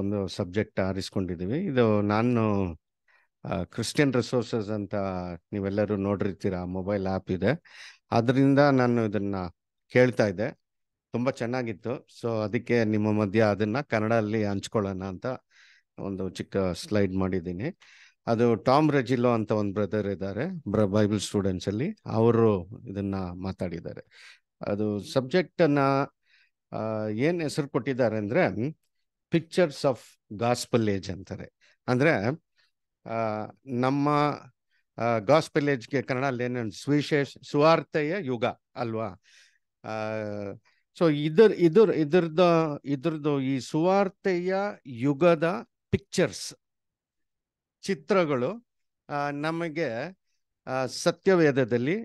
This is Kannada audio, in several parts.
ಒಂದು ಸಬ್ಜೆಕ್ಟ್ ಆರಿಸ್ಕೊಂಡಿದ್ದೀವಿ ಇದು ನಾನು ಕ್ರಿಶ್ಚಿಯನ್ ರಿಸೋರ್ಸಸ್ ಅಂತ ನೀವೆಲ್ಲರೂ ನೋಡಿರ್ತೀರ ಮೊಬೈಲ್ ಆ್ಯಪ್ ಇದೆ ಅದರಿಂದ ನಾನು ಇದನ್ನು ಕೇಳ್ತಾ ಇದ್ದೆ ತುಂಬ ಚೆನ್ನಾಗಿತ್ತು ಸೊ ಅದಕ್ಕೆ ನಿಮ್ಮ ಮಧ್ಯೆ ಅದನ್ನು ಕನ್ನಡದಲ್ಲಿ ಹಂಚ್ಕೊಳ್ಳೋಣ ಅಂತ ಒಂದು ಚಿಕ್ಕ ಸ್ಲೈಡ್ ಮಾಡಿದ್ದೀನಿ ಅದು ಟಾಮ್ ರೆಜಿಲೋ ಅಂತ ಒಂದು ಬ್ರದರ್ ಇದ್ದಾರೆ ಬ್ರ ಬೈಬಲ್ ಸ್ಟೂಡೆಂಟ್ಸಲ್ಲಿ ಅವರು ಇದನ್ನು ಮಾತಾಡಿದ್ದಾರೆ ಅದು ಸಬ್ಜೆಕ್ಟನ್ನು ಏನು ಹೆಸರು ಕೊಟ್ಟಿದ್ದಾರೆ ಅಂದರೆ ಪಿಕ್ಚರ್ಸ್ ಆಫ್ ಗಾಸ್ಪಲ್ ಏಜ್ ಅಂತಾರೆ ಅಂದ್ರೆ ನಮ್ಮ ಗಾಸ್ಪಲ್ ಏಜ್ಗೆ ಕನ್ನಡ ಅಲ್ಲಿ ಏನೇನು ಸುವಿಶೇಷ ಸುವಾರ್ತೆಯ ಯುಗ ಅಲ್ವಾ ಸೊ ಇದರ್ ಇದರ್ ಇದ್ರದ್ದು ಇದ್ರದ್ದು ಈ ಸುವಾರ್ತೆಯ ಯುಗದ ಪಿಕ್ಚರ್ಸ್ ಚಿತ್ರಗಳು ನಮಗೆ ಸತ್ಯವೇದದಲ್ಲಿ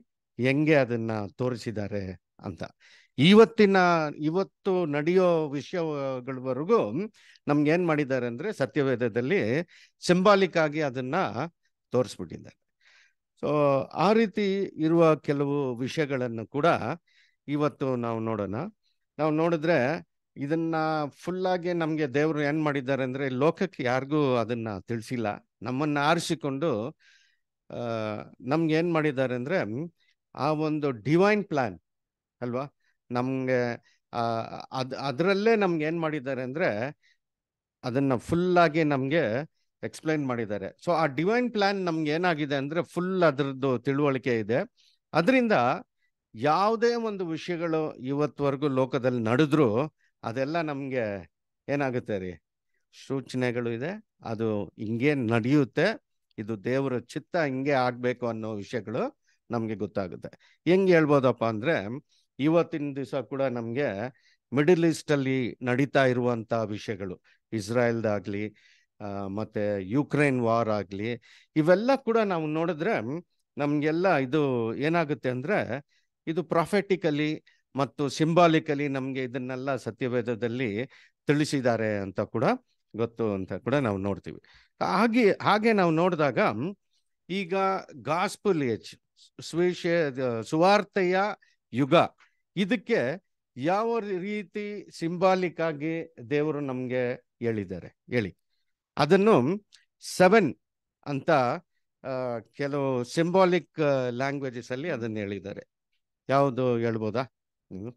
ಹೆಂಗೆ ಅದನ್ನ ತೋರಿಸಿದ್ದಾರೆ ಅಂತ ಇವತ್ತಿನ ಇವತ್ತು ನಡೆಯೋ ವಿಷಯಗಳವರೆಗೂ ನಮ್ಗೆ ಏನ್ ಮಾಡಿದ್ದಾರೆ ಅಂದ್ರೆ ಸತ್ಯವೇದದಲ್ಲಿ ಸಿಂಬಾಲಿಕ್ ಆಗಿ ಅದನ್ನ ತೋರಿಸ್ಬಿಟ್ಟಿದ್ದಾರೆ ಸೊ ಆ ರೀತಿ ಇರುವ ಕೆಲವು ವಿಷಯಗಳನ್ನು ಕೂಡ ಇವತ್ತು ನಾವು ನೋಡೋಣ ನಾವು ನೋಡಿದ್ರೆ ಇದನ್ನ ಫುಲ್ ಆಗಿ ನಮ್ಗೆ ದೇವರು ಏನ್ ಮಾಡಿದ್ದಾರೆ ಅಂದ್ರೆ ಲೋಕಕ್ಕೆ ಯಾರಿಗೂ ಅದನ್ನ ತಿಳಿಸಿಲ್ಲ ನಮ್ಮನ್ನ ಆರಿಸಿಕೊಂಡು ನಮ್ಗೆ ಏನ್ ಮಾಡಿದ್ದಾರೆ ಅಂದ್ರೆ ಆ ಒಂದು ಡಿವೈನ್ ಪ್ಲಾನ್ ಅಲ್ವಾ ನಮ್ಗೆ ಅದ್ ಅದರಲ್ಲೇ ನಮ್ಗೆ ಏನ್ ಮಾಡಿದ್ದಾರೆ ಅಂದ್ರೆ ಅದನ್ನ ಫುಲ್ ಆಗಿ ನಮ್ಗೆ ಎಕ್ಸ್ಪ್ಲೈನ್ ಮಾಡಿದ್ದಾರೆ ಸೊ ಆ ಡಿವೈನ್ ಪ್ಲಾನ್ ನಮ್ಗೆ ಏನಾಗಿದೆ ಅಂದ್ರೆ ಫುಲ್ ಅದ್ರದ್ದು ತಿಳುವಳಿಕೆ ಇದೆ ಅದರಿಂದ ಯಾವುದೇ ಒಂದು ವಿಷಯಗಳು ಇವತ್ವರೆಗೂ ಲೋಕದಲ್ಲಿ ನಡೆದ್ರು ಅದೆಲ್ಲ ನಮ್ಗೆ ಏನಾಗುತ್ತೆ ರೀ ಸೂಚನೆಗಳು ಇದೆ ಅದು ಹಿಂಗೆ ನಡೆಯುತ್ತೆ ಇದು ದೇವರ ಚಿತ್ತ ಹಿಂಗೆ ಆಗ್ಬೇಕು ಅನ್ನೋ ವಿಷಯಗಳು ನಮ್ಗೆ ಗೊತ್ತಾಗುತ್ತೆ ಹೆಂಗ್ ಹೇಳ್ಬೋದಪ್ಪ ಅಂದ್ರೆ ಇವತ್ತಿನ ದಿವಸ ಕೂಡ ನಮಗೆ ಮಿಡಲ್ ಈಸ್ಟ್ ಅಲ್ಲಿ ನಡೀತಾ ಇರುವಂತಹ ವಿಷಯಗಳು ಇಸ್ರಾಯೇಲ್ದಾಗ್ಲಿ ಮತ್ತೆ ಯುಕ್ರೇನ್ ವಾರ್ ಆಗ್ಲಿ ಇವೆಲ್ಲ ಕೂಡ ನಾವು ನೋಡಿದ್ರೆ ನಮ್ಗೆಲ್ಲ ಇದು ಏನಾಗುತ್ತೆ ಅಂದ್ರೆ ಇದು ಪ್ರಾಫೆಟಿಕಲಿ ಮತ್ತು ಸಿಂಬಾಲಿಕಲಿ ನಮ್ಗೆ ಇದನ್ನೆಲ್ಲ ಸತ್ಯವೇದದಲ್ಲಿ ತಿಳಿಸಿದ್ದಾರೆ ಅಂತ ಕೂಡ ಗೊತ್ತು ಅಂತ ಕೂಡ ನಾವು ನೋಡ್ತೀವಿ ಹಾಗೆ ಹಾಗೆ ನಾವು ನೋಡಿದಾಗ ಈಗ ಗಾಸ್ಪುಲ್ ಏಜ್ ಸ್ವೀಶ ಸುವಾರ್ತೆಯ ಯುಗ ಇದಕ್ಕೆ ಯಾವ ರೀತಿ ಸಿಂಬಾಲಿಕ್ ಆಗಿ ದೇವರು ನಮ್ಗೆ ಹೇಳಿದ್ದಾರೆ ಹೇಳಿ ಅದನ್ನು ಸೆವೆನ್ ಅಂತ ಕೆಲವು ಸಿಂಬಾಲಿಕ್ ಲ್ಯಾಂಗ್ವೇಜಸ್ ಅಲ್ಲಿ ಅದನ್ನು ಹೇಳಿದ್ದಾರೆ ಯಾವುದು ಹೇಳ್ಬೋದಾ ನೀವು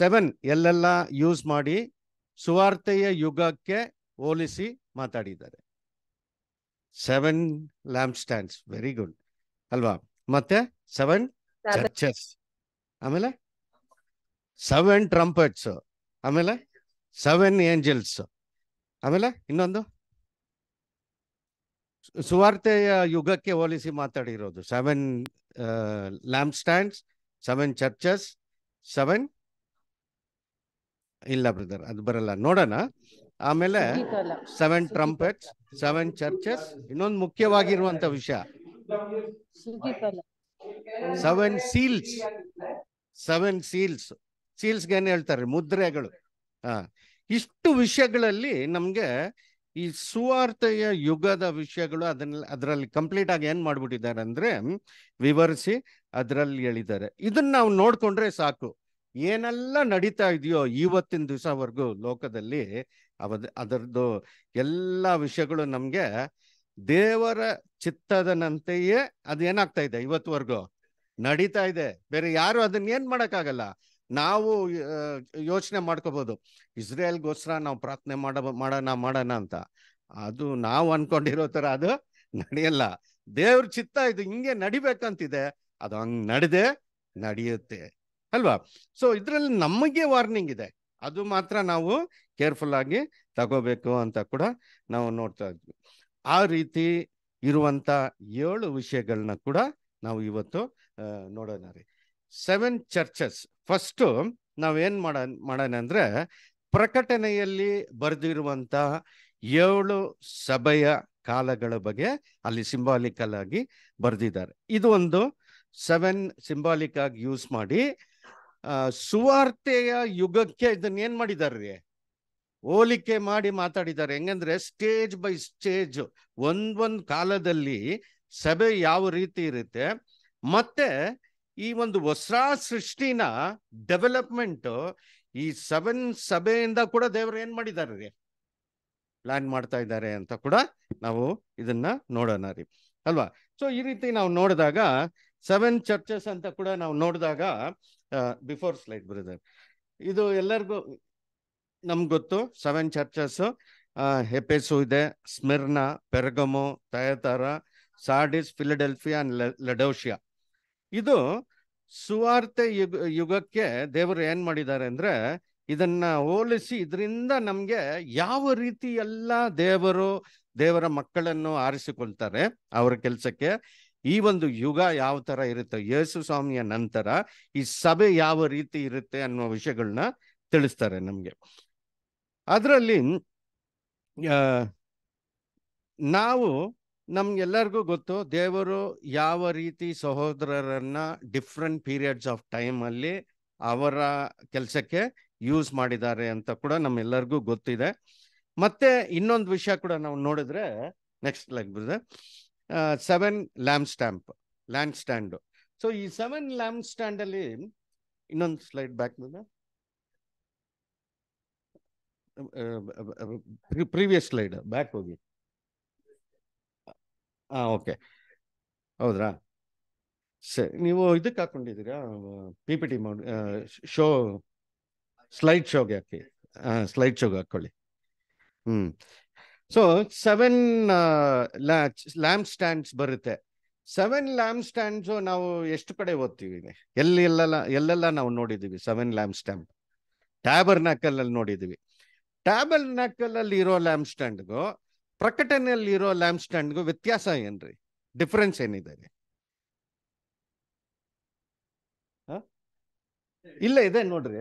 ಸೆವೆನ್ ಎಲ್ಲೆಲ್ಲ ಯೂಸ್ ಮಾಡಿ ಸುವಾರ್ತೆಯ ಯುಗಕ್ಕೆ ಹೋಲಿಸಿ ಮಾತಾಡಿದ್ದಾರೆ seven lamp stands very good ಅಲ್ವಾ ಮತ್ತೆ ಸೆವೆನ್ ಚರ್ಚಸ್ ಆಮೇಲೆ ಸೆವೆನ್ ಟ್ರಂಪೆಟ್ಸ್ ಆಮೇಲೆ ಸೆವೆನ್ ಏಂಜಲ್ಸ್ ಆಮೇಲೆ ಇನ್ನೊಂದು ಸುವಾರ್ತೆಯ ಯುಗಕ್ಕೆ ಹೋಲಿಸಿ ಮಾತಾಡಿರೋದು seven lamp stands seven churches seven ಇಲ್ಲ ಬ್ರದರ್ ಅದು ಬರಲ್ಲ ನೋಡೋಣ ಆಮೇಲೆ ಸೆವೆನ್ ಟ್ರಂಪೆಟ್ಸ್ ಸೆವೆನ್ ಚರ್ಚಸ್ ಇನ್ನೊಂದು ಮುಖ್ಯವಾಗಿರುವಂತ ವಿಷಯ ಸೆವೆನ್ ಸೀಲ್ಸ್ ಸೆವೆನ್ ಸೀಲ್ಸ್ ಸೀಲ್ಸ್ಗೆ ಏನು ಹೇಳ್ತಾರೆ ಮುದ್ರೆಗಳು ಹಾ ಇಷ್ಟು ವಿಷಯಗಳಲ್ಲಿ ನಮ್ಗೆ ಈ ಸುವಾರ್ತೆಯ ಯುಗದ ವಿಷಯಗಳು ಅದನ್ನ ಅದರಲ್ಲಿ ಕಂಪ್ಲೀಟ್ ಆಗಿ ಏನ್ ಮಾಡ್ಬಿಟ್ಟಿದ್ದಾರೆ ಅಂದ್ರೆ ವಿವರಿಸಿ ಅದರಲ್ಲಿ ಹೇಳಿದ್ದಾರೆ ಇದನ್ನ ನಾವು ನೋಡ್ಕೊಂಡ್ರೆ ಸಾಕು ಏನೆಲ್ಲ ನಡೀತಾ ಇದೆಯೋ ಇವತ್ತಿನ ದಿವಸವರೆಗೂ ಲೋಕದಲ್ಲಿ ಅವ ಅದರದ್ದು ಎಲ್ಲ ವಿಷಯಗಳು ನಮ್ಗೆ ದೇವರ ಚಿತ್ತದನಂತೆಯೇ ಅದೇನಾಗ್ತಾ ಇದೆ ಇವತ್ತುವರೆಗೂ ನಡೀತಾ ಇದೆ ಬೇರೆ ಯಾರು ಅದನ್ನ ಏನ್ ಆಗಲ್ಲ ನಾವು ಯೋಚನೆ ಮಾಡ್ಕೋಬಹುದು ಇಸ್ರೇಲ್ಗೋಸ್ಕರ ನಾವು ಪ್ರಾರ್ಥನೆ ಮಾಡ ಮಾಡೋಣ ಮಾಡೋಣ ಅಂತ ಅದು ನಾವು ಅನ್ಕೊಂಡಿರೋ ತರ ಅದು ನಡೆಯಲ್ಲ ದೇವ್ರ ಚಿತ್ತ ಇದು ಹಿಂಗೆ ನಡಿಬೇಕಂತಿದೆ ಅದು ಹಂಗ್ ನಡೆದೆ ನಡೆಯುತ್ತೆ ಅಲ್ವಾ ಸೊ ಇದ್ರಲ್ಲಿ ನಮಗೆ ವಾರ್ನಿಂಗ್ ಇದೆ ಅದು ಮಾತ್ರ ನಾವು ಕೇರ್ಫುಲ್ ಆಗಿ ತಗೋಬೇಕು ಅಂತ ಕೂಡ ನಾವು ನೋಡ್ತಾ ಇದ್ವಿ ಆ ರೀತಿ ಇರುವಂತ ಏಳು ವಿಷಯಗಳನ್ನ ಕೂಡ ನಾವು ಇವತ್ತು ನೋಡೋಣ ರೀ ಸೆವೆನ್ ಚರ್ಚಸ್ ಫಸ್ಟು ನಾವೇನ್ ಮಾಡ ಮಾಡೋಣ ಅಂದ್ರೆ ಪ್ರಕಟಣೆಯಲ್ಲಿ ಬರೆದಿರುವಂತ ಏಳು ಸಭೆಯ ಕಾಲಗಳ ಬಗ್ಗೆ ಅಲ್ಲಿ ಸಿಂಬಾಲಿಕಲ್ ಆಗಿ ಬರೆದಿದ್ದಾರೆ ಇದು ಒಂದು ಸೆವೆನ್ ಸಿಂಬಾಲಿಕ್ ಆಗಿ ಯೂಸ್ ಮಾಡಿ ಸುವಾರ್ತೆಯ ಯುಗಕ್ಕೆ ಇದನ್ನ ಏನ್ ಮಾಡಿದಾರ್ರಿ ಹೋಲಿಕೆ ಮಾಡಿ ಮಾತಾಡಿದ್ದಾರೆ ಹೆಂಗಂದ್ರೆ ಸ್ಟೇಜ್ ಬೈ ಸ್ಟೇಜ್ ಒಂದೊಂದು ಕಾಲದಲ್ಲಿ ಸಭೆ ಯಾವ ರೀತಿ ಇರುತ್ತೆ ಮತ್ತೆ ಈ ಒಂದು ಹೊಸ ಸೃಷ್ಟಿನ ಡೆವಲಪ್ಮೆಂಟ್ ಈ ಸೆವೆನ್ ಸಭೆಯಿಂದ ಕೂಡ ದೇವರು ಏನ್ ಮಾಡಿದ್ದಾರೆ ರೀ ಪ್ಲಾನ್ ಮಾಡ್ತಾ ಇದ್ದಾರೆ ಅಂತ ಕೂಡ ನಾವು ಇದನ್ನ ನೋಡೋಣ ರೀ ಅಲ್ವಾ ಸೊ ಈ ರೀತಿ ನಾವು ನೋಡಿದಾಗ ಸೆವೆನ್ ಚರ್ಚಸ್ ಅಂತ ಕೂಡ ನಾವು ನೋಡಿದಾಗ ಬಿಫೋರ್ ಸ್ಲೈಡ್ ಬ್ರದರ್ ಇದು ಎಲ್ಲರಿಗೂ ನಮ್ಗೆ ಗೊತ್ತು ಸೆವೆನ್ ಚರ್ಚಸ್ ಹೆಪೆಸು ಇದೆ ಸ್ಮಿರ್ನಾ ಪೆರ್ಗಮೋ ತಯತಾರ ಸಾರ್ಡಿಸ್ ಫಿಲಡೆಲ್ಫಿಯಾ ಅಂಡ್ ಲಡೋಷಿಯಾ ಇದು ಸುವಾರ್ತೆ ಯುಗ ಯುಗಕ್ಕೆ ದೇವರು ಏನ್ ಮಾಡಿದ್ದಾರೆ ಅಂದ್ರೆ ಇದನ್ನ ಹೋಲಿಸಿ ಇದರಿಂದ ನಮ್ಗೆ ಯಾವ ರೀತಿ ಎಲ್ಲ ದೇವರು ದೇವರ ಮಕ್ಕಳನ್ನು ಆರಿಸಿಕೊಳ್ತಾರೆ ಅವರ ಕೆಲಸಕ್ಕೆ ಈ ಒಂದು ಯುಗ ಯಾವ ತರ ಇರುತ್ತೆ ಯೇಸು ಸ್ವಾಮಿಯ ನಂತರ ಈ ಸಭೆ ಯಾವ ರೀತಿ ಇರುತ್ತೆ ಅನ್ನುವ ವಿಷಯಗಳನ್ನ ತಿಳಿಸ್ತಾರೆ ನಮ್ಗೆ ಅದರಲ್ಲಿ ನಾವು ನಮ್ಗೆಲ್ಲರಿಗೂ ಗೊತ್ತು ದೇವರು ಯಾವ ರೀತಿ ಸಹೋದರರನ್ನ ಡಿಫ್ರೆಂಟ್ ಪೀರಿಯಡ್ಸ್ ಆಫ್ ಟೈಮಲ್ಲಿ ಅವರ ಕೆಲಸಕ್ಕೆ ಯೂಸ್ ಮಾಡಿದ್ದಾರೆ ಅಂತ ಕೂಡ ನಮ್ಮೆಲ್ಲರಿಗೂ ಗೊತ್ತಿದೆ ಮತ್ತೆ ಇನ್ನೊಂದು ವಿಷಯ ಕೂಡ ನಾವು ನೋಡಿದ್ರೆ next like seven lamp stamp land stand so ಈ ಸೆವೆನ್ ಲ್ಯಾಂಪ್ ಸ್ಟ್ಯಾಂಡಲ್ಲಿ ಇನ್ನೊಂದು ಸ್ಲೈಡ್ ಬ್ಯಾಕ್ ಮೇಲೆ ಪ್ರೀವಿಯಸ್ ಸ್ಲೈಡ್ ಬ್ಯಾಕ್ ಹೋಗಿ ಹಾಂ ಓಕೆ ಹೌದ್ರಾ ಸರಿ ನೀವು ಇದಕ್ಕೆ ಹಾಕೊಂಡಿದ್ದೀರಾ ಪಿ ಪಿ ಟಿ ಮಾಡಿ ಶೋ ಸ್ಲೈಡ್ ಶೋಗೆ ಹಾಕಿ ಸ್ಲೈಡ್ ಶೋಗೆ ಹಾಕ್ಕೊಳ್ಳಿ ಹ್ಮ್ ಸೊ ಸೆವೆನ್ ಲ್ಯಾಂಪ್ ಸ್ಟ್ಯಾಂಡ್ಸ್ ಬರುತ್ತೆ ಸೆವೆನ್ ಲ್ಯಾಂಪ್ ಸ್ಟ್ಯಾಂಡ್ಸು ನಾವು ಎಷ್ಟು ಕಡೆ ಓದ್ತೀವಿ ಎಲ್ಲಿ ಎಲ್ಲೆಲ್ಲ ಎಲ್ಲೆಲ್ಲ ನಾವು ನೋಡಿದ್ದೀವಿ ಸೆವೆನ್ ಲ್ಯಾಂಪ್ ಸ್ಟ್ಯಾಂಪ್ ಟ್ಯಾಬರ್ನಾಕಲ್ ಅಲ್ಲಿ ನೋಡಿದ್ದೀವಿ ಟ್ಯಾಬಲ್ ನಾಕಲ್ ಅಲ್ಲಿ ಇರೋ ಲ್ಯಾಂಪ್ ಸ್ಟ್ಯಾಂಡ್ಗೂ ಪ್ರಕಟಣೆಯಲ್ಲಿ ಇರೋ ಲ್ಯಾಂಪ್ ಸ್ಟ್ಯಾಂಡ್ಗೂ ವ್ಯತ್ಯಾಸ ಏನ್ರಿ ಡಿಫ್ರೆನ್ಸ್ ಏನಿದೆ ಇಲ್ಲ ಇದೆ ನೋಡ್ರಿ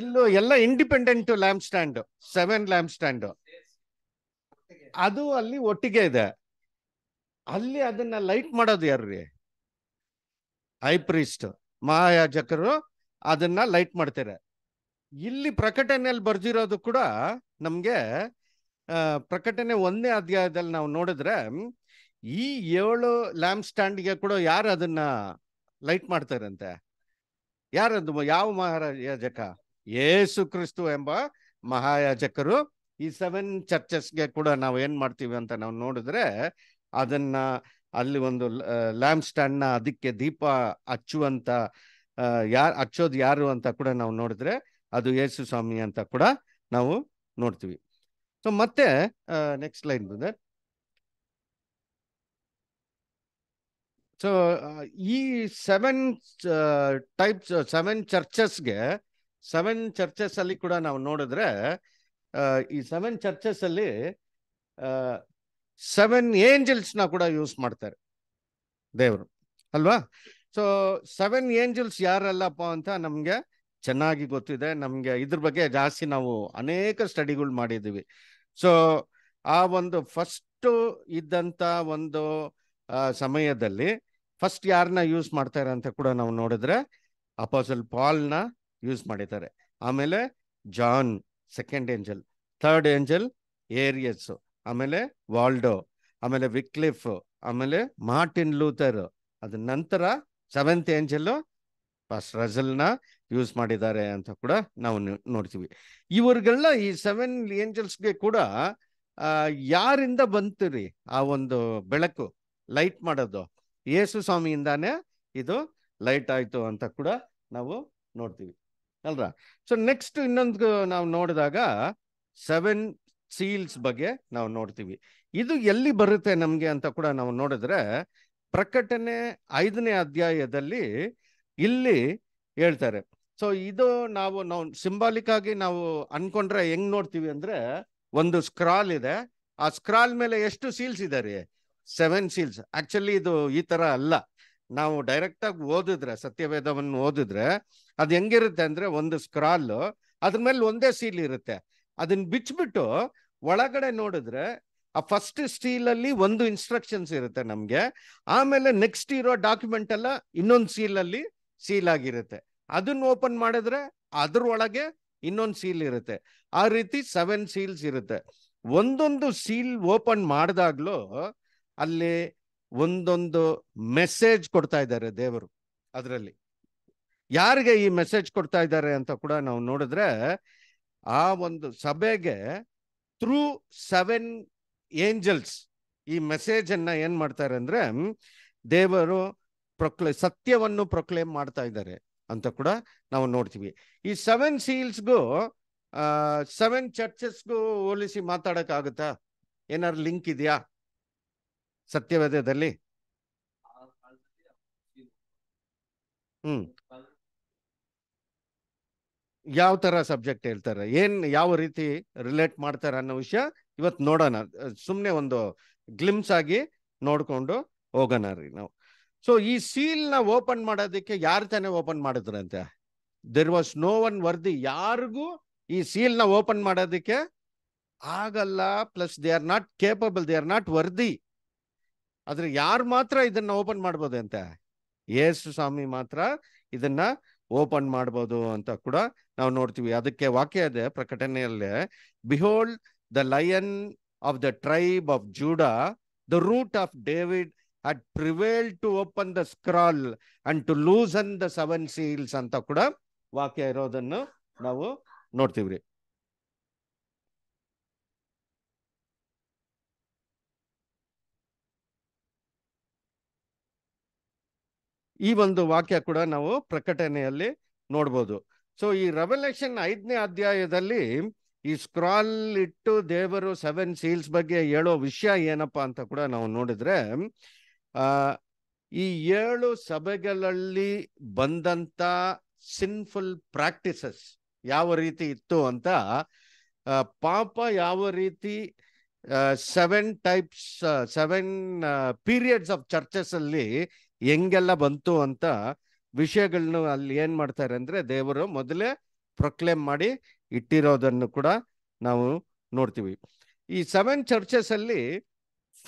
ಇಲ್ಲೂ ಎಲ್ಲ independent lamp stand seven lamp stand ಅದು ಅಲ್ಲಿ ಒಟ್ಟಿಗೆ ಇದೆ ಅಲ್ಲಿ ಅದನ್ನ ಲೈಟ್ ಮಾಡೋದು ಯಾರ್ರಿ ಐಪ್ರಿಸ್ಟ್ ಮಹಾಯಾಜಕರು ಅದನ್ನ ಲೈಟ್ ಮಾಡ್ತಾರೆ ಇಲ್ಲಿ ಪ್ರಕಟಣೆಯಲ್ಲಿ ಬರ್ದಿರೋದು ಕೂಡ ನಮ್ಗೆ ಪ್ರಕಟಣೆ ಒಂದನೇ ಅಧ್ಯಾಯದಲ್ಲಿ ನಾವು ನೋಡಿದ್ರೆ ಈ ಏಳು ಲ್ಯಾಂಪ್ ಸ್ಟ್ಯಾಂಡ್ಗೆ ಕೂಡ ಯಾರು ಅದನ್ನ ಲೈಟ್ ಮಾಡ್ತಾರಂತೆ ಯಾರದು ಯಾವ ಮಹಾರಾಜಕ ಯೇಸು ಕ್ರಿಸ್ತು ಎಂಬ ಮಹಾಯಾಜಕರು ಈ ಸೆವೆನ್ ಚರ್ಚಸ್ಗೆ ಕೂಡ ನಾವು ಏನ್ ಮಾಡ್ತೀವಿ ಅಂತ ನಾವು ನೋಡಿದ್ರೆ ಅದನ್ನ ಅಲ್ಲಿ ಒಂದು ಲ್ಯಾಂಪ್ ನ ಅದಕ್ಕೆ ದೀಪ ಹಚ್ಚುವಂತ ಯಾರು ಹಚ್ಚೋದು ಯಾರು ಅಂತ ಕೂಡ ನಾವು ನೋಡಿದ್ರೆ ಅದು ಯೇಸು ಸ್ವಾಮಿ ಅಂತ ಕೂಡ ನಾವು ನೋಡ್ತೀವಿ ಸೊ ಮತ್ತೆ ನೆಕ್ಸ್ಟ್ ಲೈನ್ ಬಂದ್ರೆ ಸೊ ಈ ಸೆವೆನ್ ಟೈಪ್ಸ್ ಸೆವೆನ್ ಚರ್ಚಸ್ಗೆ ಸೆವೆನ್ ಚರ್ಚಸ್ ಅಲ್ಲಿ ಕೂಡ ನಾವು ನೋಡಿದ್ರೆ ಈ ಸೆವೆನ್ ಚರ್ಚಸ್ ಅಲ್ಲಿ ಸೆವೆನ್ ಏಂಜಲ್ಸ್ನ ಕೂಡ ಯೂಸ್ ಮಾಡ್ತಾರೆ ದೇವರು ಅಲ್ವಾ ಸೊ ಸೆವೆನ್ ಏಂಜಲ್ಸ್ ಯಾರಲ್ಲಪ್ಪ ಅಂತ ನಮಗೆ ಚೆನ್ನಾಗಿ ಗೊತ್ತಿದೆ ನಮಗೆ ಇದ್ರ ಬಗ್ಗೆ ಜಾಸ್ತಿ ನಾವು ಅನೇಕ ಸ್ಟಡಿಗಳು ಮಾಡಿದ್ದೀವಿ ಸೊ ಆ ಒಂದು ಫಸ್ಟು ಇದ್ದಂಥ ಒಂದು ಸಮಯದಲ್ಲಿ ಫಸ್ಟ್ ಯಾರನ್ನ ಯೂಸ್ ಮಾಡ್ತಾರೆ ಅಂತ ಕೂಡ ನಾವು ನೋಡಿದ್ರೆ ಅಪೋಸಲ್ ಪಾಲ್ನ ಯೂಸ್ ಮಾಡಿದ್ದಾರೆ ಆಮೇಲೆ John second angel third angel Arius ಆಮೇಲೆ ವಾಲ್ಡೋ ಆಮೇಲೆ ವಿಕ್ಲಿಫ್ ಆಮೇಲೆ ಮಾರ್ಟಿನ್ ಲೂಥರ್ ಅದ ನಂತರ ಸೆವೆಂತ್ ಏಂಜಲ್ ರಜಲ್ನ ಯೂಸ್ ಮಾಡಿದ್ದಾರೆ ಅಂತ ಕೂಡ ನಾವು ನೋಡ್ತೀವಿ ಇವರಿಗೆಲ್ಲ ಈ ಸೆವೆನ್ ಏಂಜಲ್ಸ್ಗೆ ಕೂಡ ಯಾರಿಂದ ಬಂತು ರೀ ಆ ಒಂದು ಬೆಳಕು ಲೈಟ್ ಮಾಡೋದು ಯೇಸು ಸ್ವಾಮಿಯಿಂದಾನೆ ಇದು ಲೈಟ್ ಆಯಿತು ಅಂತ ಕೂಡ ನಾವು ನೋಡ್ತೀವಿ ಅಲ್ರ ಸೊ ನೆಕ್ಸ್ಟ್ ಇನ್ನೊಂದು ನಾವು ನೋಡಿದಾಗ ಸೆವೆನ್ ಸೀಲ್ಸ್ ಬಗ್ಗೆ ನಾವು ನೋಡ್ತೀವಿ ಇದು ಎಲ್ಲಿ ಬರುತ್ತೆ ನಮಗೆ ಅಂತ ಕೂಡ ನಾವು ನೋಡಿದ್ರೆ ಪ್ರಕಟಣೆ ಐದನೇ ಅಧ್ಯಾಯದಲ್ಲಿ ಇಲ್ಲಿ ಹೇಳ್ತಾರೆ ಸೊ ಇದು ನಾವು ನಾವು ಸಿಂಬಾಲಿಕ್ ಆಗಿ ನಾವು ಅನ್ಕೊಂಡ್ರೆ ಹೆಂಗ್ ನೋಡ್ತೀವಿ ಅಂದ್ರೆ ಒಂದು ಸ್ಕ್ರಾಲ್ ಇದೆ ಆ ಸ್ಕ್ರಾಲ್ ಮೇಲೆ ಎಷ್ಟು ಸೀಲ್ಸ್ ಇದೆ ರೀ ಸೆವೆನ್ ಸೀಲ್ಸ್ ಆಕ್ಚುಲಿ ಇದು ಈ ತರ ಅಲ್ಲ ನಾವು ಡೈರೆಕ್ಟ್ ಆಗಿ ಓದಿದ್ರೆ ಸತ್ಯವೇದವನ್ನು ಓದಿದ್ರೆ ಅದು ಹೆಂಗಿರುತ್ತೆ ಅಂದ್ರೆ ಒಂದು ಸ್ಕ್ರಾಲ್ ಅದ್ರ ಮೇಲೆ ಒಂದೇ ಸೀಲ್ ಇರುತ್ತೆ ಅದನ್ನ ಬಿಚ್ಬಿಟ್ಟು ಒಳಗಡೆ ನೋಡಿದ್ರೆ ಆ ಫಸ್ಟ್ ಸೀಲ್ ಅಲ್ಲಿ ಒಂದು ಇನ್ಸ್ಟ್ರಕ್ಷನ್ಸ್ ಇರುತ್ತೆ ನಮ್ಗೆ ಆಮೇಲೆ ನೆಕ್ಸ್ಟ್ ಇರೋ ಡಾಕ್ಯುಮೆಂಟ್ ಎಲ್ಲ ಇನ್ನೊಂದು ಸೀಲ್ ಅಲ್ಲಿ ಸೀಲ್ ಆಗಿರುತ್ತೆ ಅದನ್ನ ಓಪನ್ ಮಾಡಿದ್ರೆ ಒಳಗೆ ಇನ್ನೊಂದು ಸೀಲ್ ಇರುತ್ತೆ ಆ ರೀತಿ ಸೆವೆನ್ ಸೀಲ್ಸ್ ಇರುತ್ತೆ ಒಂದೊಂದು ಸೀಲ್ ಓಪನ್ ಮಾಡಿದಾಗ್ಲೂ ಅಲ್ಲಿ ಒಂದೊಂದು ಮೆಸೇಜ್ ಕೊಡ್ತಾ ಇದ್ದಾರೆ ದೇವರು ಅದರಲ್ಲಿ ಯಾರಿಗೆ ಈ ಮೆಸೇಜ್ ಕೊಡ್ತಾ ಇದ್ದಾರೆ ಅಂತ ಕೂಡ ನಾವು ನೋಡಿದ್ರೆ ಆ ಒಂದು ಸಭೆಗೆ ಥ್ರೂ ಸೆವೆನ್ ಏಂಜಲ್ಸ್ ಈ ಮೆಸೇಜ್ ಅನ್ನ ಏನ್ ಮಾಡ್ತಾರೆ ಅಂದ್ರೆ ದೇವರು ಪ್ರೊಕ್ಲೇ ಸತ್ಯವನ್ನು ಪ್ರೊಕ್ಲೇಮ್ ಮಾಡ್ತಾ ಇದ್ದಾರೆ ಅಂತ ಕೂಡ ನಾವು ನೋಡ್ತೀವಿ ಈ ಸೆವೆನ್ ಸೀಲ್ಸ್ಗೂ ಸೆವೆನ್ ಚರ್ಚಸ್ಗೂ ಹೋಲಿಸಿ ಮಾತಾಡೋಕ್ಕಾಗುತ್ತಾ ಏನಾದ್ರು ಲಿಂಕ್ ಇದೆಯಾ ಸತ್ಯವೇದದಲ್ಲಿ ಹ್ಮ್ ಯಾವ ತರ ಸಬ್ಜೆಕ್ಟ್ ಹೇಳ್ತಾರೆ ಏನ್ ಯಾವ ರೀತಿ ರಿಲೇಟ್ ಮಾಡ್ತಾರೆ ಅನ್ನೋ ವಿಷಯ ಇವತ್ತು ನೋಡೋಣ ಸುಮ್ಮನೆ ಒಂದು ಗ್ಲಿಮ್ಸ್ ಆಗಿ ನೋಡ್ಕೊಂಡು ಹೋಗೋಣ ರೀ ನಾವು ಸೊ ಈ ಸೀಲ್ ನ ಓಪನ್ ಮಾಡೋದಕ್ಕೆ ಯಾರು ತಾನೇ ಓಪನ್ ಮಾಡಿದ್ರಂತೆ there was no one worthy ಯಾರಿಗೂ ಈ ಸೀಲ್ ನ ಓಪನ್ ಮಾಡೋದಕ್ಕೆ ಆಗಲ್ಲ plus they are not capable they are not worthy ಆದ್ರೆ ಯಾರು ಮಾತ್ರ ಇದನ್ನ ಓಪನ್ ಮಾಡ್ಬೋದು ಅಂತ ಯೇಸು ಸ್ವಾಮಿ ಮಾತ್ರ ಇದನ್ನ ಓಪನ್ ಮಾಡ್ಬೋದು ಅಂತ ಕೂಡ ನಾವು ನೋಡ್ತೀವಿ ಅದಕ್ಕೆ ವಾಕ್ಯ ಇದೆ ಪ್ರಕಟಣೆಯಲ್ಲೇ behold the lion of the tribe of Judah the root of David had prevailed to open the scroll and to on the seven seals ಅಂತ ಕೂಡ ವಾಕ್ಯ ಇರೋದನ್ನು ನಾವು ನೋಡ್ತೀವ್ರಿ ಈ ಒಂದು ವಾಕ್ಯ ಕೂಡ ನಾವು ಪ್ರಕಟಣೆಯಲ್ಲಿ ನೋಡ್ಬೋದು ಸೊ ಈ ರೆವಲ್ಯೂಷನ್ ಐದನೇ ಅಧ್ಯಾಯದಲ್ಲಿ ಈ ಸ್ಕ್ರಾಲ್ ಇಟ್ಟು ದೇವರು ಸೆವೆನ್ ಸೀಲ್ಸ್ ಬಗ್ಗೆ ಹೇಳೋ ವಿಷಯ ಏನಪ್ಪಾ ಅಂತ ಕೂಡ ನಾವು ನೋಡಿದ್ರೆ ಈ ಏಳು ಸಭೆಗಳಲ್ಲಿ ಬಂದಂತ ಸಿನ್ಫುಲ್ ಪ್ರಾಕ್ಟೀಸಸ್ ಯಾವ ರೀತಿ ಇತ್ತು ಅಂತ ಪಾಪ ಯಾವ ರೀತಿ seven types seven periods of churches ಅಲ್ಲಿ ಹೆಂಗೆಲ್ಲ ಬಂತು ಅಂತ ವಿಷಯಗಳನ್ನ ಅಲ್ಲಿ ಏನ್ ಮಾಡ್ತಾರೆ ಅಂದ್ರೆ ದೇವರು ಮೊದಲೇ ಪ್ರೊಕ್ಲೇಮ್ ಮಾಡಿ ಇಟ್ಟಿರೋದನ್ನು ಕೂಡ ನಾವು ನೋಡ್ತೀವಿ ಈ ಸೆವೆನ್ ಚರ್ಚಸ್ ಅಲ್ಲಿ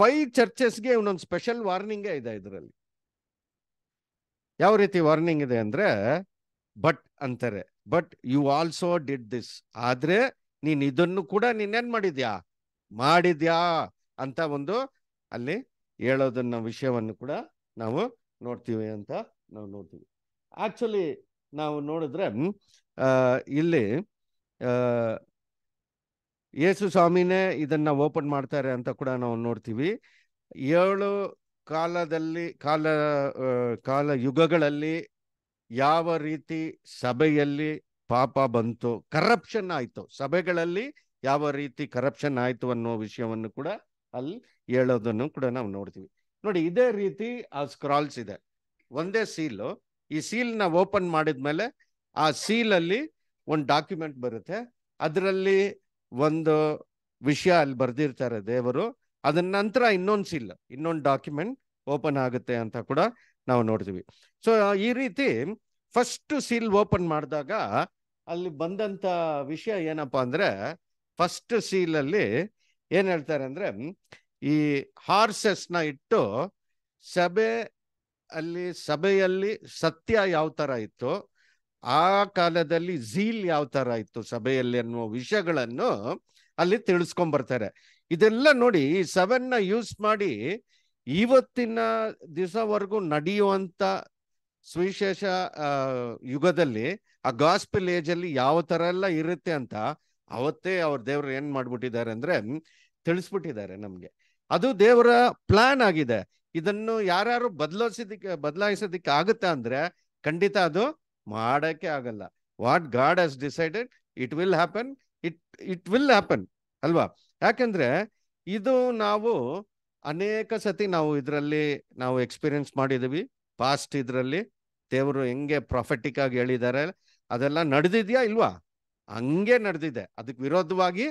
ಫೈವ್ ಚರ್ಚಸ್ಗೆ ಒಂದೊಂದು ಸ್ಪೆಷಲ್ ವಾರ್ನಿಂಗೇ ಇದೆ ಇದರಲ್ಲಿ ಯಾವ ರೀತಿ ವಾರ್ನಿಂಗ್ ಇದೆ ಅಂದ್ರೆ ಬಟ್ ಅಂತಾರೆ but you also did this ಆದ್ರೆ ನೀನ್ ಇದನ್ನು ಕೂಡ ಏನ್ ಮಾಡಿದ್ಯಾ ಮಾಡಿದ್ಯಾ ಅಂತ ಒಂದು ಅಲ್ಲಿ ಹೇಳೋದನ್ನ ವಿಷಯವನ್ನು ಕೂಡ ನಾವು ನೋಡ್ತೀವಿ ಅಂತ ನಾವು ನೋಡ್ತೀವಿ ಆಕ್ಚುಲಿ ನಾವು ನೋಡಿದ್ರೆ ಇಲ್ಲಿ ಯೇಸು ಸ್ವಾಮಿನೇ ಇದನ್ನ ಓಪನ್ ಮಾಡ್ತಾರೆ ಅಂತ ಕೂಡ ನಾವು ನೋಡ್ತೀವಿ ಏಳು ಕಾಲದಲ್ಲಿ ಕಾಲ ಕಾಲ ಯುಗಗಳಲ್ಲಿ ಯಾವ ರೀತಿ ಸಭೆಯಲ್ಲಿ ಪಾಪ ಬಂತು ಕರಪ್ಷನ್ ಆಯಿತು ಸಭೆಗಳಲ್ಲಿ ಯಾವ ರೀತಿ ಕರಪ್ಷನ್ ಆಯಿತು ಅನ್ನೋ ವಿಷಯವನ್ನು ಕೂಡ ಅಲ್ಲಿ ಹೇಳೋದನ್ನು ಕೂಡ ನಾವು ನೋಡ್ತೀವಿ ನೋಡಿ ಇದೇ ರೀತಿ ಆ ಸ್ಕ್ರಾಲ್ಸ್ ಇದೆ ಒಂದೇ ಸೀಲು ಈ ಸೀಲ್ನ ಓಪನ್ ಮಾಡಿದ್ಮೇಲೆ ಆ ಸೀಲಲ್ಲಿ ಒಂದು ಡಾಕ್ಯುಮೆಂಟ್ ಬರುತ್ತೆ ಅದರಲ್ಲಿ ಒಂದು ವಿಷಯ ಅಲ್ಲಿ ಬರ್ದಿರ್ತಾರೆ ದೇವರು ಅದನ್ನ ನಂತರ ಇನ್ನೊಂದು ಸೀಲ್ ಇನ್ನೊಂದು ಡಾಕ್ಯುಮೆಂಟ್ ಓಪನ್ ಆಗುತ್ತೆ ಅಂತ ಕೂಡ ನಾವು ನೋಡ್ತೀವಿ ಸೊ ಈ ರೀತಿ ಫಸ್ಟ್ ಸೀಲ್ ಓಪನ್ ಮಾಡಿದಾಗ ಅಲ್ಲಿ ಬಂದಂತ ವಿಷಯ ಏನಪ್ಪಾ ಅಂದ್ರೆ ಫಸ್ಟ್ ಸೀಲ್ ಅಲ್ಲಿ ಏನ್ ಹೇಳ್ತಾರೆ ಅಂದ್ರೆ ಈ ಹಾರ್ಸಸ್ ನ ಇಟ್ಟು ಸಭೆ ಅಲ್ಲಿ ಸಭೆಯಲ್ಲಿ ಸತ್ಯ ಯಾವ ತರ ಇತ್ತು ಆ ಕಾಲದಲ್ಲಿ ಝೀಲ್ ಯಾವ ತರ ಇತ್ತು ಸಭೆಯಲ್ಲಿ ಅನ್ನುವ ವಿಷಯಗಳನ್ನು ಅಲ್ಲಿ ತಿಳಿಸ್ಕೊಂಡ್ ಬರ್ತಾರೆ ಇದೆಲ್ಲ ನೋಡಿ ಸೆವೆನ್ ನ ಯೂಸ್ ಮಾಡಿ ಇವತ್ತಿನ ದಿವಸವರೆಗೂ ನಡೆಯುವಂತ ಸುವಿಶೇಷ ಯುಗದಲ್ಲಿ ಆ ಗಾಸ್ಪಿಲ್ ಏಜ್ ಅಲ್ಲಿ ಯಾವ ತರ ಎಲ್ಲ ಇರುತ್ತೆ ಅಂತ ಅವತ್ತೇ ಅವ್ರ ದೇವರು ಏನ್ ಮಾಡ್ಬಿಟ್ಟಿದ್ದಾರೆ ಅಂದ್ರೆ ತಿಳಿಸ್ಬಿಟ್ಟಿದ್ದಾರೆ ನಮ್ಗೆ ಅದು ದೇವರ ಪ್ಲಾನ್ ಆಗಿದೆ ಇದನ್ನು ಯಾರ್ಯಾರು ಬದಲಾಯಿಸೋದಿಕ್ಕೆ ಬದಲಾಯಿಸೋದಿಕ್ಕೆ ಆಗುತ್ತೆ ಅಂದ್ರೆ ಖಂಡಿತ ಅದು ಮಾಡಕ್ಕೆ ಆಗಲ್ಲ what God has decided it will happen it it will happen ಅಲ್ವಾ ಯಾಕಂದ್ರೆ ಇದು ನಾವು ಅನೇಕ ಸತಿ ನಾವು ಇದರಲ್ಲಿ ನಾವು ಎಕ್ಸ್ಪೀರಿಯನ್ಸ್ ಮಾಡಿದೀವಿ ಪಾಸ್ಟ್ ಇದರಲ್ಲಿ ದೇವರು ಹೆಂಗೆ ಪ್ರಾಫಿಟಿಕ್ ಆಗಿ ಹೇಳಿದ್ದಾರೆ ಅದೆಲ್ಲ ನಡೆದಿದ್ಯಾ ಇಲ್ವಾ ಹಂಗೆ ನಡೆದಿದೆ ಅದಕ್ಕೆ ವಿರೋಧವಾಗಿ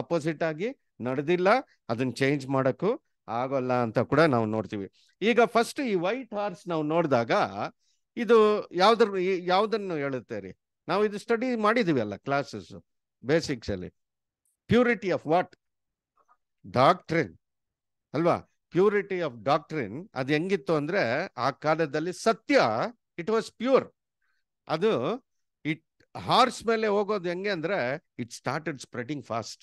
ಆಪೋಸಿಟ್ ಆಗಿ ನಡೆದಿಲ್ಲ ಅದನ್ನ ಚೇಂಜ್ ಮಾಡೋಕ್ಕೂ ಆಗೋಲ್ಲ ಅಂತ ಕೂಡ ನಾವು ನೋಡ್ತೀವಿ ಈಗ ಫಸ್ಟ್ ಈ ವೈಟ್ ಹಾರ್ಸ್ ನಾವು ನೋಡಿದಾಗ ಇದು ಯಾವ್ದ್ರ ಯಾವುದನ್ನು ಹೇಳುತ್ತೆ ರೀ ನಾವು ಇದು ಸ್ಟಡಿ ಮಾಡಿದೀವಿ ಅಲ್ಲ ಕ್ಲಾಸಸ್ ಬೇಸಿಕ್ಸ್ ಅಲ್ಲಿ ಪ್ಯೂರಿಟಿ ಆಫ್ ವಾಟ್ ಡಾಕ್ಟ್ರಿನ್ ಅಲ್ವಾ ಪ್ಯೂರಿಟಿ ಆಫ್ ಡಾಕ್ಟ್ರಿನ್ ಅದು ಹೆಂಗಿತ್ತು ಅಂದ್ರೆ ಆ ಕಾಲದಲ್ಲಿ ಸತ್ಯ ಇಟ್ ವಾಸ್ ಪ್ಯೂರ್ ಅದು ಇಟ್ ಹಾರ್ಸ್ ಮೇಲೆ ಹೋಗೋದು ಹೆಂಗೆ ಅಂದ್ರೆ ಇಟ್ ಸ್ಟಾರ್ಟೆಡ್ ಸ್ಪ್ರೆಡಿಂಗ್ ಫಾಸ್ಟ್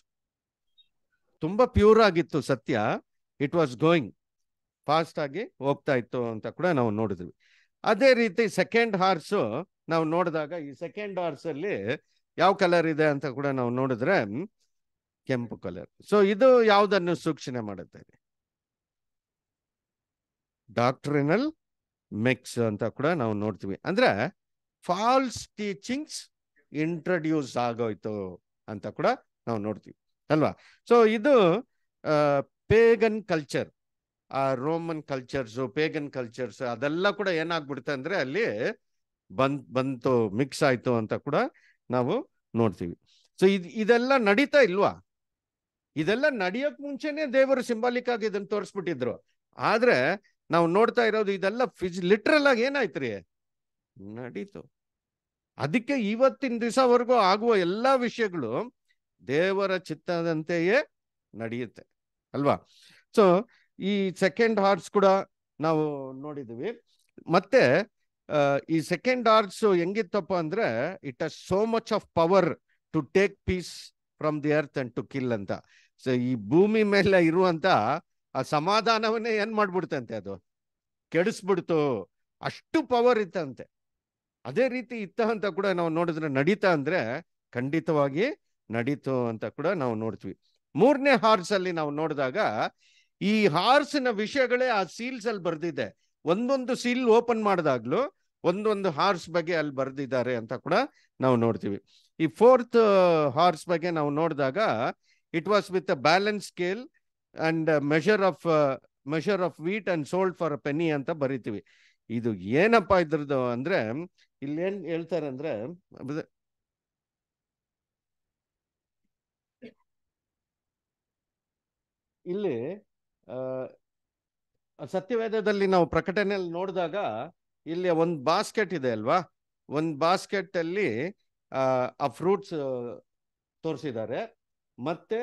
ತುಂಬಾ ಪ್ಯೂರ್ ಆಗಿತ್ತು ಸತ್ಯ ಇಟ್ ವಾಸ್ ಗೋಯಿಂಗ್ ಫಾಸ್ಟ್ ಆಗಿ ಹೋಗ್ತಾ ಇತ್ತು ಅಂತ ಕೂಡ ನಾವು ನೋಡಿದ್ವಿ ಅದೇ ರೀತಿ ಸೆಕೆಂಡ್ ಹಾರ್ಸು ನಾವು ನೋಡಿದಾಗ ಈ ಸೆಕೆಂಡ್ ಹಾರ್ಸಲ್ಲಿ ಯಾವ ಕಲರ್ ಇದೆ ಅಂತ ಕೂಡ ನಾವು ನೋಡಿದ್ರೆ ಕೆಂಪು ಕಲರ್ ಸೊ ಇದು ಯಾವುದನ್ನು ಸೂಕ್ಷಣೆ ಮಾಡುತ್ತೆ ಡಾಕ್ಟ್ರಿನಲ್ ಮೆಕ್ಸ್ ಅಂತ ಕೂಡ ನಾವು ನೋಡ್ತೀವಿ ಅಂದ್ರೆ ಫಾಲ್ಸ್ ಟೀಚಿಂಗ್ಸ್ ಇಂಟ್ರಡ್ಯೂಸ್ ಆಗೋಯ್ತು ಅಂತ ಕೂಡ ನಾವು ನೋಡ್ತೀವಿ ಅಲ್ವಾ ಸೊ ಇದು ಪೇಗನ್ ಕಲ್ಚರ್ ಆ ರೋಮನ್ ಕಲ್ಚರ್ಸು ಪೇಗನ್ ಕಲ್ಚರ್ಸ್ ಅದೆಲ್ಲ ಕೂಡ ಏನಾಗ್ಬಿಡುತ್ತೆ ಅಂದ್ರೆ ಅಲ್ಲಿ ಬಂದ್ ಬಂತು ಮಿಕ್ಸ್ ಆಯ್ತು ಅಂತ ಕೂಡ ನಾವು ನೋಡ್ತೀವಿ ಸೊ ಇದು ಇದೆಲ್ಲ ನಡೀತಾ ಇಲ್ವಾ ಇದೆಲ್ಲ ನಡಿಯೋಕ್ ಮುಂಚೆನೆ ದೇವರು ಸಿಂಬಾಲಿಕ್ ಆಗಿ ಇದನ್ನ ತೋರಿಸ್ಬಿಟ್ಟಿದ್ರು ಆದ್ರೆ ನಾವು ನೋಡ್ತಾ ಇರೋದು ಇದೆಲ್ಲ ಫಿಜ್ ಲಿಟ್ರಲ್ ಆಗಿ ರೀ ನಡೀತು ಅದಕ್ಕೆ ಇವತ್ತಿನ ದಿವಸವರೆಗೂ ಆಗುವ ಎಲ್ಲಾ ವಿಷಯಗಳು ದೇವರ ಚಿತ್ತದಂತೆಯೇ ನಡೆಯುತ್ತೆ ಅಲ್ವಾ ಸೊ ಈ ಸೆಕೆಂಡ್ ಹಾರ್ಸ್ ಕೂಡ ನಾವು ನೋಡಿದ್ವಿ ಮತ್ತೆ ಈ ಸೆಕೆಂಡ್ ಹಾರ್ಸ್ ಹೆಂಗಿತ್ತಪ್ಪ ಅಂದ್ರೆ it has so much of power to take peace from the earth and to kill ಅಂತ ಸೊ ಈ ಭೂಮಿ ಮೇಲೆ ಇರುವಂತ ಆ ಸಮಾಧಾನವನ್ನೇ ಏನ್ ಮಾಡ್ಬಿಡ್ತಂತೆ ಅದು ಕೆಡಿಸ್ಬಿಡ್ತು ಅಷ್ಟು ಪವರ್ ಇತ್ತಂತೆ ಅದೇ ರೀತಿ ಇತ್ತ ಅಂತ ಕೂಡ ನಾವು ನೋಡಿದ್ರೆ ನಡೀತಾ ಅಂದ್ರೆ ಖಂಡಿತವಾಗಿ ನಡೀತು ಅಂತ ಕೂಡ ನಾವು ನೋಡ್ತೀವಿ ಮೂರನೇ ಹಾರ್ಸ್ ಅಲ್ಲಿ ನಾವು ನೋಡಿದಾಗ ಈ ಹಾರ್ಸ್ನ ವಿಷಯಗಳೇ ಆ ಸೀಲ್ಸ್ ಅಲ್ಲಿ ಬರ್ದಿದೆ ಒಂದೊಂದು ಸೀಲ್ ಓಪನ್ ಮಾಡಿದಾಗ್ಲೂ ಒಂದೊಂದು ಹಾರ್ಸ್ ಬಗ್ಗೆ ಅಲ್ಲಿ ಬರ್ದಿದ್ದಾರೆ ಅಂತ ಕೂಡ ನಾವು ನೋಡ್ತೀವಿ ಈ ಫೋರ್ತ್ ಹಾರ್ಸ್ ಬಗ್ಗೆ ನಾವು ನೋಡಿದಾಗ it was with a balance scale and measure of measure of wheat and sold for a penny ಅಂತ ಬರಿತೀವಿ ಇದು ಏನಪ್ಪಾ ಇದ್ರದ್ದು ಅಂದ್ರೆ ಇಲ್ಲಿ ಏನ್ ಹೇಳ್ತಾರೆ ಅಂದ್ರೆ ಇಲ್ಲಿ ಸತ್ಯವೇದದಲ್ಲಿ ನಾವು ಪ್ರಕಟಣೆಯಲ್ಲಿ ನೋಡಿದಾಗ ಇಲ್ಲಿ ಒಂದು ಬಾಸ್ಕೆಟ್ ಇದೆ ಅಲ್ವಾ ಒಂದು ಬಾಸ್ಕೆಟ್ ಅಲ್ಲಿ ಆ ಫ್ರೂಟ್ಸ್ ತೋರಿಸಿದ್ದಾರೆ ಮತ್ತೆ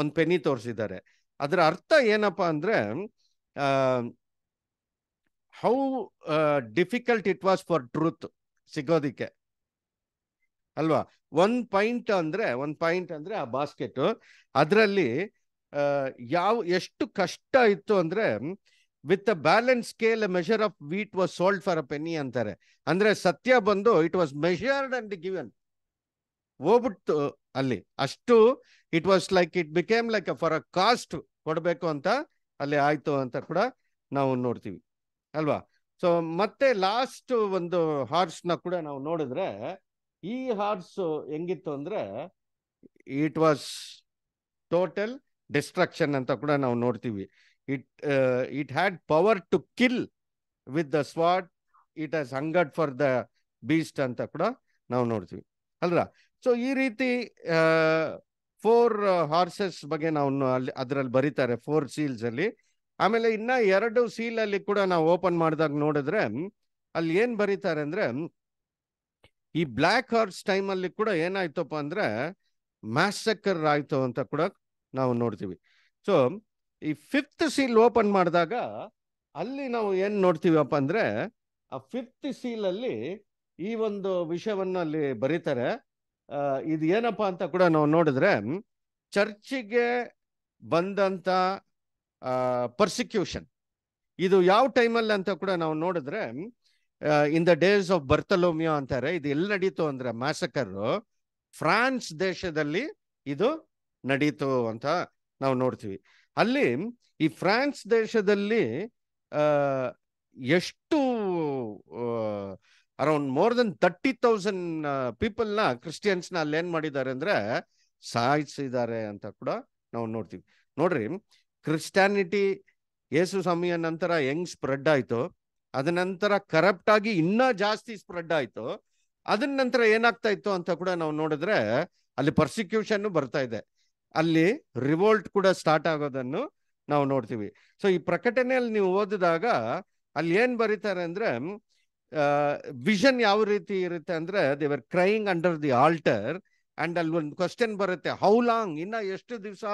ಒಂದು ಪೆನಿ ತೋರಿಸಿದ್ದಾರೆ ಅದರ ಅರ್ಥ ಏನಪ್ಪಾ ಅಂದ್ರೆ how difficult it was for truth ಸಿಗೋದಿಕ್ಕೆ ಅಲ್ವಾ ಒಂದ್ ಪಾಯಿಂಟ್ ಅಂದ್ರೆ ಒಂದ್ ಪಾಯಿಂಟ್ ಅಂದ್ರೆ ಆ ಬಾಸ್ಕೆಟ್ ಅದರಲ್ಲಿ ಯಾವ ಎಷ್ಟು ಕಷ್ಟ ಇತ್ತು ಅಂದ್ರೆ with a balance scale measure of wheat was sold for a penny ಅಂತಾರೆ ಅಂದ್ರೆ ಸತ್ಯ ಬಂದು it was measured and given ಹೋಗ್ಬಿಟ್ಟು ಅಲ್ಲಿ ಅಷ್ಟು it was like it became like for a cost ಕೊಡಬೇಕು ಅಂತ ಅಲ್ಲಿ ಆಯ್ತು ಅಂತ ಕೂಡ ನಾವು ನೋಡ್ತೀವಿ ಅಲ್ವಾ ಸೊ ಮತ್ತೆ ಲಾಸ್ಟ್ ಒಂದು ಹಾರ್ಸ್ನ ಕೂಡ ನಾವು ನೋಡಿದ್ರೆ ಈ ಹಾರ್ಸ್ ಹೆಂಗಿತ್ತು ಅಂದ್ರೆ ಇಟ್ ವಾಸ್ ಟೋಟಲ್ ಡಿಸ್ಟ್ರಕ್ಷನ್ ಅಂತ ಕೂಡ ನಾವು ನೋಡ್ತೀವಿ it it had power to kill with the sword it has hungered for the beast ಅಂತ ಕೂಡ ನಾವು ನೋಡ್ತೀವಿ ಅಲ್ರ ಸೊ ಈ ರೀತಿ ಫೋರ್ ಹಾರ್ಸಸ್ uh, ಬಗ್ಗೆ ನಾವು ಅಲ್ಲಿ ಅದರಲ್ಲಿ ಬರೀತಾರೆ ಫೋರ್ ಸೀಲ್ಸ್ ಅಲ್ಲಿ ಆಮೇಲೆ ಇನ್ನ ಎರಡು ಸೀಲ್ ಅಲ್ಲಿ ಕೂಡ ನಾವು ಓಪನ್ ಮಾಡಿದಾಗ ನೋಡಿದ್ರೆ ಅಲ್ಲಿ ಏನ್ ಬರೀತಾರೆ ಅಂದ್ರೆ ಈ ಬ್ಲ್ಯಾಕ್ ಹಾರ್ಸ್ ಟೈಮ್ ಅಲ್ಲಿ ಕೂಡ ಏನಾಯ್ತಪ್ಪ ಅಂದ್ರೆ ಮ್ಯಾಸಕರ್ ಆಯ್ತು ಅಂತ ಕೂಡ ನಾವು ನೋಡ್ತೀವಿ ಸೊ ಈ ಫಿಫ್ತ್ ಸೀಲ್ ಓಪನ್ ಮಾಡಿದಾಗ ಅಲ್ಲಿ ನಾವು ಏನು ನೋಡ್ತೀವಪ್ಪ ಅಂದರೆ ಆ ಫಿಫ್ತ್ ಸೀಲಲ್ಲಿ ಈ ಒಂದು ವಿಷಯವನ್ನು ಅಲ್ಲಿ ಬರೀತಾರೆ ಇದು ಏನಪ್ಪ ಅಂತ ಕೂಡ ನಾವು ನೋಡಿದ್ರೆ ಚರ್ಚಿಗೆ ಬಂದಂಥ ಪರ್ಸಿಕ್ಯೂಷನ್ ಇದು ಯಾವ ಟೈಮಲ್ಲಿ ಅಂತ ಕೂಡ ನಾವು ನೋಡಿದ್ರೆ in the days of Bartholomew ಅಂತಾರೆ ಇದು ಎಲ್ಲಿ ನಡೀತು ಅಂದ್ರೆ ಮ್ಯಾಸಕರ್ ಫ್ರಾನ್ಸ್ ದೇಶದಲ್ಲಿ ಇದು ನಡೀತು ಅಂತ ನಾವು ನೋಡ್ತೀವಿ ಅಲ್ಲಿ ಈ ಫ್ರಾನ್ಸ್ ದೇಶದಲ್ಲಿ ಎಷ್ಟು around more than thirty thousand ಪೀಪಲ್ನ ಕ್ರಿಶ್ಚಿಯನ್ಸ್ ಅಲ್ಲಿ ಏನು ಮಾಡಿದ್ದಾರೆ ಅಂದ್ರೆ ಸಾಯಿಸಿದ್ದಾರೆ ಅಂತ ಕೂಡ ನಾವು ನೋಡ್ತೀವಿ ನೋಡ್ರಿ ಕ್ರಿಶ್ಚಿಯಾನಿಟಿ ಯೇಸು ಸ್ವಾಮಿಯ ನಂತರ ಹೆಂಗ್ ಸ್ಪ್ರೆಡ್ ಆಯ್ತು ಅದ ನಂತರ ಕರಪ್ಟ್ ಆಗಿ ಇನ್ನೂ ಜಾಸ್ತಿ ಸ್ಪ್ರೆಡ್ ಆಯ್ತು ಅದನ್ನ ನಂತರ ಏನಾಗ್ತಾ ಇತ್ತು ಅಂತ ಕೂಡ ನಾವು ನೋಡಿದ್ರೆ ಅಲ್ಲಿ ಪರ್ಸಿಕ್ಯೂಷನ್ ಬರ್ತಾ ಇದೆ ಅಲ್ಲಿ ರಿವೋಲ್ಟ್ ಕೂಡ ಸ್ಟಾರ್ಟ್ ಆಗೋದನ್ನು ನಾವು ನೋಡ್ತೀವಿ ಸೊ ಈ ಪ್ರಕಟಣೆಯಲ್ಲಿ ನೀವು ಓದಿದಾಗ ಅಲ್ಲಿ ಏನ್ ಬರೀತಾರೆ ಅಂದ್ರೆ ವಿಷನ್ ಯಾವ ರೀತಿ ಇರುತ್ತೆ ಅಂದ್ರೆ they were crying under the altar and ಅಲ್ಲಿ ಒಂದು ಕ್ವಶನ್ ಬರುತ್ತೆ ಹೌ ಲಾಂಗ್ ಇನ್ನ ಎಷ್ಟು ದಿವಸ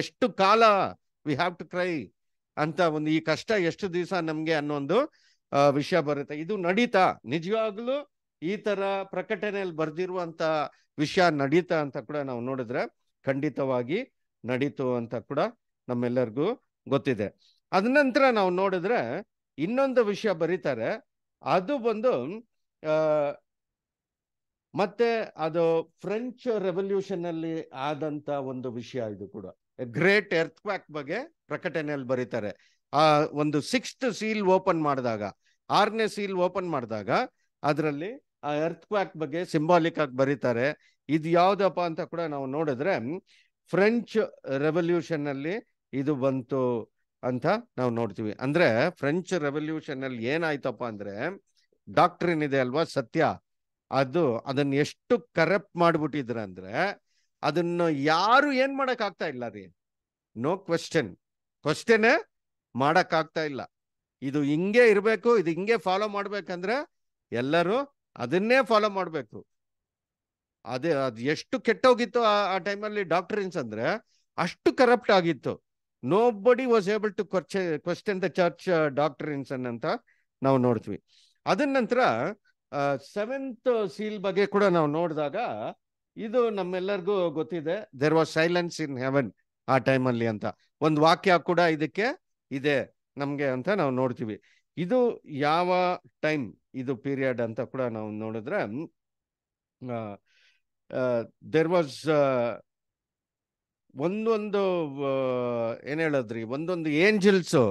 ಎಷ್ಟು ಕಾಲ ವಿ ಹ್ಯಾವ್ ಟು ಕ್ರೈ ಅಂತ ಒಂದು ಈ ಕಷ್ಟ ಎಷ್ಟು ದಿವಸ ನಮ್ಗೆ ಅನ್ನೋ ಒಂದು ವಿಷಯ ಬರುತ್ತೆ ಇದು ನಡೀತಾ ನಿಜವಾಗ್ಲೂ ಈ ತರ ಪ್ರಕಟಣೆಯಲ್ಲಿ ಬರ್ದಿರುವಂತ ವಿಷಯ ನಡೀತಾ ಅಂತ ಕೂಡ ನಾವು ನೋಡಿದ್ರೆ ಖಂಡಿತವಾಗಿ ನಡೀತು ಅಂತ ಕೂಡ ನಮ್ಮೆಲ್ಲರಿಗೂ ಗೊತ್ತಿದೆ ಅದ ನಂತರ ನಾವು ನೋಡಿದ್ರೆ ಇನ್ನೊಂದು ವಿಷಯ ಬರೀತಾರೆ ಅದು ಬಂದು ಮತ್ತೆ ಅದು ಫ್ರೆಂಚ್ ರೆವಲ್ಯೂಷನ್ ಅಲ್ಲಿ ಆದಂತ ಒಂದು ವಿಷಯ ಇದು ಕೂಡ ಗ್ರೇಟ್ ಎರ್ತ್ ಕ್ವಾಕ್ ಬಗ್ಗೆ ಪ್ರಕಟಣೆಯಲ್ಲಿ ಬರೀತಾರೆ ಆ ಒಂದು ಸಿಕ್ಸ್ತ್ ಸೀಲ್ ಓಪನ್ ಮಾಡಿದಾಗ ಆರನೇ ಸೀಲ್ ಓಪನ್ ಮಾಡಿದಾಗ ಅದರಲ್ಲಿ ಆ ಎರ್ತ್ ಕ್ವಾಕ್ ಬಗ್ಗೆ ಸಿಂಬಾಲಿಕ್ ಆಗಿ ಬರೀತಾರೆ ಇದು ಯಾವ್ದಪ್ಪ ಅಂತ ಕೂಡ ನಾವು ನೋಡಿದ್ರೆ ಫ್ರೆಂಚ್ ರೆವಲ್ಯೂಷನ್ ಅಲ್ಲಿ ಇದು ಬಂತು ಅಂತ ನಾವು ನೋಡ್ತೀವಿ ಅಂದ್ರೆ ಫ್ರೆಂಚ್ ರೆವಲ್ಯೂಷನ್ ಅಲ್ಲಿ ಏನಾಯ್ತಪ್ಪ ಅಂದ್ರೆ ಡಾಕ್ಟ್ರಿನ್ ಇದೆ ಅಲ್ವಾ ಸತ್ಯ ಅದು ಅದನ್ನ ಎಷ್ಟು ಕರೆಪ್ಟ್ ಮಾಡ್ಬಿಟ್ಟಿದ್ರ ಅಂದ್ರೆ ಅದನ್ನ ಯಾರು ಏನ್ ಮಾಡಕ್ ಆಗ್ತಾ ಇಲ್ಲ ರೀ ನೋ ಕ್ವಶನ್ ಕ್ವಶನ್ ಮಾಡಕ್ ಆಗ್ತಾ ಇಲ್ಲ ಇದು ಹಿಂಗೆ ಇರಬೇಕು ಇದು ಹಿಂಗೆ ಫಾಲೋ ಮಾಡ್ಬೇಕಂದ್ರೆ ಎಲ್ಲರೂ ಅದನ್ನೇ ಫಾಲೋ ಮಾಡ್ಬೇಕು ಅದೇ ಅದು ಎಷ್ಟು ಕೆಟ್ಟೋಗಿತ್ತು ಆ ಟೈಮಲ್ಲಿ ಡಾಕ್ಟ್ರಿನ್ಸ್ ಅಂದ್ರೆ ಅಷ್ಟು ಕರಪ್ಟ್ ಆಗಿತ್ತು nobody was able to ಕ್ವಶೆ ಕ್ವಶನ್ ದ ಚರ್ಚ್ ಡಾಕ್ಟ್ರಿನ್ಸ್ ಅಂತ ನಾವು ನೋಡ್ತೀವಿ ಅದನ್ನ ನಂತರ ಸೆವೆಂತ್ ಸೀಲ್ ಬಗ್ಗೆ ಕೂಡ ನಾವು ನೋಡಿದಾಗ ಇದು ನಮ್ಮೆಲ್ಲರಿಗೂ ಗೊತ್ತಿದೆ there was silence in heaven ಆ ಟೈಮಲ್ಲಿ ಅಂತ ಒಂದು ವಾಕ್ಯ ಕೂಡ ಇದಕ್ಕೆ ಇದೆ ನಮಗೆ ಅಂತ ನಾವು ನೋಡ್ತೀವಿ ಇದು ಯಾವ ಟೈಮ್ ಇದು ಪೀರಿಯಡ್ ಅಂತ ಕೂಡ ನಾವು ನೋಡಿದ್ರೆ ದೇರ್ ವಾಸ್ ಒಂದೊಂದು ಏನು ಹೇಳಿದ್ರಿ ಒಂದೊಂದು ಏಂಜಲ್ಸು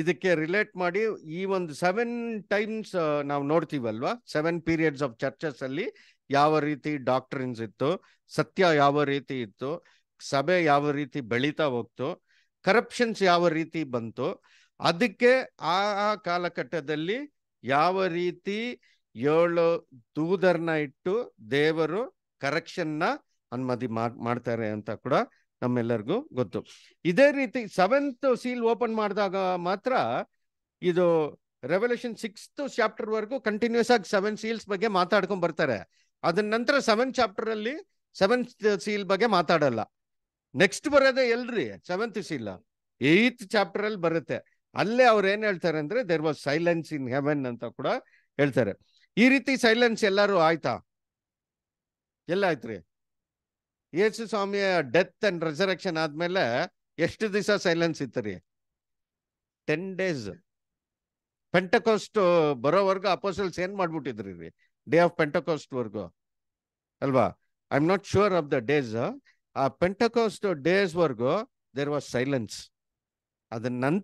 ಇದಕ್ಕೆ ರಿಲೇಟ್ ಮಾಡಿ ಈ ಒಂದು ಸೆವೆನ್ ಟೈಮ್ಸ್ ನಾವು ನೋಡ್ತೀವಲ್ವಾ ಸೆವೆನ್ ಪೀರಿಯಡ್ಸ್ ಆಫ್ ಚರ್ಚಸ್ ಅಲ್ಲಿ ಯಾವ ರೀತಿ ಡಾಕ್ಟ್ರಿನ್ಸ್ ಇತ್ತು ಸತ್ಯ ಯಾವ ರೀತಿ ಇತ್ತು ಸಭೆ ಯಾವ ರೀತಿ ಬೆಳೀತಾ ಹೋಗ್ತು ಕರಪ್ಷನ್ಸ್ ಯಾವ ರೀತಿ ಬಂತು ಅದಕ್ಕೆ ಆ ಆ ಕಾಲಘಟ್ಟದಲ್ಲಿ ಯಾವ ರೀತಿ ಏಳು ದೂದರ್ನ ಇಟ್ಟು ದೇವರು ಕರೆಕ್ಷನ್ನ ಅನುಮತಿ ಮಾಡ್ತಾರೆ ಅಂತ ಕೂಡ ನಮ್ಮೆಲ್ಲರಿಗೂ ಗೊತ್ತು ಇದೇ ರೀತಿ ಸೆವೆಂತ್ ಸೀಲ್ ಓಪನ್ ಮಾಡಿದಾಗ ಮಾತ್ರ ಇದು ರೆವಲ್ಯೂಷನ್ ಸಿಕ್ಸ್ತ್ ಚಾಪ್ಟರ್ ವರೆಗೂ ಕಂಟಿನ್ಯೂಸ್ ಆಗಿ ಸೆವೆನ್ ಸೀಲ್ಸ್ ಬಗ್ಗೆ ಮಾತಾಡ್ಕೊಂಡ್ ಬರ್ತಾರೆ ಅದನ್ನ ನಂತರ ಸೆವೆನ್ ಚಾಪ್ಟರ್ ಅಲ್ಲಿ ಸೆವೆಂತ್ ಸೀಲ್ ಬಗ್ಗೆ ಮಾತಾಡಲ್ಲ ನೆಕ್ಸ್ಟ್ ಬರೋದೇ ಎಲ್ರಿ ಸೆವೆಂತ್ ಸೀಲ್ ಏತ್ ಚಾಪ್ಟರ್ ಅಲ್ಲಿ ಬರುತ್ತೆ ಅಲ್ಲೇ ಅವ್ರು ಏನ್ ಹೇಳ್ತಾರೆ ಅಂದ್ರೆ there was silence in heaven ಅಂತ ಕೂಡ ಹೇಳ್ತಾರೆ ಈ ರೀತಿ ಸೈಲೆನ್ಸ್ ಎಲ್ಲರೂ ಆಯ್ತಾ ಎಲ್ಲಾಯ್ತ್ರಿ ಯೇಸು ಸ್ವಾಮಿಯ ಡೆತ್ ಅಂಡ್ ರೆಸರೆಕ್ಷನ್ ಆದ್ಮೇಲೆ ಎಷ್ಟು ದಿವಸ ಸೈಲೆನ್ಸ್ ಇತ್ತರಿ ಟೆನ್ ಡೇಸ್ ಪೆಂಟಕೋಸ್ಟ್ ಬರೋವರೆಗೂ ಅಪೋಸಲ್ಸ್ ಏನ್ ಮಾಡ್ಬಿಟ್ಟಿದ್ರಿ ರೀ ಡೇ ಆಫ್ ಪೆಂಟಕೋಸ್ಟ್ ವರ್ಗು ಅಲ್ವಾ I am not sure of the days ಆ ಪೆಂಟಕೋಸ್ಟ್ ಡೇಸ್ ವರ್ಗು ದೇರ್ ವಾಸ್ ಸೈಲೆನ್ಸ್ ಅದ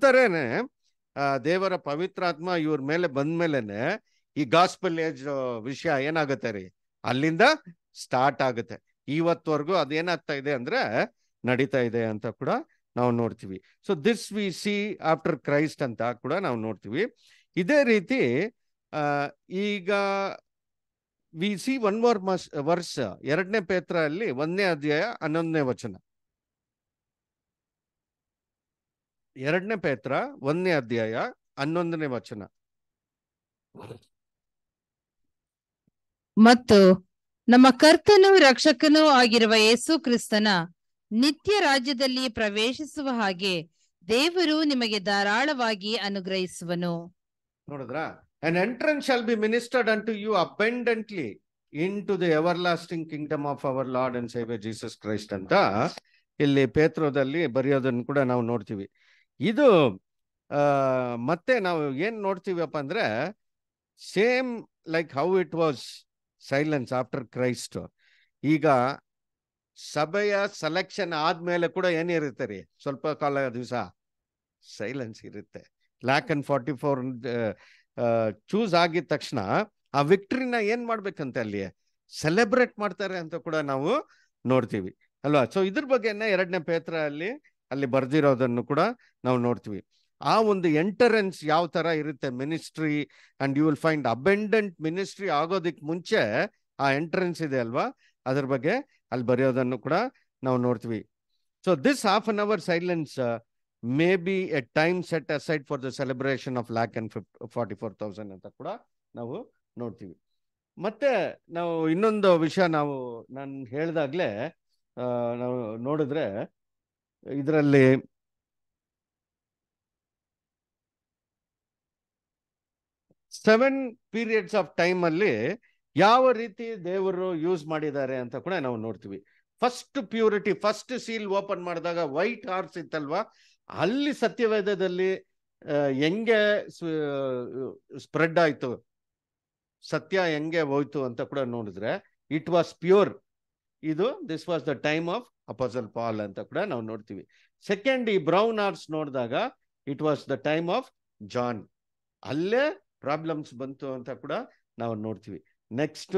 ಆ ದೇವರ ಪವಿತ್ರಾತ್ಮ ಇವ್ರ ಮೇಲೆ ಬಂದ ಮೇಲೆನೆ ಈ ಗಾಸ್ಪಲ್ ಏಜ್ ವಿಷಯ ಏನಾಗುತ್ತೆ ರೀ ಅಲ್ಲಿಂದ ಸ್ಟಾರ್ಟ್ ಆಗುತ್ತೆ ಇವತ್ವರೆಗೂ ಅದೇನಾಗ್ತಾ ಇದೆ ಅಂದ್ರೆ ನಡೀತಾ ಇದೆ ಅಂತ ಕೂಡ ನಾವು ನೋಡ್ತೀವಿ so this we see after Christ ಅಂತ ಕೂಡ ನಾವು ನೋಡ್ತೀವಿ ಇದೇ ರೀತಿ ಈಗ ವಿ ಸಿ ಒನ್ ಮೋರ್ ಮಸ್ ವರ್ಷ ಎರಡನೇ ಪೇತ್ರ ಅಲ್ಲಿ ಒಂದನೇ ಅಧ್ಯಾಯ ಹನ್ನೊಂದನೇ ವಚನ ಎರಡನೇ ಪೇತ್ರ ಒಂದನೇ ಅಧ್ಯಾಯ ಹನ್ನೊಂದನೇ ವಚನ ಮತ್ತು ನಮ್ಮ ಕರ್ತನೂ ರಕ್ಷಕನೂ ಆಗಿರುವ ಯೇಸು ಕ್ರಿಸ್ತನ ನಿತ್ಯ ರಾಜ್ಯದಲ್ಲಿ ಪ್ರವೇಶಿಸುವ ಹಾಗೆ ದೇವರು ನಿಮಗೆ ಧಾರಾಳವಾಗಿ ಅನುಗ್ರಹಿಸುವನು ನೋಡಿದ್ರಾ an entrance shall be ministered unto you abundantly into the everlasting kingdom of our Lord and Jesus Christ ಅಂತ ಇಲ್ಲಿ ಪೇತ್ರೋದಲ್ಲಿ ಬರೆಯೋದನ್ನ ಕೂಡ ನಾವು ನೋಡ್ತೀವಿ ಇದು ಮತ್ತೆ ನಾವು ಏನ್ ನೋಡ್ತೀವಪ್ಪ ಅಂದ್ರೆ same like how it was silence after Christ ಈಗ ಸಭೆಯ ಸೆಲೆಕ್ಷನ್ ಆದ್ಮೇಲೆ ಕೂಡ ಏನಿರುತ್ತೆ ರೀ ಸ್ವಲ್ಪ ಕಾಲ ದಿವಸ ಸೈಲೆನ್ಸ್ ಇರುತ್ತೆ lakh and forty four choose ಆಗಿದ ತಕ್ಷಣ ಆ ವಿಕ್ಟ್ರಿನ ಏನ್ ಮಾಡ್ಬೇಕಂತೆ ಅಲ್ಲಿ ಸೆಲೆಬ್ರೇಟ್ ಮಾಡ್ತಾರೆ ಅಂತ ಕೂಡ ನಾವು ನೋಡ್ತೀವಿ ಅಲ್ವಾ ಸೊ ಇದ್ರ ಬಗ್ಗೆನೇ ಎರಡನೇ ಪೇತ್ರ ಅಲ್ಲಿ ಅಲ್ಲಿ ಬರ್ದಿರೋದನ್ನು ಕೂಡ ನಾವು ನೋಡ್ತೀವಿ ಆ ಒಂದು ಎಂಟರೆನ್ಸ್ ಯಾವ ತರ ಇರುತ್ತೆ ministry and you will find abundant ministry ಆಗೋದಕ್ಕೆ ಮುಂಚೆ ಆ ಎಂಟ್ರೆನ್ಸ್ ಇದೆ ಅಲ್ವಾ ಅದ್ರ ಬಗ್ಗೆ ಅಲ್ಲಿ ಬರೆಯೋದನ್ನು ಕೂಡ ನಾವು ನೋಡ್ತೀವಿ so this half an hour silence may be a time set aside for the celebration of lakh and fifty forty four thousand ಅಂತ ಕೂಡ ನಾವು ನೋಡ್ತೀವಿ ಮತ್ತೆ ನಾವು ಇನ್ನೊಂದು ವಿಷಯ ನಾವು ನಾನು ಹೇಳ್ದಾಗ್ಲೇ ನಾವು ನೋಡಿದ್ರೆ ಇದರಲ್ಲಿ ಸೆವೆನ್ ಪೀರಿಯಡ್ಸ್ ಆಫ್ ಟೈಮ್ ಅಲ್ಲಿ ಯಾವ ರೀತಿ ದೇವರು ಯೂಸ್ ಮಾಡಿದ್ದಾರೆ ಅಂತ ಕೂಡ ನಾವು ನೋಡ್ತೀವಿ first purity first seal open ಮಾಡಿದಾಗ ವೈಟ್ ಹಾರ್ಸ್ ಇತ್ತಲ್ವಾ ಅಲ್ಲಿ ಸತ್ಯವೇದದಲ್ಲಿ ಹೆಂಗೆ ಸ್ಪ್ರೆಡ್ ಆಯ್ತು ಸತ್ಯ ಹೆಂಗೆ ಹೋಯ್ತು ಅಂತ ಕೂಡ ನೋಡಿದ್ರೆ ಇಟ್ ವಾಸ್ ಪ್ಯೂರ್ ಇದು this was the time of apostle Paul ಅಂತ ಕೂಡ ನಾವು ನೋಡ್ತೀವಿ ಸೆಕೆಂಡ್ ಈ ಬ್ರೌನ್ ಆರ್ಟ್ಸ್ ನೋಡಿದಾಗ it was the time of John ಅಲ್ಲೇ ಪ್ರಾಬ್ಲಮ್ಸ್ ಬಂತು ಅಂತ ಕೂಡ ನಾವು ನೋಡ್ತೀವಿ next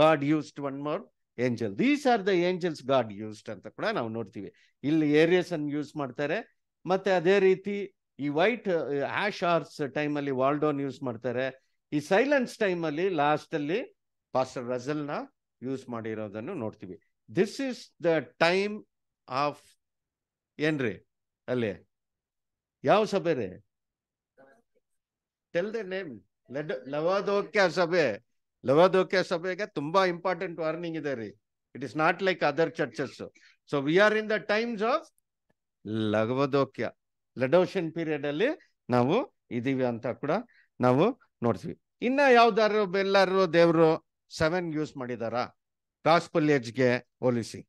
God used one more angel these are the angels God used ಅಂತ ಕೂಡ ನಾವು ನೋಡ್ತೀವಿ ಇಲ್ಲಿ ಏರಿಯಸ್ ಅನ್ನು ಯೂಸ್ ಮಾಡ್ತಾರೆ ಮತ್ತೆ ಅದೇ ರೀತಿ ಈ ವೈಟ್ ಆಶ್ ಆರ್ಸ್ ಟೈಮಲ್ಲಿ ವಾಲ್ಡೋನ್ ಯೂಸ್ ಮಾಡ್ತಾರೆ ಈ ಸೈಲೆನ್ಸ್ ಟೈಮಲ್ಲಿ ಲಾಸ್ಟಲ್ಲಿ ಪಾಸ್ಟರ್ ರಜಲ್ನ ಯೂಸ್ ಮಾಡಿರೋದನ್ನು ನೋಡ್ತೀವಿ this is the time of ಏನ್ರಿ ಅಲ್ಲಿ ಯಾವ ಸಭೆ ರೀ ಟೆಲ್ ದ ನೇಮ್ ಲಡ್ ಲವದೋಕ್ಯ ಸಭೆ ಲವದೋಕ್ಯ ಸಭೆಗೆ ತುಂಬಾ ಇಂಪಾರ್ಟೆಂಟ್ ವಾರ್ನಿಂಗ್ ಇದೆ ರೀ it is not like other churches so we are in the times of ಲವದೋಕ್ಯ ಲಡೋಷನ್ ಪೀರಿಯಡ್ ಅಲ್ಲಿ ನಾವು ಇದೀವಿ ಅಂತ ಕೂಡ ನಾವು ನೋಡ್ತೀವಿ ಇನ್ನ ಯಾವ್ದಾರು ಎಲ್ಲರೂ ದೇವರು ಸೆವೆನ್ ಯೂಸ್ ಮಾಡಿದಾರ ಗಾಸ್ಪಲ್ ಏಜ್ಗೆ ಹೋಲಿಸಿ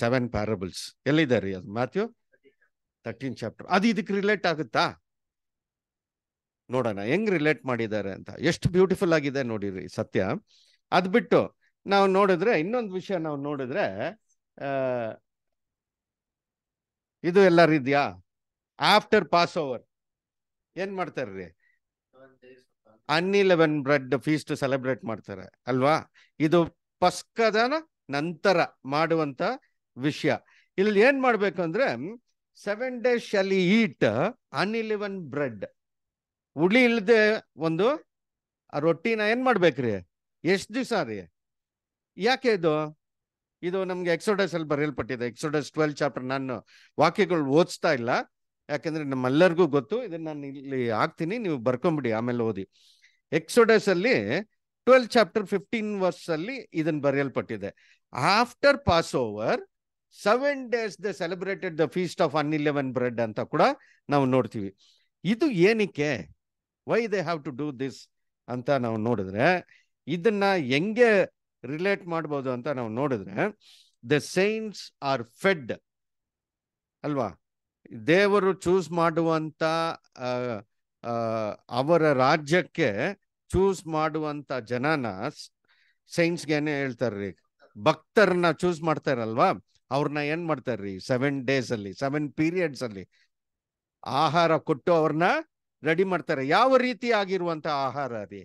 ಸೆವೆನ್ ಪ್ಯಾರಬಲ್ಸ್ ಎಲ್ಲಿದ್ದಾರೆ ಅದು ಮ್ಯಾಥ್ಯೂ ತರ್ಟೀನ್ ಚಾಪ್ಟರ್ ಅದು ಇದಕ್ಕೆ ರಿಲೇಟ್ ಆಗುತ್ತಾ ನೋಡೋಣ ಹೆಂಗ್ ರಿಲೇಟ್ ಮಾಡಿದ್ದಾರೆ ಅಂತ ಎಷ್ಟು ಬ್ಯೂಟಿಫುಲ್ ಆಗಿದೆ ನೋಡಿರಿ ಸತ್ಯ ಅದ್ ಬಿಟ್ಟು ನಾವು ನೋಡಿದ್ರೆ ಇನ್ನೊಂದು ವಿಷಯ ನಾವು ನೋಡಿದ್ರೆ ಇದು ಎಲ್ಲರಿದ್ಯಾ ಆಫ್ಟರ್ ಪಾಸ್ ಓವರ್ ಏನ್ ಮಾಡ್ತಾರ್ರಿ ಅನ್ಇಲೆವೆನ್ ಬ್ರೆಡ್ ಫೀಸ್ಟ್ ಸೆಲೆಬ್ರೇಟ್ ಮಾಡ್ತಾರೆ ಅಲ್ವಾ ಇದು ಪಸ್ಕದ ನಂತರ ಮಾಡುವಂತ ವಿಷಯ ಇಲ್ಲಿ ಏನ್ ಮಾಡ್ಬೇಕು ಅಂದ್ರೆ ಸೆವೆನ್ ಡೇಸ್ ಶಾಲಿ ಈಟ್ ಅನ್ಇಲೆವೆನ್ ಬ್ರೆಡ್ ಉಡ್ಲಿ ಇಲ್ಲದೆ ಒಂದು ರೊಟ್ಟಿನ ಏನ್ ಮಾಡ್ಬೇಕ್ರಿ ಎಷ್ಟ್ ದಿವ್ಸ ರೀ ಯಾಕೆ ಇದು ಇದು ನಮ್ಗೆ ಎಕ್ಸೋಡಸ್ ಅಲ್ಲಿ ಬರೆಯಲ್ಪಟ್ಟಿದೆ ಎಕ್ಸೋಡಸ್ ಟ್ವೆಲ್ ಚಾಪ್ಟರ್ ನಾನು ವಾಕ್ಯಗಳು ಓದಿಸ್ತಾ ಇಲ್ಲ ಯಾಕಂದ್ರೆ ನಮ್ಮೆಲ್ಲರಿಗೂ ಗೊತ್ತು ಇದನ್ನ ನಾನು ಇಲ್ಲಿ ಹಾಕ್ತೀನಿ ನೀವು ಬರ್ಕೊಂಬಿಡಿ ಆಮೇಲೆ ಓದಿ ಎಕ್ಸೋಡಸ್ ಅಲ್ಲಿ ಟ್ವೆಲ್ ಚಾಪ್ಟರ್ ಫಿಫ್ಟೀನ್ ವರ್ಸ್ ಅಲ್ಲಿ ಇದನ್ನ ಬರೆಯಲ್ಪಟ್ಟಿದೆ after Passover seven days the celebrated the feast of unleavened bread ಅಂತ ಕೂಡ ನಾವು ನೋಡ್ತೀವಿ ಇದು ಏನಕ್ಕೆ why they have to do this ಅಂತ ನಾವು ನೋಡಿದ್ರೆ ಇದನ್ನ ಹೆಂಗೆ ರಿಲೇಟ್ ಮಾಡ್ಬೋದು ಅಂತ ನಾವು ನೋಡಿದ್ರೆ ದ ಸೈನ್ಸ್ ಆರ್ ಫೆಡ್ ಅಲ್ವಾ ದೇವರು ಚೂಸ್ ಮಾಡುವಂತ ಅವರ ರಾಜ್ಯಕ್ಕೆ ಚೂಸ್ ಮಾಡುವಂತ ಜನನ ಸೈನ್ಸ್ಗೇನೆ ಹೇಳ್ತಾರ್ರಿ ಭಕ್ತರನ್ನ ಚೂಸ್ ಮಾಡ್ತಾರಲ್ವಾ ಅವ್ರನ್ನ ಏನ್ ಮಾಡ್ತಾರ್ರಿ ಸೆವೆನ್ ಡೇಸ್ ಅಲ್ಲಿ ಸೆವೆನ್ ಪೀರಿಯಡ್ಸ್ ಅಲ್ಲಿ ಆಹಾರ ಕೊಟ್ಟು ಅವ್ರನ್ನ ರೆಡಿ ಮಾಡ್ತಾರೆ ಯಾವ ರೀತಿ ಆಗಿರುವಂತ ಆಹಾರ ರೀ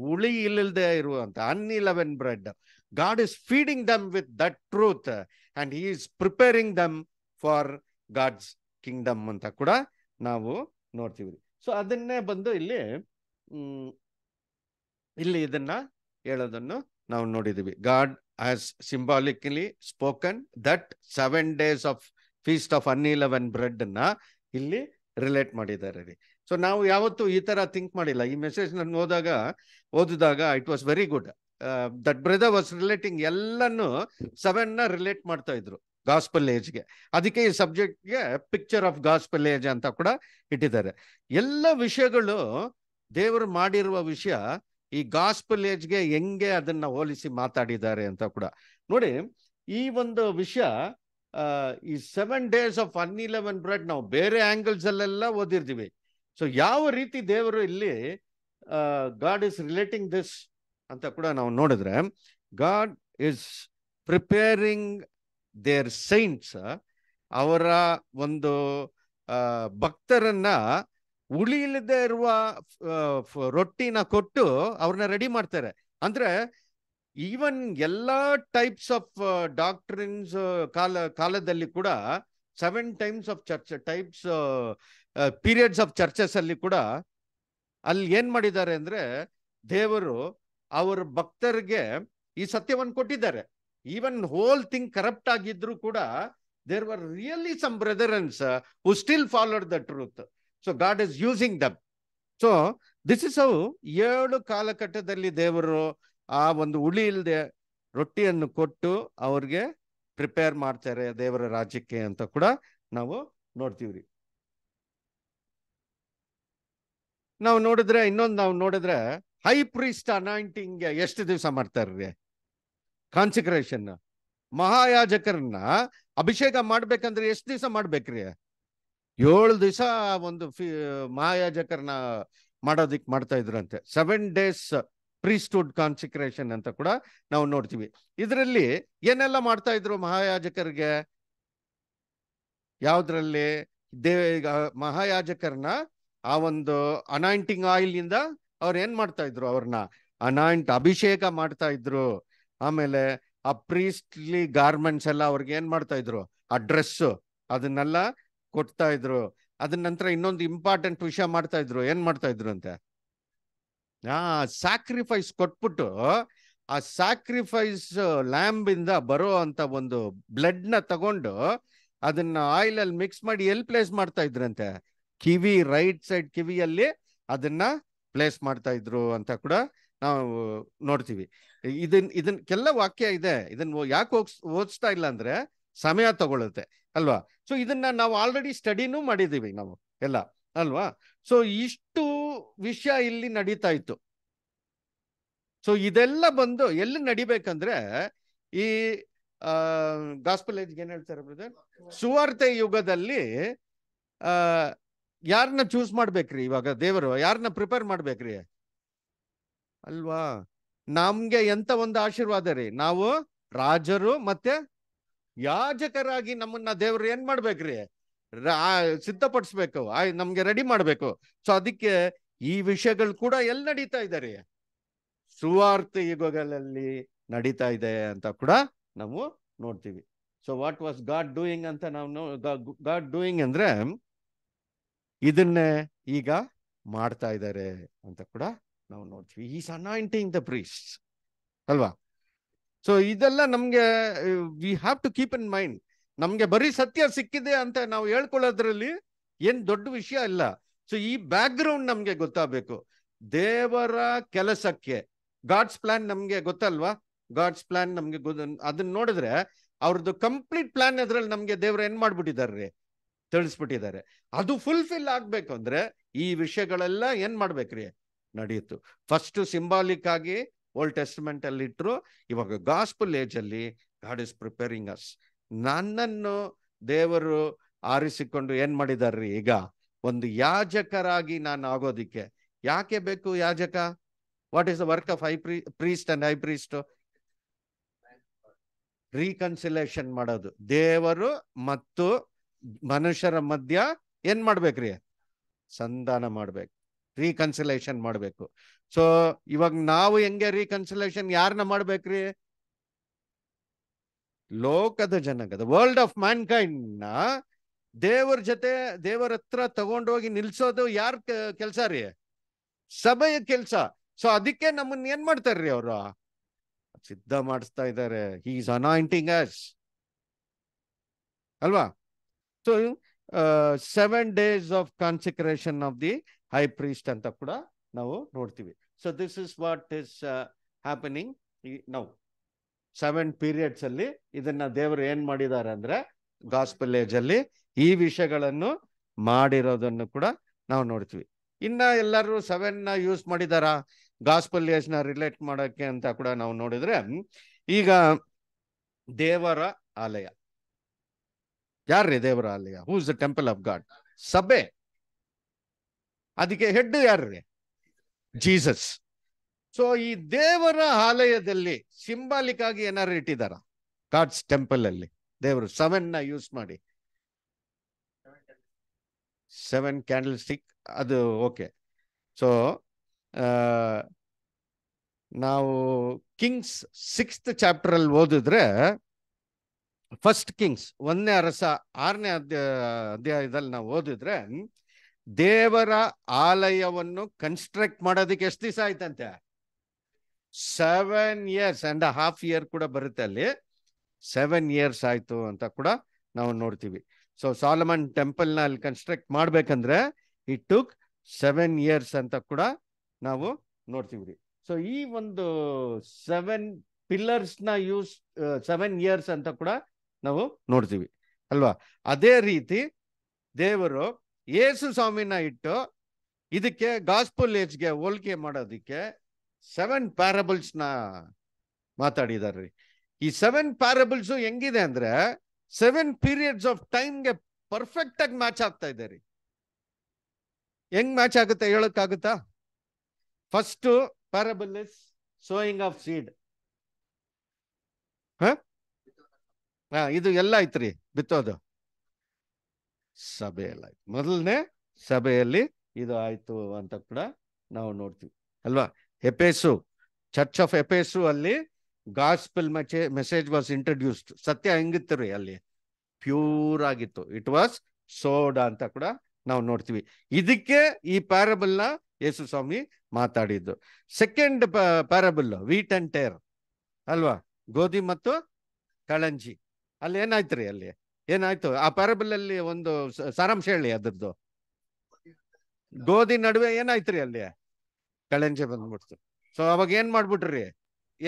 ಹುಳಿ ಇಲ್ಲದೆ ಇರುವಂತ unleavened bread God is feeding them with that truth and he is preparing them for God's kingdom ಅಂತ ಕೂಡ ನಾವು ನೋಡ್ತೀವಿ ಸೊ ಅದನ್ನೇ ಬಂದು ಇಲ್ಲಿ ಇಲ್ಲಿ ಇದನ್ನ ಹೇಳೋದನ್ನು ನಾವು ನೋಡಿದೀವಿ God has symbolically spoken that seven days of feast of unleavened bread ಅನ್ನ ಇಲ್ಲಿ ರಿಲೇಟ್ ಮಾಡಿದ್ದಾರೆ ರೀ ಸೊ ನಾವು ಯಾವತ್ತೂ ಈ ತರ ಥಿಂಕ್ ಮಾಡಿಲ್ಲ ಈ ಮೆಸೇಜ್ ನಾನು ಓದಾಗ ಓದಿದಾಗ it was very good that brother was relating seven ನ ರಿಲೇಟ್ ಮಾಡ್ತಾ ಇದ್ರು ಗಾಸ್ಪಲ್ ಗೆ ಅದಕ್ಕೆ ಈ ಸಬ್ಜೆಕ್ಟ್ಗೆ ಪಿಕ್ಚರ್ ಆಫ್ ಗಾಸ್ಪಲ್ ಏಜ್ ಅಂತ ಕೂಡ ಇಟ್ಟಿದ್ದಾರೆ ಎಲ್ಲ ವಿಷಯಗಳು ದೇವರು ಮಾಡಿರುವ ವಿಷಯ ಈ ಗಾಸ್ಪಲ್ ಗೆ ಹೆಂಗೆ ಅದನ್ನ ಹೋಲಿಸಿ ಮಾತಾಡಿದ್ದಾರೆ ಅಂತ ಕೂಡ ನೋಡಿ ಈ ಒಂದು ವಿಷಯ ಈ seven days of unleavened bread ನಾವು ಬೇರೆ ಆಂಗಲ್ಸ್ ಅಲ್ಲೆಲ್ಲ ಓದಿರ್ತೀವಿ ಸೊ ಯಾವ ರೀತಿ ದೇವರು ಇಲ್ಲಿ ಗಾಡ್ ಇಸ್ ರಿಲೇಟಿಂಗ್ ದಿಸ್ ಅಂತ ಕೂಡ ನಾವು ನೋಡಿದ್ರೆ God is preparing their saints ಅವರ ಒಂದು ಭಕ್ತರನ್ನ ಉಳಿಯಿಲ್ಲದೆ ಇರುವ ರೊಟ್ಟಿನ ಕೊಟ್ಟು ಅವ್ರನ್ನ ರೆಡಿ ಮಾಡ್ತಾರೆ ಅಂದ್ರೆ ಈವನ್ ಎಲ್ಲಾ ಟೈಪ್ಸ್ ಆಫ್ ಡಾಕ್ಟ್ರಿನ್ಸ್ ಕಾಲ ಕಾಲದಲ್ಲಿ ಕೂಡ seven times of church types periods of churches ಅಲ್ಲಿ ಕೂಡ ಅಲ್ಲಿ ಏನ್ ಮಾಡಿದ್ದಾರೆ ಅಂದ್ರೆ ದೇವರು ಅವರ ಭಕ್ತರಿಗೆ ಈ ಸತ್ಯವನ್ನು ಕೊಟ್ಟಿದ್ದಾರೆ ಈವನ್ ಹೋಲ್ ಥಿಂಗ್ ಕರಪ್ಟ್ ಆಗಿದ್ರು ಕೂಡ there were really some brothers who still followed the truth so God is using them so this is ಅವು ಏಳು ಕಾಲಘಟ್ಟದಲ್ಲಿ ದೇವರು ಆ ಒಂದು ಉಳಿ ಇಲ್ಲದೆ ರೊಟ್ಟಿಯನ್ನು ಕೊಟ್ಟು ಅವ್ರಿಗೆ ಪ್ರಿಪೇರ್ ಮಾಡ್ತಾರೆ ದೇವರ ರಾಜ್ಯಕ್ಕೆ ಅಂತ ಕೂಡ ನಾವು ನೋಡ್ತೀವ್ರಿ ನಾವು ನೋಡಿದ್ರೆ ಇನ್ನೊಂದು ನಾವು ನೋಡಿದ್ರೆ ಹೈ ಪ್ರೀಸ್ಟ್ ಅನಾಯಿಂಟಿಂಗ್ ಎಷ್ಟು ದಿವಸ ಮಾಡ್ತಾರ್ರಿ ಕಾನ್ಸಿಕ್ರೇಷನ್ ಮಹಾಯಾಜಕರನ್ನ ಅಭಿಷೇಕ ಮಾಡ್ಬೇಕಂದ್ರೆ ಎಷ್ಟು ದಿವಸ ಮಾಡ್ಬೇಕ್ರಿ ಏಳು ದಿವಸ ಒಂದು ಫಿ ಮಹಾಯಾಜಕರನ್ನ ಮಾಡೋದಿಕ್ ಮಾಡ್ತಾ ಇದ್ರಂತೆ ಸೆವೆನ್ ಡೇಸ್ ಪ್ರೀಸ್ಟುಡ್ ಕಾನ್ಸಿಕ್ರೇಷನ್ ಅಂತ ಕೂಡ ನಾವು ನೋಡ್ತೀವಿ ಇದರಲ್ಲಿ ಏನೆಲ್ಲ ಮಾಡ್ತಾ ಇದ್ರು ಮಹಾಯಾಜಕರಿಗೆ ಯಾವ್ದ್ರಲ್ಲಿ ದೇವ ಮಹಾಯಾಜಕರನ್ನ ಆ ಒಂದು ಅನಾಯಿಂಟಿಂಗ್ ಆಯಿಲ್ ಇಂದ ಅವ್ರು ಏನ್ ಮಾಡ್ತಾ ಇದ್ರು ಅವ್ರನ್ನ ಅನಾಯಿಂಟ್ ಅಭಿಷೇಕ ಮಾಡ್ತಾ ಇದ್ರು ಆಮೇಲೆ ಆ ಪ್ರೀಸ್ಟ್ಲಿ ಗಾರ್ಮೆಂಟ್ಸ್ ಎಲ್ಲ ಅವ್ರಿಗೆ ಏನ್ ಮಾಡ್ತಾ ಇದ್ರು ಆ ಡ್ರೆಸ್ ಅದನ್ನೆಲ್ಲ ಕೊಡ್ತಾ ಇದ್ರು ಅದ ನಂತರ ಇನ್ನೊಂದು ಇಂಪಾರ್ಟೆಂಟ್ ವಿಷಯ ಮಾಡ್ತಾ ಇದ್ರು ಏನ್ ಮಾಡ್ತಾ ಇದ್ರು ಅಂತೆ ಆ ಸ್ಯಾಕ್ರಿಫೈಸ್ ಕೊಟ್ಬಿಟ್ಟು ಆ ಸ್ಯಾಕ್ರಿಫೈಸ್ ಲ್ಯಾಂಬ್ ಇಂದ ಬರೋ ಅಂತ ಒಂದು ಬ್ಲಡ್ ನ ತಗೊಂಡು ಅದನ್ನ ಆಯಿಲ್ ಅಲ್ಲಿ ಮಿಕ್ಸ್ ಮಾಡಿ ಎಲ್ ಪ್ಲೇಸ್ ಮಾಡ್ತಾ ಇದ್ರಂತೆ ಕಿವಿ ರೈಟ್ ಸೈಡ್ ಕಿವಿಯಲ್ಲಿ ಅದನ್ನ ಪ್ಲೇಸ್ ಮಾಡ್ತಾ ಇದ್ರು ಅಂತ ಕೂಡ ನಾವು ನೋಡ್ತೀವಿ ಇದನ್ ಇದನ್ ಕೆಲ ವಾಕ್ಯ ಇದೆ ಇದನ್ ಯಾಕೆ ಓದಿಸ್ತಾ ಇಲ್ಲ ಅಂದ್ರೆ ಸಮಯ ತಗೊಳುತ್ತೆ ಅಲ್ವಾ ಸೊ ಇದನ್ನ ನಾವು ಆಲ್ರೆಡಿ ಸ್ಟಡಿನೂ ಮಾಡಿದೀವಿ ನಾವು ಎಲ್ಲ ಅಲ್ವಾ ಸೊ ಇಷ್ಟು ವಿಷಯ ಇಲ್ಲಿ ನಡೀತಾ ಇತ್ತು ಸೊ ಇದೆಲ್ಲ ಬಂದು ಎಲ್ಲಿ ನಡಿಬೇಕಂದ್ರೆ ಈ ಗಾಸ್ಪಲ್ ಏನ್ ಹೇಳ್ತಾರೆ ಸುವಾರ್ತೆ ಯುಗದಲ್ಲಿ ಯಾರನ್ನ ಚೂಸ್ ಮಾಡ್ಬೇಕ್ರಿ ಇವಾಗ ದೇವರು ಯಾರನ್ನ ಪ್ರಿಪೇರ್ ಮಾಡ್ಬೇಕ್ರಿ ಅಲ್ವಾ ನಮ್ಗೆ ಎಂತ ಒಂದು ಆಶೀರ್ವಾದ ರೀ ನಾವು ರಾಜರು ಮತ್ತೆ ಯಾಜಕರಾಗಿ ನಮ್ಮನ್ನ ದೇವರು ಏನ್ ಮಾಡ್ಬೇಕ್ರಿ ಸಿದ್ಧಪಡಿಸ್ಬೇಕು ಆಯ್ ನಮ್ಗೆ ರೆಡಿ ಮಾಡ್ಬೇಕು ಸೊ ಅದಕ್ಕೆ ಈ ವಿಷಯಗಳು ಕೂಡ ಎಲ್ಲಿ ನಡೀತಾ ಇದ್ದಾರೆ ಸುವಾರ್ತೆ ಯುಗಗಳಲ್ಲಿ ನಡೀತಾ ಇದೆ ಅಂತ ಕೂಡ ನಾವು ನೋಡ್ತೀವಿ so what was God doing ಅಂತ ನಾವು ಗಾಡ್ ಡೂಯಿಂಗ್ ಅಂದ್ರೆ ಇದನ್ನೇ ಈಗ ಮಾಡ್ತಾ ಇದ್ದಾರೆ ಅಂತ ಕೂಡ ನಾವು ನೋಡ್ತೀವಿ ಈಸ್ ಅನಾಯಿಂಟಿಂಗ್ ದ ಬ್ರೀಸ್ ಅಲ್ವಾ ಸೊ ಇದೆಲ್ಲ ನಮ್ಗೆ we have to keep in mind ನಮ್ಗೆ ಬರೀ ಸತ್ಯ ಸಿಕ್ಕಿದೆ ಅಂತ ನಾವು ಹೇಳ್ಕೊಳ್ಳೋದ್ರಲ್ಲಿ ಏನ್ ದೊಡ್ಡ ವಿಷಯ ಇಲ್ಲ ಸೊ ಈ ಬ್ಯಾಕ್ ಗ್ರೌಂಡ್ ನಮ್ಗೆ ಗೊತ್ತಾಗಬೇಕು ದೇವರ ಕೆಲಸಕ್ಕೆ ಗಾಡ್ಸ್ ಪ್ಲಾನ್ ನಮ್ಗೆ ಗೊತ್ತಲ್ವಾ ಗಾಡ್ಸ್ ಪ್ಲಾನ್ ನಮ್ಗೆ ಅದನ್ನ ನೋಡಿದ್ರೆ ಅವ್ರದ್ದು ಕಂಪ್ಲೀಟ್ ಪ್ಲಾನ್ ಅದ್ರಲ್ಲಿ ನಮ್ಗೆ ದೇವ್ರ ಏನ್ ಮಾಡ್ಬಿಟ್ಟಿದಾರ್ರಿ ತಿಳಿಸ್ಬಿಟ್ಟಿದ್ದಾರೆ ಅದು ಫುಲ್ಫಿಲ್ ಆಗ್ಬೇಕು ಅಂದ್ರೆ ಈ ವಿಷಯಗಳೆಲ್ಲ ಏನ್ ಮಾಡ್ಬೇಕ್ರಿ ನಡೆಯಿತು ಫಸ್ಟ್ ಸಿಂಬಾಲಿಕ್ ಆಗಿ ಓಲ್ಡ್ ಟೆಸ್ಟ್ಮೆಂಟ್ ಅಲ್ಲಿ ಇಟ್ರು ಇವಾಗ ಗಾಸ್ಪುಲ್ ಏಜ್ ಅಲ್ಲಿ ಗಾಡ್ ಇಸ್ ಪ್ರಿಪೇರಿಂಗ್ ಅಸ್ ನನ್ನನ್ನು ದೇವರು ಆರಿಸಿಕೊಂಡು ಏನ್ ಮಾಡಿದಾರ್ರಿ ಈಗ ಒಂದು ಯಾಜಕರಾಗಿ ನಾನು ಆಗೋದಿಕ್ಕೆ ಯಾಕೆ ಬೇಕು ಯಾಜಕ what is the work of a ಪ್ರೀ priest and a priest reconciliation ಮಾಡೋದು ದೇವರು ಮತ್ತು ಮನುಷ್ಯರ ಮಧ್ಯ ಏನ್ ಮಾಡ್ಬೇಕ್ರಿ ಸಂಧಾನ ಮಾಡ್ಬೇಕು ರೀಕನ್ಸಿಲೇಷನ್ ಮಾಡ್ಬೇಕು ಸೊ ಇವಾಗ ನಾವು ಹೆಂಗೆ ರೀಕನ್ಸಿಲೇಷನ್ ಯಾರನ್ನ ಮಾಡ್ಬೇಕ್ರಿ ಲೋಕದ ಜನಗದ ವರ್ಲ್ಡ್ ಆಫ್ ಮ್ಯಾನ್ ಕೈಂಡ್ ನ ದೇವರ ಜೊತೆ ದೇವರ ಹತ್ರ ತಗೊಂಡೋಗಿ ನಿಲ್ಸೋದು ಯಾರ ಕೆಲ್ಸ ರೀ ಸಭೆಯ ಕೆಲ್ಸ ಸೊ ಅದಕ್ಕೆ ನಮ್ಮನ್ನ ಏನ್ ಮಾಡ್ತಾರ್ರಿ ಅವರು ಸಿದ್ಧ ಮಾಡಿಸ್ತಾ ಇದ್ದಾರೆ ಈಸ್ ಅನಾಯಿಂಟಿಂಗ್ ಅಸ್ ಅಲ್ವಾ so seven days of consecration of the high priest ಅಂತ ಕೂಡ ನಾವು ನೋಡ್ತೀವಿ so this is what is happening now seven periods ಅಲ್ಲಿ ಇದನ್ನ ದೇವರು ಏನ್ ಮಾಡಿದ್ದಾರೆ ಅಂದ್ರೆ ಗಾಸ್ಪಲ್ ಏಜ್ ಅಲ್ಲಿ ಈ ವಿಷಯಗಳನ್ನು ಮಾಡಿರೋದನ್ನು ಕೂಡ ನಾವು ನೋಡ್ತೀವಿ ಇನ್ನ ಎಲ್ಲರೂ ಸೆವೆನ್ ನ ಯೂಸ್ ಮಾಡಿದಾರ ಗಾಸ್ಪಲ್ ಏಜ್ ನ ರಿಲೇಟ್ ಮಾಡೋಕೆ ಅಂತ ಕೂಡ ನಾವು ನೋಡಿದ್ರೆ ಈಗ ದೇವರ ಆಲಯ ಯಾರ್ರಿ ದೇವರ ಆಲಯ who is the temple of God ಸಭೆ ಅದಕ್ಕೆ ಹೆಡ್ ಯಾರ್ರಿ ಜೀಸಸ್ ಸೊ ಈ ದೇವರ ಆಲಯದಲ್ಲಿ ಸಿಂಬಾಲಿಕ್ ಆಗಿ ಏನಾರು ಇಟ್ಟಿದಾರ ಗಾಡ್ಸ್ ಟೆಂಪಲ್ ಅಲ್ಲಿ ದೇವರು ಸೆವೆನ್ ನ ಯೂಸ್ ಮಾಡಿ ಸೆವೆನ್ ಕ್ಯಾಂಡಲ್ ಸ್ಟಿಕ್ ಅದು ಓಕೆ ಸೊ ನಾವು ಕಿಂಗ್ಸ್ ಸಿಕ್ಸ್ತ್ ಚಾಪ್ಟರ್ ಅಲ್ಲಿ ಓದಿದ್ರೆ ಫಸ್ಟ್ ಕಿಂಗ್ಸ್ ಒಂದನೇ ಅರಸ ಆರನೇ ಅಧ್ಯ ಅಧ್ಯಾಯದಲ್ಲಿ ನಾವು ಓದಿದ್ರೆ ದೇವರ ಆಲಯವನ್ನು ಕನ್ಸ್ಟ್ರಕ್ಟ್ ಮಾಡೋದಕ್ಕೆ ಎಷ್ಟು ದಿವಸ ಆಯ್ತಂತೆ seven years and half year ಕೂಡ ಬರುತ್ತೆ ಅಲ್ಲಿ ಸೆವೆನ್ ಇಯರ್ಸ್ ಆಯ್ತು ಅಂತ ಕೂಡ ನಾವು ನೋಡ್ತೀವಿ ಸೊ ಸಾಲಮನ್ ನ ಅಲ್ಲಿ ಕನ್ಸ್ಟ್ರಕ್ಟ್ ಮಾಡ್ಬೇಕಂದ್ರೆ ಇಟ್ ಟುಕ್ ಸೆವೆನ್ ಇಯರ್ಸ್ ಅಂತ ಕೂಡ ನಾವು ನೋಡ್ತೀವಿ ರೀ ಸೊ ಈ ಒಂದು ಸೆವೆನ್ ಪಿಲ್ಲರ್ಸ್ನ ಯೂಸ್ ಸೆವೆನ್ ಇಯರ್ಸ್ ಅಂತ ಕೂಡ ನಾವು ನೋಡ್ತೀವಿ ಅಲ್ವಾ ಅದೇ ರೀತಿ ದೇವರು ಯೇಸು ಸ್ವಾಮಿನ ಇಟ್ಟು ಇದಕ್ಕೆ ಗಾಸ್ಪುಲ್ ಏಜ್ಗೆ ಹೋಲಿಕೆ ಮಾಡೋದಕ್ಕೆ ಸೆವೆನ್ ಪ್ಯಾರಬಲ್ಸ್ನ ಮಾತಾಡಿದಾರ್ರಿ ಈ ಸೆವೆನ್ ಪ್ಯಾರಬಲ್ಸ್ ಹೆಂಗಿದೆ ಅಂದ್ರೆ ಸೆವೆನ್ ಪೀರಿಯಡ್ಸ್ ಆಫ್ ಟೈಮ್ಗೆ ಪರ್ಫೆಕ್ಟ್ ಆಗಿ ಮ್ಯಾಚ್ ಆಗ್ತಾ ಇದೆ ರೀ ಹೆಂಗ್ ಮ್ಯಾಚ್ ಆಗುತ್ತೆ ಹೇಳಕ್ಕಾಗುತ್ತಾ first parable is sowing of seed ಹಾ ಇದು ಎಲ್ಲ ಐತ್ರಿ ಬಿತ್ತೋದು ಸಭೆಯಲ್ಲಿ ಮೊದಲನೇ ಸಭೆಯಲ್ಲಿ ಇದು ಆಯ್ತು ಅಂತ ಕೂಡ ನಾವು ನೋಡ್ತೀವಿ ಅಲ್ವಾ ಎಪೇಸು ಚರ್ಚ್ ಆಫ್ ಎಪೇಸು ಅಲ್ಲಿ ಗಾಸ್ಪಲ್ ಮೆಚೆ ಮೆಸೇಜ್ ವಾಸ್ ಇಂಟ್ರೊಡ್ಯೂಸ್ಡ್ ಸತ್ಯ ಹೆಂಗಿತ್ತು ರೀ ಅಲ್ಲಿ ಪ್ಯೂರ್ ಆಗಿತ್ತು ಇಟ್ ವಾಸ್ ಸೋಡ ಅಂತ ಕೂಡ ನಾವು ನೋಡ್ತೀವಿ ಇದಕ್ಕೆ ಈ ಪ್ಯಾರಬಲ್ ನ ಯೇಸು ಸ್ವಾಮಿ ಮಾತಾಡಿದ್ದು second parable wheat and tare ಅಲ್ವಾ ಗೋಧಿ ಮತ್ತು ಕಳಂಜಿ ಅಲ್ಲಿ ಏನಾಯ್ತ್ರಿ ಅಲ್ಲಿ ಏನಾಯ್ತು ಆ ಪ್ಯಾರಬಲ್ ಅಲ್ಲಿ ಒಂದು ಸಾರಾಂಶ ಹೇಳಿ ಅದ್ರದ್ದು ಗೋಧಿ ನಡುವೆ ಏನಾಯ್ತ್ರಿ ಅಲ್ಲಿ ಕಳೆಂಜೆ ಬಂದ್ಬಿಡ್ತು ಸೊ ಅವಾಗ ಏನ್ ಮಾಡ್ಬಿಟ್ರಿ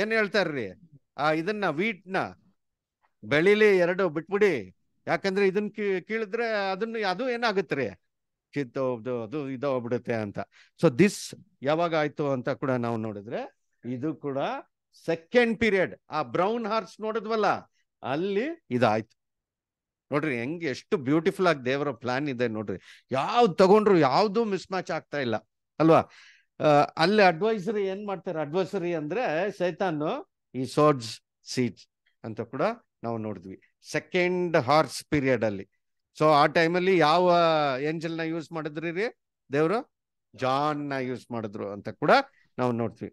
ಏನ್ ಹೇಳ್ತಾರ್ರಿ ಆ ಇದನ್ನ ವೀಟ್ನ ಬೆಳಿಲಿ ಎರಡು ಬಿಟ್ಬಿಡಿ ಯಾಕಂದ್ರೆ ಇದನ್ನ ಕೀಳಿದ್ರೆ ಅದನ್ನ ಅದು ಏನಾಗುತ್ತೆ ಕಿತ್ತೋಗ್ದು ಅದು ಇದಾಗ್ಬಿಡುತ್ತೆ ಅಂತ ಸೊ ದಿಸ್ ಯಾವಾಗ ಆಯ್ತು ಅಂತ ಕೂಡ ನಾವು ನೋಡಿದ್ರೆ ಇದು ಕೂಡ ಸೆಕೆಂಡ್ ಪೀರಿಯಡ್ ಆ ಬ್ರೌನ್ ಹಾರ್ಸ್ ನೋಡಿದ್ವಲ್ಲ ಅಲ್ಲಿ ಇದಾಯ್ತು ನೋಡ್ರಿ ಹೆಂಗ್ ಎಷ್ಟು ಬ್ಯೂಟಿಫುಲ್ ಆಗಿ ದೇವರ ಪ್ಲಾನ್ ಇದೆ ನೋಡ್ರಿ ಯಾವ್ದು ತಗೊಂಡ್ರು ಯಾವ್ದು ಮಿಸ್ ಮ್ಯಾಚ್ ಆಗ್ತಾ ಇಲ್ಲ ಅಲ್ವಾ ಅಲ್ಲಿ ಅಡ್ವೈಸರಿ ಏನ್ ಮಾಡ್ತಾರೆ ಅಡ್ವೈಸರಿ ಅಂದ್ರೆ ಸೈತಾನು ಈ ಸೋಡ್ಸ್ ಸೀಡ್ಸ್ ಅಂತ ಕೂಡ ನಾವು ನೋಡಿದ್ವಿ ಸೆಕೆಂಡ್ ಹಾರ್ಸ್ ಪೀರಿಯಡ್ ಅಲ್ಲಿ ಸೊ ಆ ಟೈಮಲ್ಲಿ ಯಾವ ಏಂಜಲ್ ನ ಯೂಸ್ ಮಾಡಿದ್ರಿ ರೀ ದೇವರು ಜಾನ್ ನ ಯೂಸ್ ಮಾಡಿದ್ರು ಅಂತ ಕೂಡ ನಾವು ನೋಡ್ತೀವಿ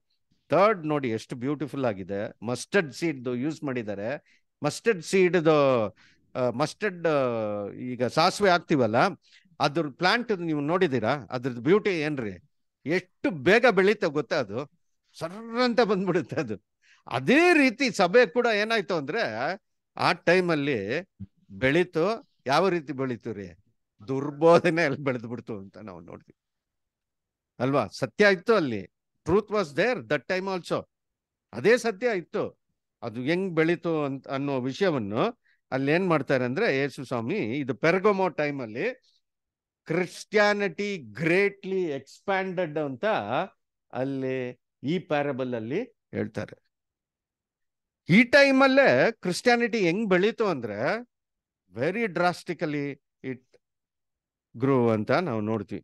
ಥರ್ಡ್ ನೋಡಿ ಎಷ್ಟು ಬ್ಯೂಟಿಫುಲ್ ಆಗಿದೆ ಮಸ್ಟರ್ಡ್ ಸೀಡ್ ಯೂಸ್ ಮಾಡಿದ್ದಾರೆ ಮಸ್ಟರ್ಡ್ ಸೀಡ್ದು ಮಸ್ಟರ್ಡ್ ಈಗ ಸಾಸಿವೆ ಹಾಕ್ತಿವಲ್ಲ ಅದ್ರ ಪ್ಲಾಂಟ್ ನೀವು ನೋಡಿದೀರಾ ಅದ್ರದ್ದು ಬ್ಯೂಟಿ ಏನ್ರಿ ಎಷ್ಟು ಬೇಗ ಬೆಳೀತ ಗೊತ್ತಾ ಅದು ಅಂತ ಬಂದ್ಬಿಡುತ್ತೆ ಅದು ಅದೇ ರೀತಿ ಸಭೆ ಕೂಡ ಏನಾಯ್ತು ಅಂದ್ರೆ ಆ ಟೈಮಲ್ಲಿ ಬೆಳೀತು ಯಾವ ರೀತಿ ಬೆಳೀತು ರೀ ದುರ್ಬೋಧನೆ ಅಲ್ಲಿ ಬೆಳೆದು ಬಿಡ್ತು ಅಂತ ನಾವು ನೋಡ್ತೀವಿ ಅಲ್ವಾ ಸತ್ಯ ಇತ್ತು ಅಲ್ಲಿ truth was there that time also ಅದೇ ಸತ್ಯ ಇತ್ತು ಅದು ಹೆಂಗ್ ಬೆಳೀತು ಅಂತ ಅನ್ನೋ ವಿಷಯವನ್ನು ಅಲ್ಲಿ ಏನ್ ಮಾಡ್ತಾರೆ ಅಂದ್ರೆ ಯೇಸು ಸ್ವಾಮಿ ಇದು ಪೆರ್ಗೊಮೋ ಟೈಮ್ ಅಲ್ಲಿ ಕ್ರಿಸ್ಟಿಯಾನಿಟಿ ಗ್ರೇಟ್ಲಿ ಎಕ್ಸ್ಪ್ಯಾಂಡೆಡ್ ಅಂತ ಅಲ್ಲಿ ಈ ಪ್ಯಾರಬಲ್ ಅಲ್ಲಿ ಹೇಳ್ತಾರೆ ಈ ಟೈಮಲ್ಲೇ ಕ್ರಿಸ್ಟಿಯಾನಿಟಿ ಹೆಂಗ್ ಬೆಳೀತು ಅಂದ್ರೆ ವೆರಿ ಡ್ರಾಸ್ಟಿಕಲಿ ಇಟ್ ಗ್ರೋ ಅಂತ ನಾವು ನೋಡ್ತೀವಿ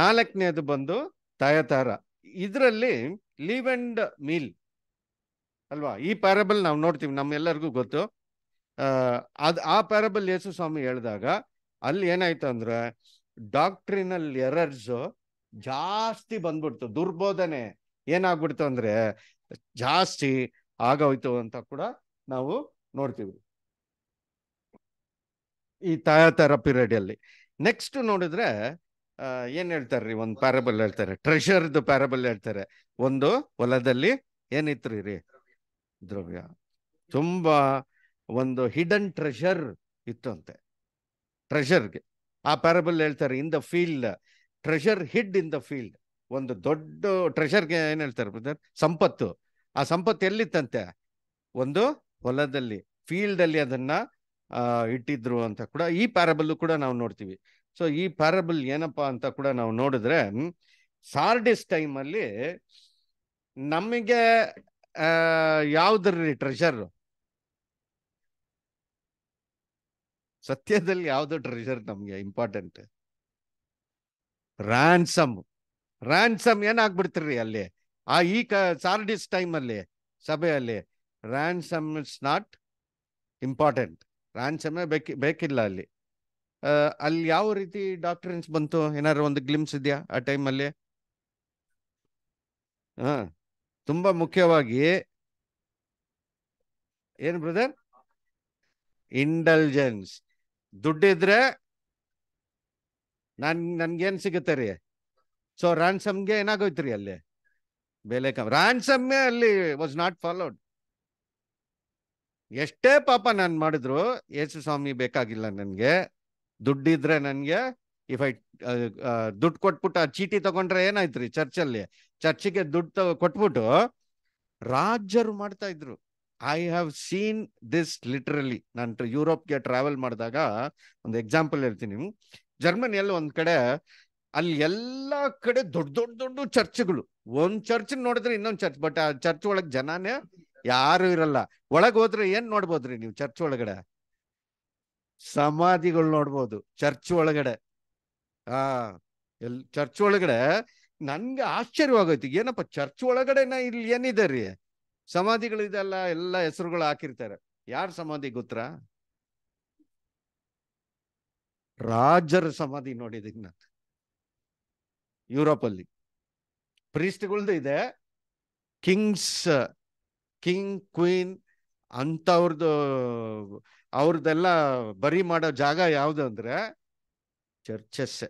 ನಾಲ್ಕನೇದು ಬಂದು ತಾಯತಾರ ಇದರಲ್ಲಿ ಲೀವ್ ಅಂಡ್ ಮೀಲ್ ಅಲ್ವಾ ಈ ಪ್ಯಾರಬಲ್ ನಾವು ನೋಡ್ತೀವಿ ನಮ್ಮೆಲ್ಲರಿಗೂ ಗೊತ್ತು ಅದ್ ಆ ಪ್ಯಾರಬಲ್ ಯೇಸು ಸ್ವಾಮಿ ಹೇಳಿದಾಗ ಅಲ್ಲಿ ಏನಾಯ್ತು ಅಂದ್ರೆ ಡಾಕ್ಟ್ರಿನಲ್ ಎರರ್ಸ್ ಜಾಸ್ತಿ ಬಂದ್ಬಿಡ್ತು ದುರ್ಬೋಧನೆ ಏನಾಗ್ಬಿಡ್ತು ಅಂದ್ರೆ ಜಾಸ್ತಿ ಆಗೋಯ್ತು ಅಂತ ಕೂಡ ನಾವು ನೋಡ್ತೀವಿ ಈ ತಾಯ ಥೆರಪಿ ರೆಡಿಯಲ್ಲಿ ನೆಕ್ಸ್ಟ್ ನೋಡಿದ್ರೆ ಏನ್ ಹೇಳ್ತಾರ್ರಿ ಒಂದು ಪ್ಯಾರಬಲ್ ಹೇಳ್ತಾರೆ ಟ್ರೆಷರ್ದು ಪ್ಯಾರಬಲ್ ಹೇಳ್ತಾರೆ ಒಂದು ಹೊಲದಲ್ಲಿ ಏನಿತ್ರಿ ರೀ ದ್ರವ್ಯ ತುಂಬ ಒಂದು ಹಿಡನ್ ಟ್ರೆಷರ್ ಇತ್ತು ಅಂತೆ ಟ್ರೆಷರ್ಗೆ ಆ ಪ್ಯಾರಬಲ್ ಹೇಳ್ತಾರೆ in the field treasure hid in the field ಒಂದು ದೊಡ್ಡ ಟ್ರೆಷರ್ಗೆ ಏನ್ ಹೇಳ್ತಾರೆ ಬ್ರದರ್ ಸಂಪತ್ತು ಆ ಸಂಪತ್ತು ಎಲ್ಲಿತ್ತಂತೆ ಒಂದು ಹೊಲದಲ್ಲಿ ಫೀಲ್ಡ್ ಅಲ್ಲಿ ಅದನ್ನ ಇಟ್ಟಿದ್ರು ಅಂತ ಕೂಡ ಈ ಪ್ಯಾರಬಲ್ ಕೂಡ ನಾವು ನೋಡ್ತೀವಿ ಸೊ ಈ ಪ್ಯಾರಬಲ್ ಏನಪ್ಪಾ ಅಂತ ಕೂಡ ನಾವು ನೋಡಿದ್ರೆ ಸಾರ್ಡಿಸ್ ಟೈಮಲ್ಲಿ ನಮಗೆ ಯಾವ್ದ್ರಿ ಟ್ರೆಷರ್ ಸತ್ಯದಲ್ಲಿ ಯಾವ್ದು ಟ್ರೆಷರ್ ನಮ್ಗೆ ಇಂಪಾರ್ಟೆಂಟ್ ರ್ಯಾನ್ಸಮ್ ರ್ಯಾನ್ಸಮ್ ಏನಾಗ್ಬಿಡ್ತೀರಿ ಅಲ್ಲಿ ಆ ಈ ಕ ಸಾರ್ಡಿಸ್ ಅಲ್ಲಿ ಸಭೆಯಲ್ಲಿ ransom it's not important ransom ಬೇಕಿ ಬೇಕಿಲ್ಲ ಅಲ್ಲಿ ಅಲ್ಲಿ ಯಾವ ರೀತಿ ಡಾಕ್ಟ್ರಿನ್ಸ್ ಬಂತು ಏನಾದ್ರು ಒಂದು ಗ್ಲಿಮ್ಸ್ ಇದೆಯಾ ಆ ಟೈಮಲ್ಲಿ ಹಾಂ ತುಂಬಾ ಮುಖ್ಯವಾಗಿ ಏನ್ ಬ್ರದರ್ ಇಂಡಲ್ಜೆನ್ಸ್ ದುಡ್ಡಿದ್ರೆ ನನ್ ನನ್ಗೇನ್ ಸಿಗುತ್ತೆ ರೀ ಸೊ ರಾನ್ಸಮ್ಗೆ ಏನಾಗೋಯ್ತ್ರಿ ಅಲ್ಲಿ ಬೆಲೆ ಕಮ್ಮಿ ರಾನ್ಸಮ್ಮೆ ಅಲ್ಲಿ ವಾಸ್ ನಾಟ್ ಫಾಲೋಡ್ ಎಷ್ಟೇ ಪಾಪ ನಾನು ಮಾಡಿದ್ರು ಯೇಸು ಸ್ವಾಮಿ ಬೇಕಾಗಿಲ್ಲ ನನ್ಗೆ ದುಡ್ಡಿದ್ರೆ ನನ್ಗೆ ಇಫ್ ಐ ದುಡ್ಡು ಕೊಟ್ಬಿಟ್ಟು ಆ ಚೀಟಿ ತಗೊಂಡ್ರೆ ಏನಾಯ್ತು ರೀ ಚರ್ಚಲ್ಲಿ ಚರ್ಚಿಗೆ ದುಡ್ಡು ಕೊಟ್ಬಿಟ್ಟು ರಾಜರು ಮಾಡ್ತಾ ಇದ್ರು I have seen this literally ನಾನು ಯುರೋಪ್ಗೆ ಟ್ರಾವೆಲ್ ಮಾಡಿದಾಗ ಒಂದು ಎಕ್ಸಾಂಪಲ್ ಹೇಳ್ತೀನಿ ಜರ್ಮನಿಯಲ್ಲಿ ಒಂದ್ ಕಡೆ ಅಲ್ಲಿ ಎಲ್ಲಾ ಕಡೆ ದೊಡ್ಡ ದೊಡ್ಡ ದೊಡ್ಡ ಚರ್ಚ್ಗಳು ಒಂದ್ ಚರ್ಚ್ ನೋಡಿದ್ರೆ ಇನ್ನೊಂದ್ ಚರ್ಚ್ ಬಟ್ ಆ ಚರ್ಚ್ ಒಳಗ್ ಜನಾನೇ ಯಾರು ಇರಲ್ಲ ಒಳಗ್ ಹೋದ್ರೆ ಏನ್ ನೋಡ್ಬೋದ್ರಿ ನೀವು ಚರ್ಚ್ ಒಳಗಡೆ ಸಮಾಧಿಗಳು ನೋಡ್ಬೋದು ಚರ್ಚ್ ಒಳಗಡೆ ಆ ಎಲ್ ಚರ್ಚ್ ಒಳಗಡೆ ನನ್ಗೆ ಆಶ್ಚರ್ಯವಾಗೋಯ್ತು ಏನಪ್ಪ ಚರ್ಚ್ ಒಳಗಡೆನ ಇಲ್ಲಿ ಏನಿದೆ ರೀ ಸಮಾಧಿಗಳಿದೆಲ್ಲ ಎಲ್ಲ ಹೆಸರುಗಳು ಹಾಕಿರ್ತಾರೆ ಯಾರ ಸಮಾಧಿ ಗೊತ್ತಾ ರಾಜರ ಸಮಾಧಿ ನೋಡಿದೀನಿ ನಾನು ಯುರೋಪ್ ಅಲ್ಲಿ ಪ್ರೀಸ್ಟ್ಗಳ್ದು ಇದೆ ಕಿಂಗ್ಸ್ ಕಿಂಗ್ ಕ್ವೀನ್ ಅಂಥವ್ರದ್ದು ಅವ್ರದ್ದೆಲ್ಲ ಬರಿ ಮಾಡೋ ಜಾಗ ಯಾವುದು ಅಂದ್ರೆ ಚರ್ಚೆಸ್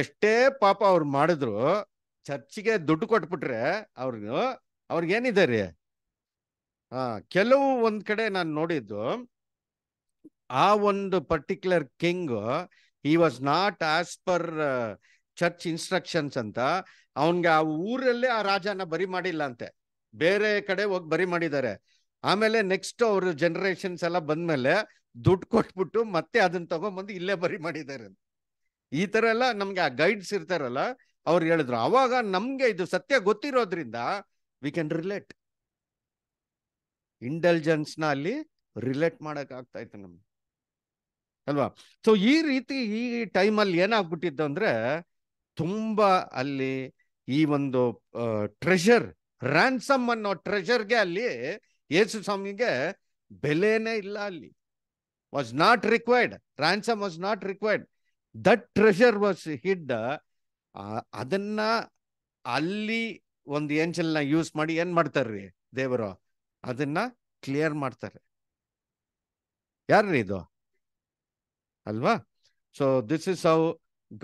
ಎಷ್ಟೇ ಪಾಪ ಅವ್ರು ಮಾಡಿದ್ರು ಚರ್ಚ್ಗೆ ದುಡ್ಡು ಕೊಟ್ಬಿಟ್ರೆ ಅವ್ರಿಗು ಅವ್ರಿಗೇನಿದೆ ರೀ ಹಾ ಕೆಲವು ಒಂದ್ ಕಡೆ ನಾನು ನೋಡಿದ್ದು ಆ ಒಂದು particular king he was not as per church instructions ಅಂತ ಅವನ್ಗೆ ಆ ಊರಲ್ಲೇ ಆ ರಾಜನ ಬರಿ ಮಾಡಿಲ್ಲ ಅಂತೆ ಬೇರೆ ಕಡೆ ಹೋಗಿ ಬರಿ ಮಾಡಿದ್ದಾರೆ ಆಮೇಲೆ ನೆಕ್ಸ್ಟ್ ಅವ್ರ ಜನರೇಷನ್ಸ್ ಎಲ್ಲ ಬಂದ್ಮೇಲೆ ದುಡ್ಡು ಕೊಟ್ಬಿಟ್ಟು ಮತ್ತೆ ಅದನ್ನ ತಗೊಂಬಂದು ಇಲ್ಲೇ ಬರಿ ಮಾಡಿದ್ದಾರೆ ಈ ತರ ಎಲ್ಲ ನಮ್ಗೆ ಆ ಗೈಡ್ಸ್ ಇರ್ತಾರಲ್ಲ ಅವ್ರು ಹೇಳಿದ್ರು ಅವಾಗ ನಮ್ಗೆ ಇದು ಸತ್ಯ ಗೊತ್ತಿರೋದ್ರಿಂದ ವಿ ಕ್ಯಾನ್ ರಿಲೇಟ್ ಇಂಟೆಲಿಜೆನ್ಸ್ ನ ಅಲ್ಲಿ ರಿಲೇಟ್ ಮಾಡಕ್ ಆಗ್ತಾ ಇತ್ತು ನಮ್ಗೆ ಅಲ್ವಾ ಸೊ ಈ ರೀತಿ ಈ ಟೈಮ್ ಅಲ್ಲಿ ಏನಾಗ್ಬಿಟ್ಟಿತ್ತು ಅಂದ್ರೆ ತುಂಬಾ ಅಲ್ಲಿ ಈ ಒಂದು ಟ್ರೆಷರ್ ರ್ಯಾನ್ಸಮ್ ಅನ್ನೋ ಟ್ರೆಷರ್ಗೆ ಅಲ್ಲಿ ಯೇಸು ಸ್ವಾಮಿಗೆ ಬೆಲೆನೇ ಇಲ್ಲ ಅಲ್ಲಿ was not required ransom was not required that treasure was hid ಅದನ್ನ ಅಲ್ಲಿ ಒಂದು ಏಂಜಲ್ನ ಯೂಸ್ ಮಾಡಿ ಏನ್ ಮಾಡ್ತಾರ್ರಿ ದೇವರು ಅದನ್ನ ಕ್ಲಿಯರ್ ಮಾಡ್ತಾರೆ ಯಾರ್ರಿ ಇದು ಅಲ್ವಾ so this is how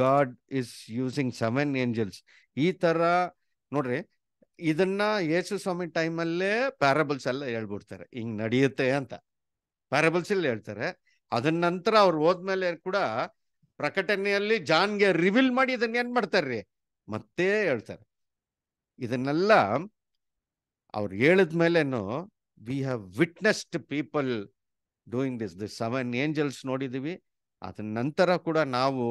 God is using seven angels ಈ ತರ ನೋಡ್ರಿ ಇದನ್ನ ಯೇಸು ಸ್ವಾಮಿ ಟೈಮಲ್ಲೇ ಪ್ಯಾರಬಲ್ಸ್ ಎಲ್ಲ ಹೇಳ್ಬಿಡ್ತಾರೆ ಹಿಂಗ್ ನಡೆಯುತ್ತೆ ಅಂತ ಪ್ಯಾರಬಲ್ಸ್ ಎಲ್ಲ ಹೇಳ್ತಾರೆ ಅದನ್ನ ನಂತರ ಅವ್ರು ಹೋದ್ಮೇಲೆ ಕೂಡ ಪ್ರಕಟಣೆಯಲ್ಲಿ ಜಾನ್ಗೆ ರಿವೀಲ್ ಮಾಡಿ ಇದನ್ನ ಏನ್ ಮಾಡ್ತಾರ್ರಿ ಮತ್ತೆ ಹೇಳ್ತಾರೆ ಇದನ್ನೆಲ್ಲ ಅವ್ರು ಹೇಳಿದ್ಮೇಲೇನು we have witnessed people doing this this seven angels ನೋಡಿದೀವಿ ಅದನ್ನ ನಂತರ ಕೂಡ ನಾವು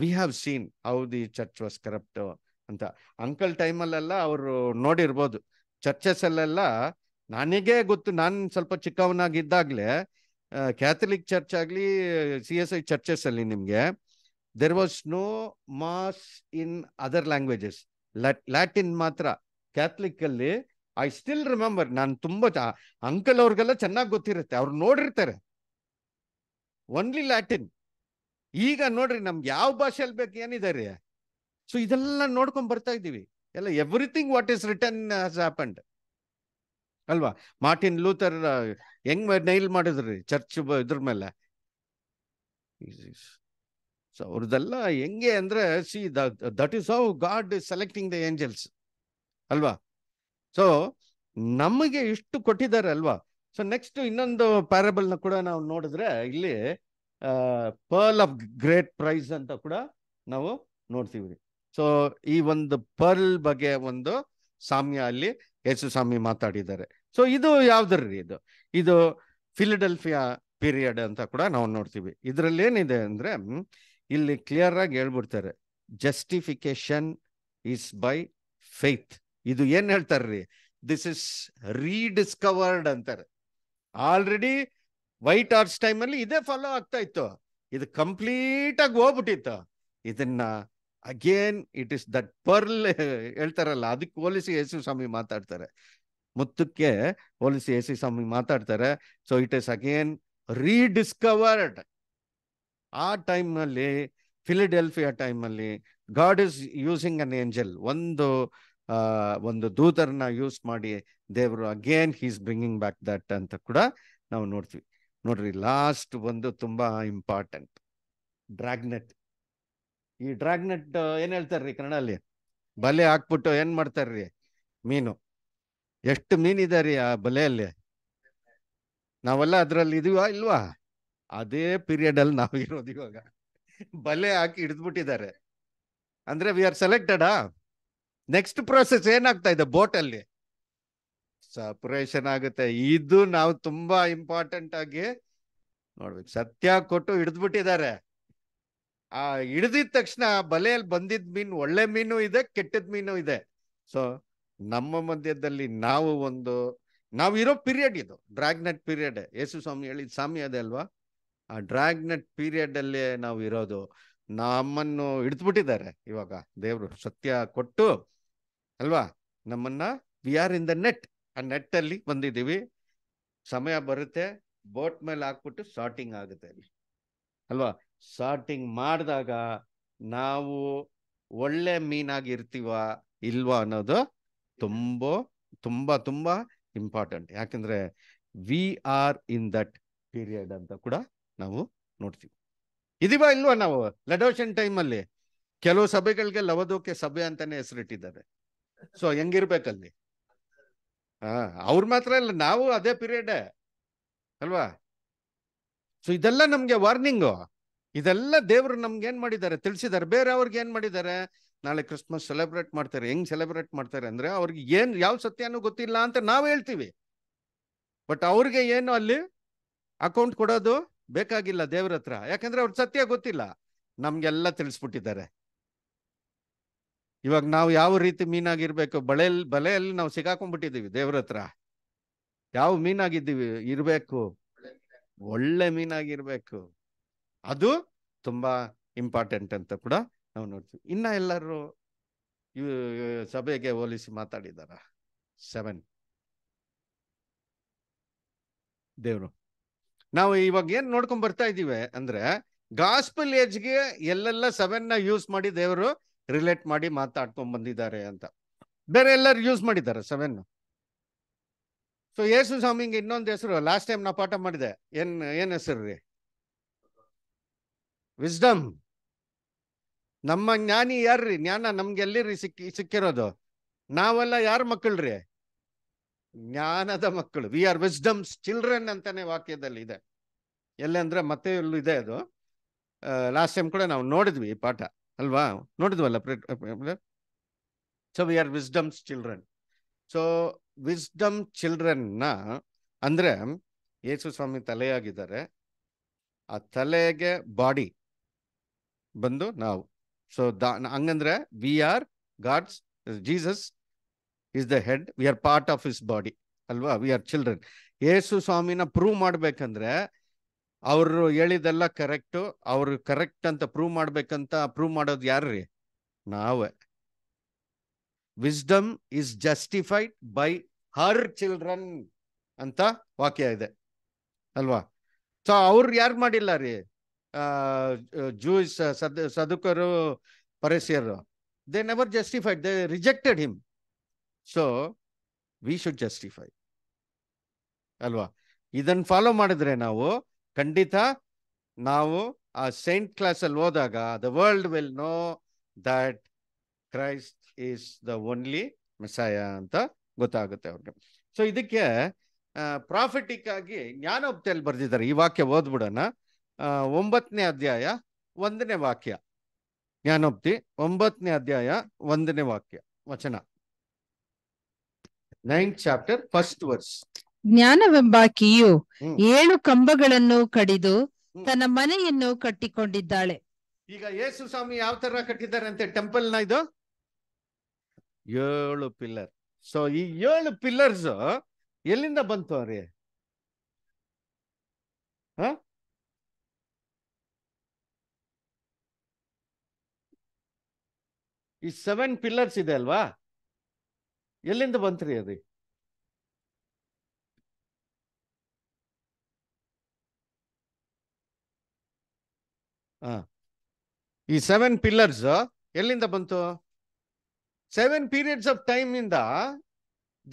we have seen how the church was corrupt ಅಂತ ಅಂಕಲ್ ಟೈಮಲ್ಲೆಲ್ಲ ಅವರು ನೋಡಿರ್ಬೋದು ಚರ್ಚಸ್ ಅಲ್ಲೆಲ್ಲ ನನಗೇ ಗೊತ್ತು ನಾನು ಸ್ವಲ್ಪ ಚಿಕ್ಕವನಾಗಿದ್ದಾಗ್ಲೇ ಕ್ಯಾಥಲಿಕ್ ಚರ್ಚ್ ಆಗಲಿ ಸಿ ಎಸ್ ಐ ಚರ್ಚಸ್ ಅಲ್ಲಿ ನಿಮಗೆ there was no mass in other languages Latin ಮಾತ್ರ ಕ್ಯಾಥಲಿಕ್ ಅಲ್ಲಿ ಐ ಸ್ಟಿಲ್ ರಿಮೆಂಬರ್ ನಾನು ತುಂಬಾ ಅಂಕಲ್ ಅವ್ರಿಗೆಲ್ಲ ಚೆನ್ನಾಗಿ ಗೊತ್ತಿರುತ್ತೆ ಅವ್ರು ನೋಡಿರ್ತಾರೆ ಓನ್ಲಿ ಲ್ಯಾಟಿನ್ ಈಗ ನೋಡ್ರಿ ನಮ್ಗೆ ಯಾವ ಭಾಷೆಯಲ್ಲಿ ಬೇಕು ಏನಿದೆ ಸೊ ಇದೆಲ್ಲ ನೋಡ್ಕೊಂಡ್ ಬರ್ತಾ ಇದೀವಿ ಎಲ್ಲ everything what is return has happened ಅಲ್ವಾ ಮಾರ್ಟಿನ್ ಲೂಥರ್ ಹೆಂಗ್ ನೈಲ್ ಮಾಡಿದ್ರಿ ಚರ್ಚ್ ಇದ್ರ ಮೇಲೆ ಸೊ ಅವ್ರದ್ದೆಲ್ಲ ಹೆಂಗೆ ಅಂದ್ರೆ see that is how God selecting the angels ಅಲ್ವಾ ಸೊ ನಮಗೆ ಇಷ್ಟು ಕೊಟ್ಟಿದ್ದಾರೆ ಅಲ್ವಾ ಸೊ ನೆಕ್ಸ್ಟ್ ಇನ್ನೊಂದು ಪ್ಯಾರಬಲ್ನ ಕೂಡ ನಾವು ನೋಡಿದ್ರೆ ಇಲ್ಲಿ ಪರ್ಲ್ ಆಫ್ ಗ್ರೇಟ್ ಪ್ರೈಸ್ ಅಂತ ಕೂಡ ನಾವು ನೋಡ್ತೀವಿ ಸೊ ಈ ಒಂದು ಪರ್ಲ್ ಬಗ್ಗೆ ಒಂದು ಸಾಮ್ಯ ಅಲ್ಲಿ ಯೇಸು ಸ್ವಾಮಿ ಮಾತಾಡಿದ್ದಾರೆ ಸೊ ಇದು ರೀ ಇದು ಇದು ಫಿಲಿಡೆಲ್ಫಿಯಾ ಪೀರಿಯಡ್ ಅಂತ ಕೂಡ ನಾವು ನೋಡ್ತೀವಿ ಇದರಲ್ಲಿ ಏನಿದೆ ಅಂದ್ರೆ ಇಲ್ಲಿ ಕ್ಲಿಯರ್ ಆಗಿ ಹೇಳ್ಬಿಡ್ತಾರೆ ಜಸ್ಟಿಫಿಕೇಶನ್ ಇಸ್ ಬೈ ಫೇತ್ ಇದು ಏನ್ ಹೇಳ್ತಾರ್ರಿ ದಿಸ್ ಇಸ್ ರೀಡಿಸ್ಕವರ್ಡ್ ಅಂತಾರೆ ಆಲ್ರೆಡಿ ವೈಟ್ ಆರ್ಸ್ ಟೈಮ್ ಅಲ್ಲಿ ಇದೇ ಫಾಲೋ ಆಗ್ತಾ ಇತ್ತು ಇದು ಕಂಪ್ಲೀಟ್ ಆಗಿ ಹೋಗ್ಬಿಟ್ಟಿತ್ತು ಇದನ್ನ again it is that pearl ಹೇಳ್ತಾರಲ್ಲ ಅದಕ್ಕೆ ಹೋಲಿಸಿ ಯೇಸು ಸ್ವಾಮಿ ಮಾತಾಡ್ತಾರೆ ಮುತ್ತಕ್ಕೆ ಹೋಲಿಸಿ ಎ ಸಿ ಸ್ವಾಮಿ ಮಾತಾಡ್ತಾರೆ so it is again rediscovered ಆ ಟೈಮ್ನಲ್ಲಿ ಫಿಲಿಡೆಲ್ಫಿಯಾ ಟೈಮಲ್ಲಿ God is using an angel ಒಂದು ಒಂದು ದೂತರನ್ನ ಯೂಸ್ ಮಾಡಿ ದೇವರು again he's bringing back that ಅಂತ ಕೂಡ ನಾವು ನೋಡ್ತೀವಿ ನೋಡ್ರಿ ಲಾಸ್ಟ್ ಒಂದು ತುಂಬಾ ಇಂಪಾರ್ಟೆಂಟ್ ಡ್ರಾಗ್ನೆಟ್ ಈ ಡ್ರಾಗ್ನೆಟ್ ಏನ್ ಹೇಳ್ತಾರ್ರಿ ಅಲ್ಲಿ ಬಲೆ ಹಾಕ್ಬಿಟ್ಟು ಏನ್ ಮಾಡ್ತಾರ್ರಿ ಮೀನು ಎಷ್ಟು ಮೀನ್ ರೀ ಆ ಬಲೆಯಲ್ಲಿ ನಾವೆಲ್ಲ ಅದ್ರಲ್ಲಿ ಇದೀವಾ ಇಲ್ವಾ ಅದೇ ಪೀರಿಯಡ್ ಅಲ್ಲಿ ನಾವು ಇರೋದು ಇವಾಗ ಬಲೆ ಹಾಕಿ ಹಿಡಿದ್ಬಿಟ್ಟಿದ್ದಾರೆ ಅಂದ್ರೆ ವಿ ಆರ್ ಸೆಲೆಕ್ಟೆಡಾ ನೆಕ್ಸ್ಟ್ ಪ್ರೊಸೆಸ್ ಏನಾಗ್ತಾ ಇದೆ ಬೋಟ್ ಅಲ್ಲಿ ಸಪರೇಷನ್ ಆಗುತ್ತೆ ಇದು ನಾವು ತುಂಬಾ ಇಂಪಾರ್ಟೆಂಟ್ ಆಗಿ ನೋಡ್ಬೇಕು ಸತ್ಯ ಕೊಟ್ಟು ಹಿಡಿದ್ಬಿಟ್ಟಿದ್ದಾರೆ ಆ ಹಿಡಿದಿದ ತಕ್ಷಣ ಬಲೆಯಲ್ಲಿ ಬಂದಿದ್ ಮೀನು ಒಳ್ಳೆ ಮೀನು ಇದೆ ಕೆಟ್ಟದ್ ಮೀನು ಇದೆ ಸೊ ನಮ್ಮ ಮಧ್ಯದಲ್ಲಿ ನಾವು ಒಂದು ನಾವು ಇರೋ ಪೀರಿಯಡ್ ಇದು ಡ್ರ್ಯಾಗ್ ಪೀರಿಯಡ್ ಯೇಸು ಸ್ವಾಮಿ ಹೇಳಿದ ಸ್ವಾಮಿ ಅದೇ ಅಲ್ವಾ ಆ ಡ್ರ್ಯಾಗ್ ಪೀರಿಯಡ್ ಅಲ್ಲಿ ನಾವು ಇರೋದು ನಮ್ಮನ್ನು ಹಿಡಿದ್ಬಿಟ್ಟಿದ್ದಾರೆ ಇವಾಗ ದೇವರು ಸತ್ಯ ಕೊಟ್ಟು ಅಲ್ವಾ ನಮ್ಮನ್ನ we are in the net ಆ ನೆಟ್ ಅಲ್ಲಿ ಬಂದಿದ್ದೀವಿ ಸಮಯ ಬರುತ್ತೆ ಬೋಟ್ ಮೇಲೆ ಹಾಕ್ಬಿಟ್ಟು ಸಾರ್ಟಿಂಗ್ ಆಗುತ್ತೆ ಅಲ್ಲಿ ಅಲ್ವಾ ಸಾರ್ಟಿಂಗ್ ಮಾಡಿದಾಗ ನಾವು ಒಳ್ಳೆ ಮೀನಾಗಿರ್ತೀವ ಇಲ್ವಾ ಅನ್ನೋದು ತುಂಬೋ ತುಂಬ ತುಂಬ ಇಂಪಾರ್ಟೆಂಟ್ ಯಾಕಂದ್ರೆ we are in that period ಅಂತ ಕೂಡ ನಾವು ನೋಡ್ತೀವಿ ಇದೀವಾ ಇಲ್ವಾ ನಾವು ಲಡೋಷನ್ ಟೈಮ್ ಅಲ್ಲಿ ಕೆಲವು ಸಭೆಗಳಿಗೆ ಲವದೋಕೆ ಸಭೆ ಅಂತಾನೆ ಹೆಸರಿಟ್ಟಿದ್ದಾರೆ ಸೊ ಹೆಂಗಿರ್ಬೇಕಲ್ಲಿ ಹಾ ಅವ್ರ ಮಾತ್ರ ಇಲ್ಲ ನಾವು ಅದೇ ಪೀರಿಯಡ್ ಅಲ್ವಾ ಸೊ ಇದೆಲ್ಲ ನಮ್ಗೆ ವಾರ್ನಿಂಗು ಇದೆಲ್ಲ ದೇವರು ನಮ್ಗೆ ಏನ್ ಮಾಡಿದ್ದಾರೆ ತಿಳಿಸಿದ್ದಾರೆ ಬೇರೆ ಅವ್ರಿಗೆ ಏನ್ ಮಾಡಿದ್ದಾರೆ ನಾಳೆ ಕ್ರಿಸ್ಮಸ್ ಸೆಲೆಬ್ರೇಟ್ ಮಾಡ್ತಾರೆ ಹೆಂಗ್ ಸೆಲೆಬ್ರೇಟ್ ಮಾಡ್ತಾರೆ ಅಂದ್ರೆ ಅವ್ರಿಗೆ ಏನ್ ಯಾವ ಸತ್ಯನೂ ಗೊತ್ತಿಲ್ಲ ಅಂತ ನಾವು ಹೇಳ್ತೀವಿ ಬಟ್ ಅವ್ರಿಗೆ ಏನು ಅಲ್ಲಿ ಅಕೌಂಟ್ ಕೊಡೋದು ಬೇಕಾಗಿಲ್ಲ ದೇವ್ರ ಹತ್ರ ಯಾಕಂದ್ರೆ ಅವ್ರ ಸತ್ಯ ಗೊತ್ತಿಲ್ಲ ನಮ್ಗೆಲ್ಲ ತಿಳಿಸ್ಬಿಟ್ಟಿದ್ದಾರೆ ಇವಾಗ ನಾವು ಯಾವ ರೀತಿ ಮೀನಾಗಿರ್ಬೇಕು ಬಳೆಯಲ್ಲಿ ಬಲೆಯಲ್ಲಿ ನಾವು ಸಿಗಾಕೊಂಡ್ಬಿಟ್ಟಿದೀವಿ ದೇವ್ರ ಹತ್ರ ಯಾವ ಮೀನಾಗಿದ್ದೀವಿ ಇರ್ಬೇಕು ಒಳ್ಳೆ ಮೀನಾಗಿರ್ಬೇಕು ಅದು ತುಂಬಾ ಇಂಪಾರ್ಟೆಂಟ್ ಅಂತ ಕೂಡ ನಾವು ನೋಡ್ತೀವಿ ಇನ್ನ ಎಲ್ಲರೂ ಸಭೆಗೆ ಹೋಲಿಸಿ ಮಾತಾಡಿದಾರ ಸೆವೆನ್ ದೇವ್ರು ನಾವು ಇವಾಗ ಏನ್ ನೋಡ್ಕೊಂಡ್ ಬರ್ತಾ ಇದೀವಿ ಅಂದ್ರೆ ಗಾಸ್ಪಲ್ ಏಜ್ಗೆ ಎಲ್ಲೆಲ್ಲ ಸೆವೆನ್ ನ ಯೂಸ್ ಮಾಡಿ ದೇವರು ರಿಲೇಟ್ ಮಾಡಿ ಮಾತಾಡ್ಕೊಂಡ್ ಬಂದಿದ್ದಾರೆ ಅಂತ ಬೇರೆ ಎಲ್ಲರೂ ಯೂಸ್ ಮಾಡಿದ್ದಾರೆ ಸೆವೆನ್ ಸೊ ಯೇಸು ಸ್ವಾಮಿಗೆ ಇನ್ನೊಂದು ಹೆಸರು ಲಾಸ್ಟ್ ಟೈಮ್ ನಾ ಪಾಠ ಮಾಡಿದೆ ಏನ್ ಏನ್ ಹೆಸರು ರೀ ವಿಸ್ಡಮ್ ನಮ್ಮ ಜ್ಞಾನಿ ಯಾರ್ರಿ ಜ್ಞಾನ ನಮ್ಗೆ ಎಲ್ಲಿರಿ ಸಿಕ್ಕಿ ಸಿಕ್ಕಿರೋದು ನಾವೆಲ್ಲ ಯಾರ ಮಕ್ಕಳ್ರಿ ಜ್ಞಾನದ ಮಕ್ಕಳು ವಿ ಆರ್ ವಿಸ್ಡಮ್ಸ್ ಚಿಲ್ಡ್ರನ್ ಅಂತಾನೆ ವಾಕ್ಯದಲ್ಲಿ ಇದೆ ಎಲ್ಲಂದ್ರೆ ಮತ್ತೆ ಎಲ್ಲೂ ಇದೆ ಅದು ಲಾಸ್ಟ್ ಟೈಮ್ ಕೂಡ ನಾವು ನೋಡಿದ್ವಿ ಈ ಪಾಠ ಅಲ್ವಾ ನೋಡಿದ್ವಲ್ಲ so we are wisdom's children so wisdom ಚಿಲ್ಡ್ರನ್ನ ಅಂದ್ರೆ ಯೇಸು ಸ್ವಾಮಿ ತಲೆಯಾಗಿದ್ದಾರೆ ಆ ತಲೆಗೆ ಬಾಡಿ ಬಂದು ನಾವು ಸೊ ಹಂಗಂದ್ರೆ we are God's Jesus is the head we are part of his body ಅಲ್ವಾ ವಿ ಆರ್ ಚಿಲ್ಡ್ರನ್ ಯೇಸು ಸ್ವಾಮಿನ ಪ್ರೂವ್ ಮಾಡ್ಬೇಕಂದ್ರೆ ಅವರು ಹೇಳಿದೆಲ್ಲ ಕರೆಕ್ಟು ಅವರು ಕರೆಕ್ಟ್ ಅಂತ ಪ್ರೂವ್ ಮಾಡ್ಬೇಕಂತ ಪ್ರೂವ್ ಮಾಡೋದು ಯಾರ್ರಿ ನಾವೇ wisdom is justified by her children ಅಂತ ವಾಕ್ಯ ಇದೆ ಅಲ್ವಾ ಸೊ ಅವ್ರು ಯಾರು ಮಾಡಿಲ್ಲ ರೀ ಜೂಯಿಸ್ ಸದ್ ಸದುಕರು ಪರಸ್ಯರು they never justified they rejected him so we should justify ಅಲ್ವಾ ಇದನ್ನು ಫಾಲೋ ಮಾಡಿದ್ರೆ ನಾವು ಖಂಡಿತ ನಾವು ಆ ಸೈಂಟ್ ಕ್ಲಾಸಲ್ಲಿ ಹೋದಾಗ the world will know that Christ is the only Messiah ಅಂತ ಗೊತ್ತಾಗುತ್ತೆ ಅವ್ರಿಗೆ ಸೊ ಇದಕ್ಕೆ ಪ್ರಾಫಿಟಿಕ್ ಆಗಿ ಜ್ಞಾನೋಪ್ತಿಯಲ್ಲಿ ಬರೆದಿದ್ದಾರೆ ಈ ವಾಕ್ಯ ಓದ್ಬಿಡೋಣ ಒಂಬತ್ತನೇ ಅಧ್ಯಾಯ ಒಂದನೇ ವಾಕ್ಯ ಜ್ಞಾನೋಕ್ತಿ ಒಂಬತ್ತನೇ ಅಧ್ಯಾಯ ಒಂದನೇ ವಾಕ್ಯ ವಚನ ನೈನ್ ಚಾಪ್ಟರ್ ಫಸ್ಟ್ ವರ್ಸ್ ಜ್ಞಾನವೆಂಬಾಕಿಯು ಏಳು ಕಂಬಗಳನ್ನು ಕಡಿದು ತನ್ನ ಮನೆಯನ್ನು ಕಟ್ಟಿಕೊಂಡಿದ್ದಾಳೆ ಈಗ ಯೇಸು ಸ್ವಾಮಿ ಯಾವ ತರ ಕಟ್ಟಿದ್ದಾರೆ ಅಂತೆ ಟೆಂಪಲ್ ನ ಇದು ಏಳು ಪಿಲ್ಲರ್ ಸೊ ಈ ಏಳು ಪಿಲ್ಲರ್ಸ್ ಎಲ್ಲಿಂದ ಬಂತು ಅವ್ರಿ ಈ ಸೆವೆನ್ ಪಿಲ್ಲರ್ಸ್ ಇದೆ ಅಲ್ವಾ ಎಲ್ಲಿಂದ ಬಂತ್ರಿ ಅದು ಈ ಸೆವೆನ್ ಪಿಲ್ಲರ್ಸ್ ಎಲ್ಲಿಂದ ಬಂತು ಸೆವೆನ್ ಪೀರಿಯಡ್ಸ್ ಆಫ್ ಟೈಮ್ ಇಂದ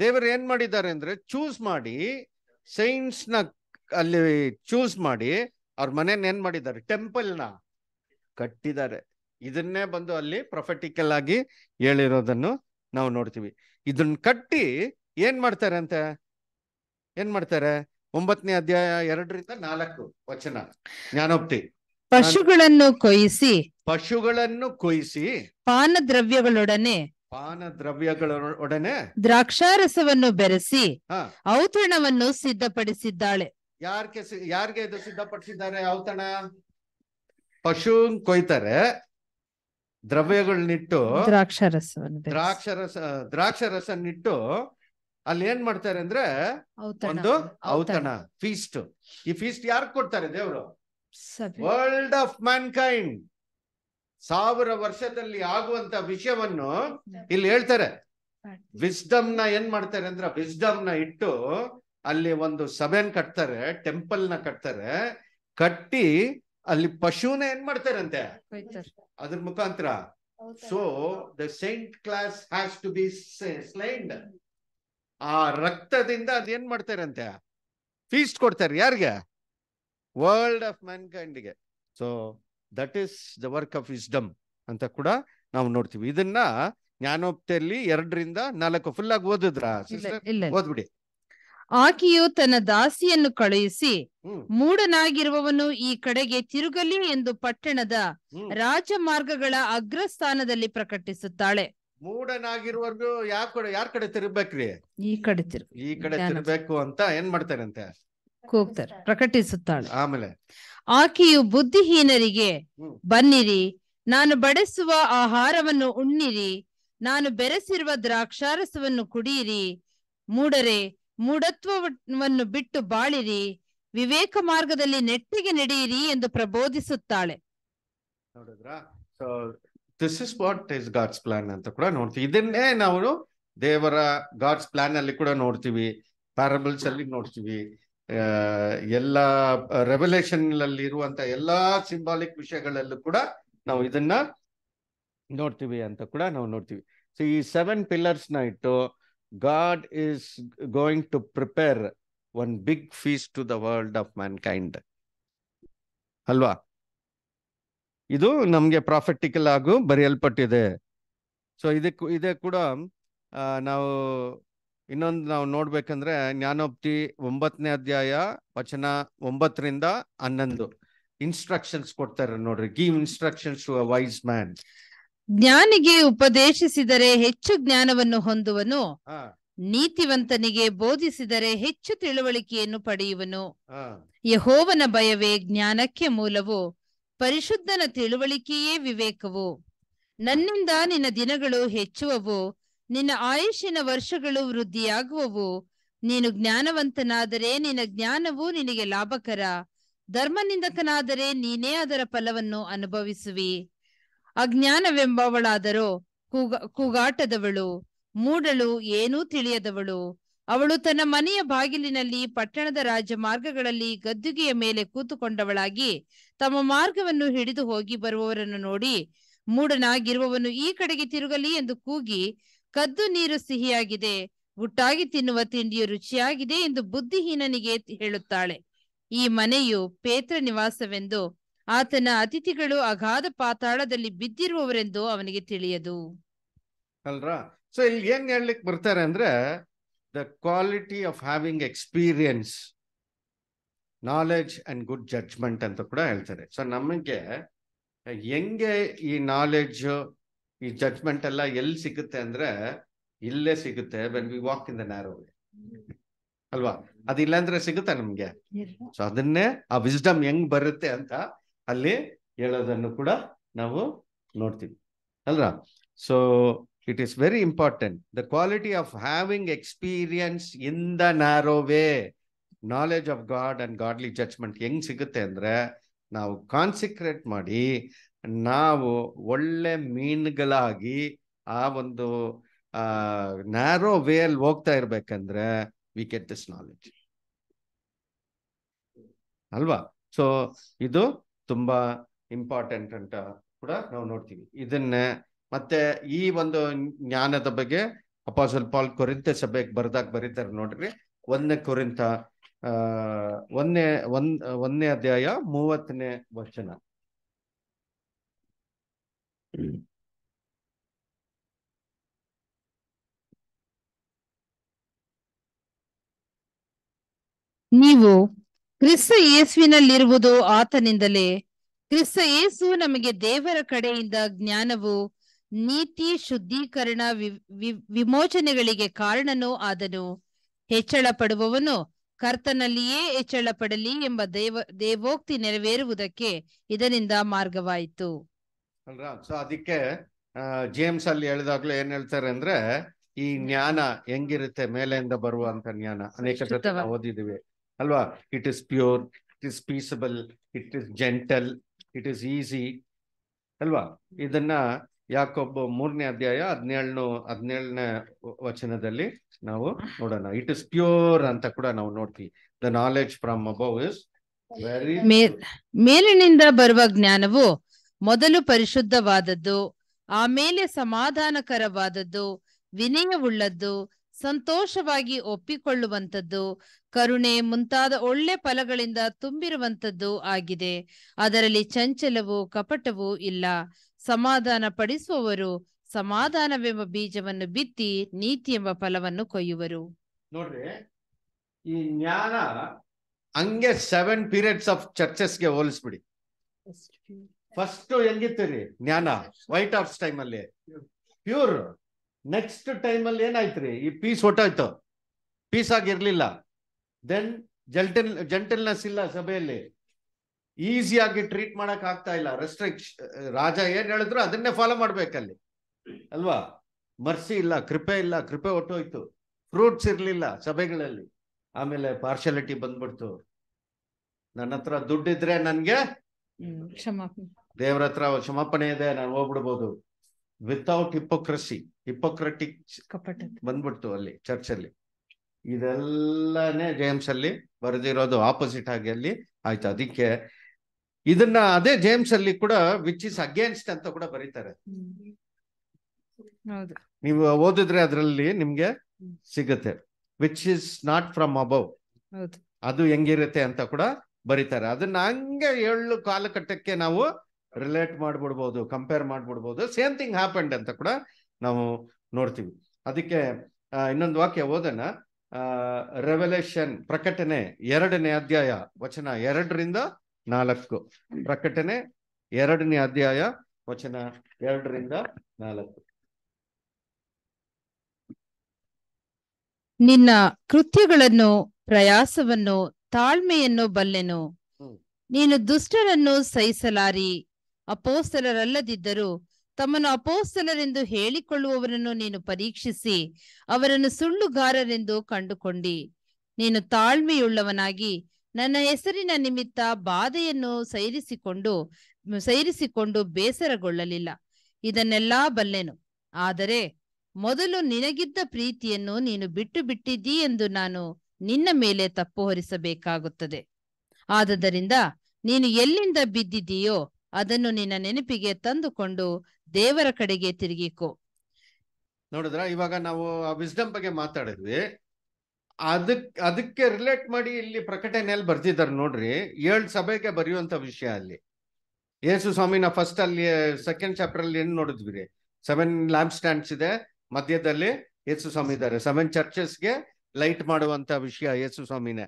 ದೇವರು ಏನ್ ಮಾಡಿದ್ದಾರೆ ಅಂದ್ರೆ ಚೂಸ್ ಮಾಡಿ ಸೈನ್ಸ್ ನ ಅಲ್ಲಿ ಚೂಸ್ ಮಾಡಿ ಅವ್ರ ಮನೇನ ಏನ್ ಮಾಡಿದ್ದಾರೆ ಟೆಂಪಲ್ ನ ಕಟ್ಟಿದ್ದಾರೆ ಇದನ್ನೇ ಬಂದು ಅಲ್ಲಿ ಪ್ರೊಫೆಟಿಕಲ್ ಆಗಿ ಹೇಳಿರೋದನ್ನು ನಾವು ನೋಡ್ತೀವಿ ಇದನ್ನ ಕಟ್ಟಿ ಏನ್ ಮಾಡ್ತಾರೆ ಅಂತ ಏನ್ ಮಾಡ್ತಾರೆ ಒಂಬತ್ತನೇ ಅಧ್ಯಾಯ ಎರಡರಿಂದ ನಾಲ್ಕು ವಚನ ಜ್ಞಾನೋಕ್ತಿ ಪಶುಗಳನ್ನು ಕೊಯಿಸಿ ಪಶುಗಳನ್ನು ಕೊಯಿಸಿ ಪಾನ ದ್ರವ್ಯಗಳೊಡನೆ ಪಾನ ದ್ರವ್ಯಗಳೊಡನೆ ದ್ರಾಕ್ಷಾರಸವನ್ನು ಬೆರೆಸಿ ಔತಣವನ್ನು ಸಿದ್ಧಪಡಿಸಿದ್ದಾಳೆ ಯಾರ್ಗೆ ಯಾರ್ಗೆ ಇದು ಸಿದ್ಧಪಡಿಸಿದ್ದಾರೆ ಔತಣ ಪಶು ಕೊಯ್ತಾರೆ ದ್ರವ್ಯಗಳನ್ನಿಟ್ಟು ದ್ರಾಕ್ಷರಸ ದ್ರಾಕ್ಷರಸ ದ್ರಾಕ್ಷರಸನ್ನಿಟ್ಟು ಅಲ್ಲಿ ಏನ್ ಮಾಡ್ತಾರೆ ಅಂದ್ರೆ ಒಂದು ಔತಣ ಫೀಸ್ಟ್ ಈ ಫೀಸ್ಟ್ ಯಾರು ಕೊಡ್ತಾರೆ ದೇವರು ವರ್ಲ್ಡ್ ಆಫ್ ಮ್ಯಾನ್ ಕೈಂಡ್ ಸಾವಿರ ವರ್ಷದಲ್ಲಿ ಆಗುವಂತ ವಿಷಯವನ್ನು ಇಲ್ಲಿ ಹೇಳ್ತಾರೆ ವಿಸ್ಡಮ್ ನ ಏನ್ ಮಾಡ್ತಾರೆ ಅಂದ್ರೆ ವಿಸ್ಡಮ್ ನ ಇಟ್ಟು ಅಲ್ಲಿ ಒಂದು ಸಭೆನ್ ಕಟ್ತಾರೆ ಟೆಂಪಲ್ ನ ಕಟ್ತಾರೆ ಕಟ್ಟಿ ಅಲ್ಲಿ ಪಶುನ ಏನ್ ಮಾಡ್ತಾರಂತೆ ಅದ್ರ ಮುಖಾಂತರ so the saint class has to be slain ಆ ರಕ್ತದಿಂದ ಅದ್ ಅದೇನ್ ಮಾಡ್ತಾರಂತೆ ಫೀಸ್ಟ್ ಕೊಡ್ತಾರೆ ಯಾರಿಗೆ ವರ್ಲ್ಡ್ ಆಫ್ ಮ್ಯಾನ್ ಗೆ so that is the work of wisdom ಅಂತ ಕೂಡ ನಾವು ನೋಡ್ತೀವಿ ಇದನ್ನ ಜ್ಞಾನೋಪ್ತಿಯಲ್ಲಿ ಎರಡರಿಂದ ನಾಲ್ಕು ಫುಲ್ ಆಗಿ ಓದಿದ್ರ ಓದ್ಬಿಡಿ ಆಕೆಯು ತನ್ನ ದಾಸಿಯನ್ನು ಕಳುಹಿಸಿ ಮೂಡನಾಗಿರುವವನು ಈ ಕಡೆಗೆ ತಿರುಗಲಿ ಎಂದು ಪಟ್ಟಣದ ರಾಜಮಾರ್ಗಗಳ ಅಗ್ರಸ್ಥಾನದಲ್ಲಿ ಪ್ರಕಟಿಸುತ್ತಾಳೆ ಮೂಡನಾಗಿರುವವರೆಗೂ ಯಾವ ಕಡೆ ಯಾರ ಕಡೆ ತಿರುಗ್ಬೇಕ್ರಿ ಈ ಕಡೆ ಈ ಕಡೆ ತಿರುಗಬೇಕು ಅಂತ ಏನ್ ಮಾಡ್ತಾರಂತೆ ಹೋಗ್ತಾರೆ ಪ್ರಕಟಿಸುತ್ತಾಳೆ ಆಮೇಲೆ ಆಕೆಯು ಬುದ್ಧಿಹೀನರಿಗೆ ಬನ್ನಿರಿ ನಾನು ಬಡಿಸುವ ಆಹಾರವನ್ನು ಉಣ್ಣಿರಿ ನಾನು ಬೆರೆಸಿರುವ ದ್ರಾಕ್ಷಾರಸವನ್ನು ಕುಡಿಯಿರಿ ಮೂಡರೆ ಮೂಢತ್ವವನ್ನು ಬಿಟ್ಟು ಬಾಳಿರಿ ವಿವೇಕ ಮಾರ್ಗದಲ್ಲಿ ನೆಟ್ಟಿಗೆ ನಡೆಯಿರಿ ಎಂದು ಪ್ರಬೋಧಿಸುತ್ತಾಳೆ ನೋಡಿದ್ರಾ this is what is God's plan ಅಂತ ಕೂಡ ನೋಡ್ತೀವಿ ಇದನ್ನೇ ನಾವು ದೇವರ ಗಾಡ್ಸ್ ಪ್ಲಾನ್ ಅಲ್ಲಿ ಕೂಡ ನೋಡ್ತೀವಿ ಪ್ಯಾರಬಲ್ಸ್ ಅಲ್ಲಿ ನೋಡ್ತೀವಿ ಎಲ್ಲ ರೆವಲ್ಯೂಷನ್ ಅಲ್ಲಿ ಇರುವಂತ ಎಲ್ಲಾ ಸಿಂಬಾಲಿಕ್ ವಿಷಯಗಳಲ್ಲೂ ಕೂಡ ನಾವು ಇದನ್ನ ನೋಡ್ತೀವಿ ಅಂತ ಕೂಡ ನಾವು ನೋಡ್ತೀವಿ ಸೊ ಈ ಸೆವೆನ್ ಪಿಲ್ಲರ್ಸ್ ನ ಇಟ್ಟು God is going to prepare one big feast to the world of mankind ಅಲ್ವಾ ಇದು ನಮಗೆ ಪ್ರಾಫೆಟಿಕಲ್ ಆಗು ಬರೆಯಲ್ಪಟ್ಟಿದೆ ಸೊ ಇದಕ್ಕೂ ಇದೇ ಕೂಡ ನಾವು ಇನ್ನೊಂದು ನಾವು ನೋಡ್ಬೇಕಂದ್ರೆ ಜ್ಞಾನೋಪ್ತಿ ಒಂಬತ್ತನೇ ಅಧ್ಯಾಯ ವಚನ ಒಂಬತ್ತರಿಂದ ಹನ್ನೊಂದು ಇನ್ಸ್ಟ್ರಕ್ಷನ್ಸ್ ಕೊಡ್ತಾರೆ ನೋಡ್ರಿ give instructions to a wise man ಜ್ಞಾನಿಗೆ ಉಪದೇಶಿಸಿದರೆ ಹೆಚ್ಚು ಜ್ಞಾನವನ್ನು ಹೊಂದುವನು ನೀತಿವಂತನಿಗೆ ಬೋಧಿಸಿದರೆ ಹೆಚ್ಚು ತಿಳುವಳಿಕೆಯನ್ನು ಪಡೆಯುವನು ಯಹೋವನ ಭಯವೇ ಜ್ಞಾನಕ್ಕೆ ಮೂಲವು ಪರಿಶುದ್ಧನ ತಿಳುವಳಿಕೆಯೇ ವಿವೇಕವು ನನ್ನಿಂದ ನಿನ್ನ ದಿನಗಳು ಹೆಚ್ಚುವವು ನಿನ್ನ ಆಯುಷಿನ ವರ್ಷಗಳು ವೃದ್ಧಿಯಾಗುವವು ನೀನು ಜ್ಞಾನವಂತನಾದರೆ ನಿನ್ನ ಜ್ಞಾನವು ನಿನಗೆ ಲಾಭಕರ ಧರ್ಮನಿಂದಕನಾದರೆ ನೀನೇ ಅದರ ಫಲವನ್ನು ಅನುಭವಿಸುವಿ ಅಜ್ಞಾನವೆಂಬವಳಾದರೋ ಕೂಗ ಕೂಗಾಟದವಳು ಮೂಡಳು ಏನೂ ತಿಳಿಯದವಳು ಅವಳು ತನ್ನ ಮನೆಯ ಬಾಗಿಲಿನಲ್ಲಿ ಪಟ್ಟಣದ ರಾಜಮಾರ್ಗಗಳಲ್ಲಿ ಮಾರ್ಗಗಳಲ್ಲಿ ಗದ್ದುಗೆಯ ಮೇಲೆ ಕೂತುಕೊಂಡವಳಾಗಿ ತಮ್ಮ ಮಾರ್ಗವನ್ನು ಹಿಡಿದು ಹೋಗಿ ಬರುವವರನ್ನು ನೋಡಿ ಮೂಡನಾಗಿರುವವನು ಈ ಕಡೆಗೆ ತಿರುಗಲಿ ಎಂದು ಕೂಗಿ ಕದ್ದು ನೀರು ಸಿಹಿಯಾಗಿದೆ ಗುಟ್ಟಾಗಿ ತಿನ್ನುವ ತಿಂಡಿಯು ರುಚಿಯಾಗಿದೆ ಎಂದು ಬುದ್ಧಿಹೀನನಿಗೆ ಹೇಳುತ್ತಾಳೆ ಈ ಮನೆಯು ಪೇತ್ರ ನಿವಾಸವೆಂದು ಆತನ ಅತಿಥಿಗಳು ಅಗಾಧ ಪಾತಾಳದಲ್ಲಿ ಬಿದ್ದಿರುವವರೆಂದು ಅವನಿಗೆ ತಿಳಿಯದು ಅಲ್ರಾ ಸೊ ಇಲ್ಲಿ ಏನ್ ಹೇಳಲಿಕ್ಕೆ ಬರ್ತಾರೆ ಅಂದ್ರೆ the quality of having experience knowledge and good judgment ಅಂತ ಕೂಡ ಹೇಳ್ತಾರೆ ಸೊ ನಮಗೆ ಹೆಂಗೆ ಈ ನಾಲೆಜ್ ಈ ಜಡ್ಜ್ಮೆಂಟ್ ಎಲ್ಲ ಎಲ್ಲಿ ಸಿಗುತ್ತೆ ಅಂದ್ರೆ ಇಲ್ಲೇ ಸಿಗುತ್ತೆ when we walk in the narrow ಅಲ್ವಾ ಅದಿಲ್ಲ ಅಂದ್ರೆ ಸಿಗುತ್ತಾ ನಮ್ಗೆ ಸೊ ಅದನ್ನೇ ಆ ವಿಸ್ಡಮ್ ಹೆಂಗ್ ಬರುತ್ತೆ ಅಂತ ಅಲ್ಲಿ ಹೇಳೋದನ್ನು ಕೂಡ ನಾವು ನೋಡ್ತೀವಿ ಅಲ್ರ so it is very important the quality of having experience in the narrow way knowledge of God and godly judgment ಹೆಂಗ್ ಸಿಗುತ್ತೆ ಅಂದ್ರೆ ನಾವು ಕಾನ್ಸಿಕ್ರೇಟ್ ಮಾಡಿ ನಾವು ಒಳ್ಳೆ ಮೀನುಗಳಾಗಿ ಆ ಒಂದು ನ್ಯಾರೋ ವೇ ಅಲ್ಲಿ ಹೋಗ್ತಾ ಇರ್ಬೇಕಂದ್ರೆ ವಿ ಕೆಟ್ ದಿಸ್ ನಾಲೆಡ್ಜ್ ಅಲ್ವಾ ಸೊ ಇದು ತುಂಬಾ ಇಂಪಾರ್ಟೆಂಟ್ ಅಂತ ಕೂಡ ನಾವು ನೋಡ್ತೀವಿ ಇದನ್ನೇ ಮತ್ತೆ ಈ ಒಂದು ಜ್ಞಾನದ ಬಗ್ಗೆ ಅಪಾಸಲ್ ಪಾಲ್ ಕೊರಿಂತ ಸಭೆಗೆ ಬರ್ದಾಗ ಬರೀತಾರೆ ನೋಡ್ರಿ ಒಂದನೇ ಕೊರಿಂತ ಆ ಒಂದನೇ ಒಂದ್ ಒಂದನೇ ಅಧ್ಯಾಯ ಮೂವತ್ತನೇ ವಚನ ನೀವು ಕ್ರಿಸ್ತ ಏಸುವಿನಲ್ಲಿರುವುದು ಆತನಿಂದಲೇ ಕ್ರಿಸ್ತ ಯೇಸು ನಮಗೆ ದೇವರ ಕಡೆಯಿಂದ ಜ್ಞಾನವು ನೀತಿ ಶುದ್ಧೀಕರಣ ವಿಮೋಚನೆಗಳಿಗೆ ಕಾರಣನೂ ಆದನು ಹೆಚ್ಚಳ ಪಡುವವನು ಕರ್ತನಲ್ಲಿಯೇ ಹೆಚ್ಚಳ ಪಡಲಿ ಎಂಬ ದೇವ ದೇವೋಕ್ತಿ ನೆರವೇರುವುದಕ್ಕೆ ಇದರಿಂದ ಮಾರ್ಗವಾಯಿತು ಅದಕ್ಕೆ ಜೇಮ್ಸ್ ಅಲ್ಲಿ ಹೇಳಿದಾಗ್ಲೂ ಏನ್ ಹೇಳ್ತಾರೆ ಅಂದ್ರೆ ಈ ಜ್ಞಾನ ಹೆಂಗಿರುತ್ತೆ ಮೇಲೆಯಿಂದ ಬರುವಂತ ಜ್ಞಾನ ಅನೇಕ ಓದಿದಿವಿ ಅಲ್ವಾ it is pure it is peaceable it is gentle it is easy ಅಲ್ವಾ ಇದನ್ನ ಯಾಕೊಬ್ಬ ಮೂರನೇ ಅಧ್ಯಾಯ ಹದಿನೇಳನು ಹದಿನೇಳನೇ ವಚನದಲ್ಲಿ ನಾವು ನೋಡೋಣ ಇಟ್ ಇಸ್ ಪ್ಯೂರ್ ಅಂತ ಕೂಡ ನಾವು ನೋಡ್ತೀವಿ the knowledge from above is very ಮೇಲಿನಿಂದ ಬರುವ ಜ್ಞಾನವು ಮೊದಲು ಪರಿಶುದ್ಧವಾದದ್ದು ಆಮೇಲೆ ಸಮಾಧಾನಕರವಾದದ್ದು ವಿನಯವುಳ್ಳದ್ದು ಸಂತೋಷವಾಗಿ ಒಪ್ಪಿಕೊಳ್ಳುವಂಥದ್ದು ಕರುಣೆ ಮುಂತಾದ ಒಳ್ಳೆ ಫಲಗಳಿಂದ ತುಂಬಿರುವಂಥದ್ದು ಆಗಿದೆ ಅದರಲ್ಲಿ ಚಂಚಲವೂ ಕಪಟವೂ ಇಲ್ಲ ಸಮಾಧಾನ ಪಡಿಸುವವರು ಸಮಾಧಾನವೆಂಬ ಬೀಜವನ್ನು ಬಿತ್ತಿ ನೀತಿ ಎಂಬ ಫಲವನ್ನು ಕೊಯ್ಯುವರು ನೋಡ್ರಿ ಈ ಜ್ಞಾನ ಹಂಗೆ ಸೆವೆನ್ ಪೀರಿಯಡ್ಸ್ ಆಫ್ ಚರ್ಚಸ್ಗೆ ಹೋಲಿಸ್ಬಿಡಿ ಫಸ್ಟ್ ಹೆಂಗಿತ್ತು ಜ್ಞಾನ ವೈಟ್ ಆಫ್ ಟೈಮ್ ಅಲ್ಲಿ ಪ್ಯೂರ್ ನೆಕ್ಸ್ಟ್ ಟೈಮಲ್ಲಿ ಏನಾಯ್ತು ರೀ ಈ ಪೀಸ್ ಹೊಟ್ಟೋಯ್ತು ಪೀಸ್ ಆಗಿರ್ಲಿಲ್ಲ ದೆನ್ ಜಲ್ಟೆಲ್ ಜಂಟಲ್ನೆಸ್ ಇಲ್ಲ ಸಭೆಯಲ್ಲಿ ಈಸಿಯಾಗಿ ಟ್ರೀಟ್ ಮಾಡಕ್ ಆಗ್ತಾ ಇಲ್ಲ ರೆಸ್ಟ್ರಿಕ್ಷ ರಾಜ ಏನ್ ಹೇಳಿದ್ರು ಅದನ್ನೇ ಫಾಲೋ ಮಾಡ್ಬೇಕಲ್ಲಿ ಅಲ್ವಾ ಮರ್ಸಿ ಇಲ್ಲ ಕೃಪೆ ಇಲ್ಲ ಕೃಪೆ ಹೊಟ್ಟೋಯ್ತು ಫ್ರೂಟ್ಸ್ ಇರ್ಲಿಲ್ಲ ಸಭೆಗಳಲ್ಲಿ ಆಮೇಲೆ ಪಾರ್ಶಾಲಿಟಿ ಬಂದ್ಬಿಡ್ತು ನನ್ನ ಹತ್ರ ದುಡ್ಡಿದ್ರೆ ನನ್ಗೆ ದೇವ್ರ ಹತ್ರ ಕ್ಷಮಾಪಣೆ ಇದೆ ನಾನು ಹೋಗ್ಬಿಡ್ಬೋದು ವಿತೌಟ್ ಹಿಪೋಕ್ರಸಿ ಹಿಪೋಕ್ರೆಟಿಕ್ ಬಂದ್ಬಿಡ್ತು ಅಲ್ಲಿ ಚರ್ಚ್ ಅಲ್ಲಿ ಇದೆಲ್ಲನೇ ಜೇಮ್ಸ್ ಅಲ್ಲಿ ಬರೆದಿರೋದು ಆಪೋಸಿಟ್ ಆಗಿ ಅಲ್ಲಿ ಆಯ್ತು ಅದಕ್ಕೆ ಇದನ್ನ ಅದೇ ಜೇಮ್ಸ್ ಅಲ್ಲಿ ಕೂಡ ವಿಚ್ ಇಸ್ ಅಗೇನ್ಸ್ಟ್ ಅಂತ ಕೂಡ ಬರೀತಾರೆ ನೀವು ಓದಿದ್ರೆ ಅದರಲ್ಲಿ ನಿಮ್ಗೆ ಸಿಗುತ್ತೆ which is not from above ಅದು ಹೆಂಗಿರುತ್ತೆ ಅಂತ ಕೂಡ ಬರೀತಾರೆ ಅದನ್ನ ಹಂಗೆ ಏಳು ಕಾಲಕಟ್ಟಕ್ಕೆ ನಾವು ರಿಲೇಟ್ ಮಾಡ್ಬಿಡ್ಬೋದು ಕಂಪೇರ್ ಮಾಡ್ಬಿಡ್ಬೋದು ಸೇಮ್ ಥಿಂಗ್ ಹ್ಯಾಪಂಡ್ ಅಂತ ಕೂಡ ನಾವು ನೋಡ್ತೀವಿ ಅದಕ್ಕೆ ಇನ್ನೊಂದು ವಾಕ್ಯ ಓದೋಣ ರೆವಲ್ಯೂಷನ್ ಪ್ರಕಟಣೆ ಎರಡನೇ ಅಧ್ಯಾಯ ವಚನ ಎರಡರಿಂದ ನಾಲ್ಕು ಪ್ರಕಟಣೆ ಎರಡನೇ ಅಧ್ಯಾಯ ವಚನ ಎರಡರಿಂದ ನಾಲ್ಕು ನಿನ್ನ ಕೃತ್ಯಗಳನ್ನು ಪ್ರಯಾಸವನ್ನು ತಾಳ್ಮೆಯನ್ನು ಬಲ್ಲೆನು ನೀನು ದುಷ್ಟರನ್ನು ಸಹಿಸಲಾರಿ ಅಪೋಸ್ತಲರಲ್ಲದಿದ್ದರೂ ತಮ್ಮನ್ನು ಅಪೋಸ್ತಲರೆಂದು ಹೇಳಿಕೊಳ್ಳುವವರನ್ನು ನೀನು ಪರೀಕ್ಷಿಸಿ ಅವರನ್ನು ಸುಳ್ಳುಗಾರರೆಂದು ಕಂಡುಕೊಂಡಿ ನೀನು ತಾಳ್ಮೆಯುಳ್ಳವನಾಗಿ ನನ್ನ ಹೆಸರಿನ ನಿಮಿತ್ತ ಬಾಧೆಯನ್ನು ಸೈರಿಸಿಕೊಂಡು ಸೈರಿಸಿಕೊಂಡು ಬೇಸರಗೊಳ್ಳಲಿಲ್ಲ ಇದನ್ನೆಲ್ಲಾ ಬಲ್ಲೆನು ಆದರೆ ಮೊದಲು ನಿನಗಿದ್ದ ಪ್ರೀತಿಯನ್ನು ನೀನು ಬಿಟ್ಟು ಬಿಟ್ಟಿದ್ದೀ ಎಂದು ನಾನು ನಿನ್ನ ಮೇಲೆ ತಪ್ಪು ಹೊರಿಸಬೇಕಾಗುತ್ತದೆ ಆದದರಿಂದ ನೀನು ಎಲ್ಲಿಂದ ಬಿದ್ದಿದ್ದೀಯೋ ಅದನ್ನು ನಿನ್ನ ನೆನಪಿಗೆ ತಂದುಕೊಂಡು ದೇವರ ಕಡೆಗೆ ತಿರುಗಿಕೋ ನೋಡಿದ್ರ ಇವಾಗ ನಾವು ಆ ವಿಸ್ಡಮ್ ಬಗ್ಗೆ ಮಾತಾಡಿದ್ವಿ ಅದಕ್ ಅದಕ್ಕೆ ರಿಲೇಟ್ ಮಾಡಿ ಇಲ್ಲಿ ಪ್ರಕಟಣೆಯಲ್ಲಿ ಬರ್ತಿದ್ದಾರೆ ನೋಡ್ರಿ ಏಳ್ ಸಭೆಗೆ ಬರೆಯುವಂತ ವಿಷಯ ಅಲ್ಲಿ ಯೇಸು ಸ್ವಾಮಿನ ಫಸ್ಟ್ ಅಲ್ಲಿ ಸೆಕೆಂಡ್ ಚಾಪ್ಟರ್ ಅಲ್ಲಿ ಏನ್ ನೋಡಿದ್ವಿ ಸೆವೆನ್ ಲ್ಯಾಂಪ್ ಸ್ಟ್ಯಾಂಡ್ಸ್ ಇದೆ ಮಧ್ಯದಲ್ಲಿ ಯೇಸು ಸ್ವಾಮಿ ಇದ್ದಾರೆ ಸೆವೆನ್ ಚರ್ಚಸ್ಗೆ ಲೈಟ್ ಮಾಡುವಂತ ವಿಷಯ ಯೇಸು ಸ್ವಾಮಿನೇ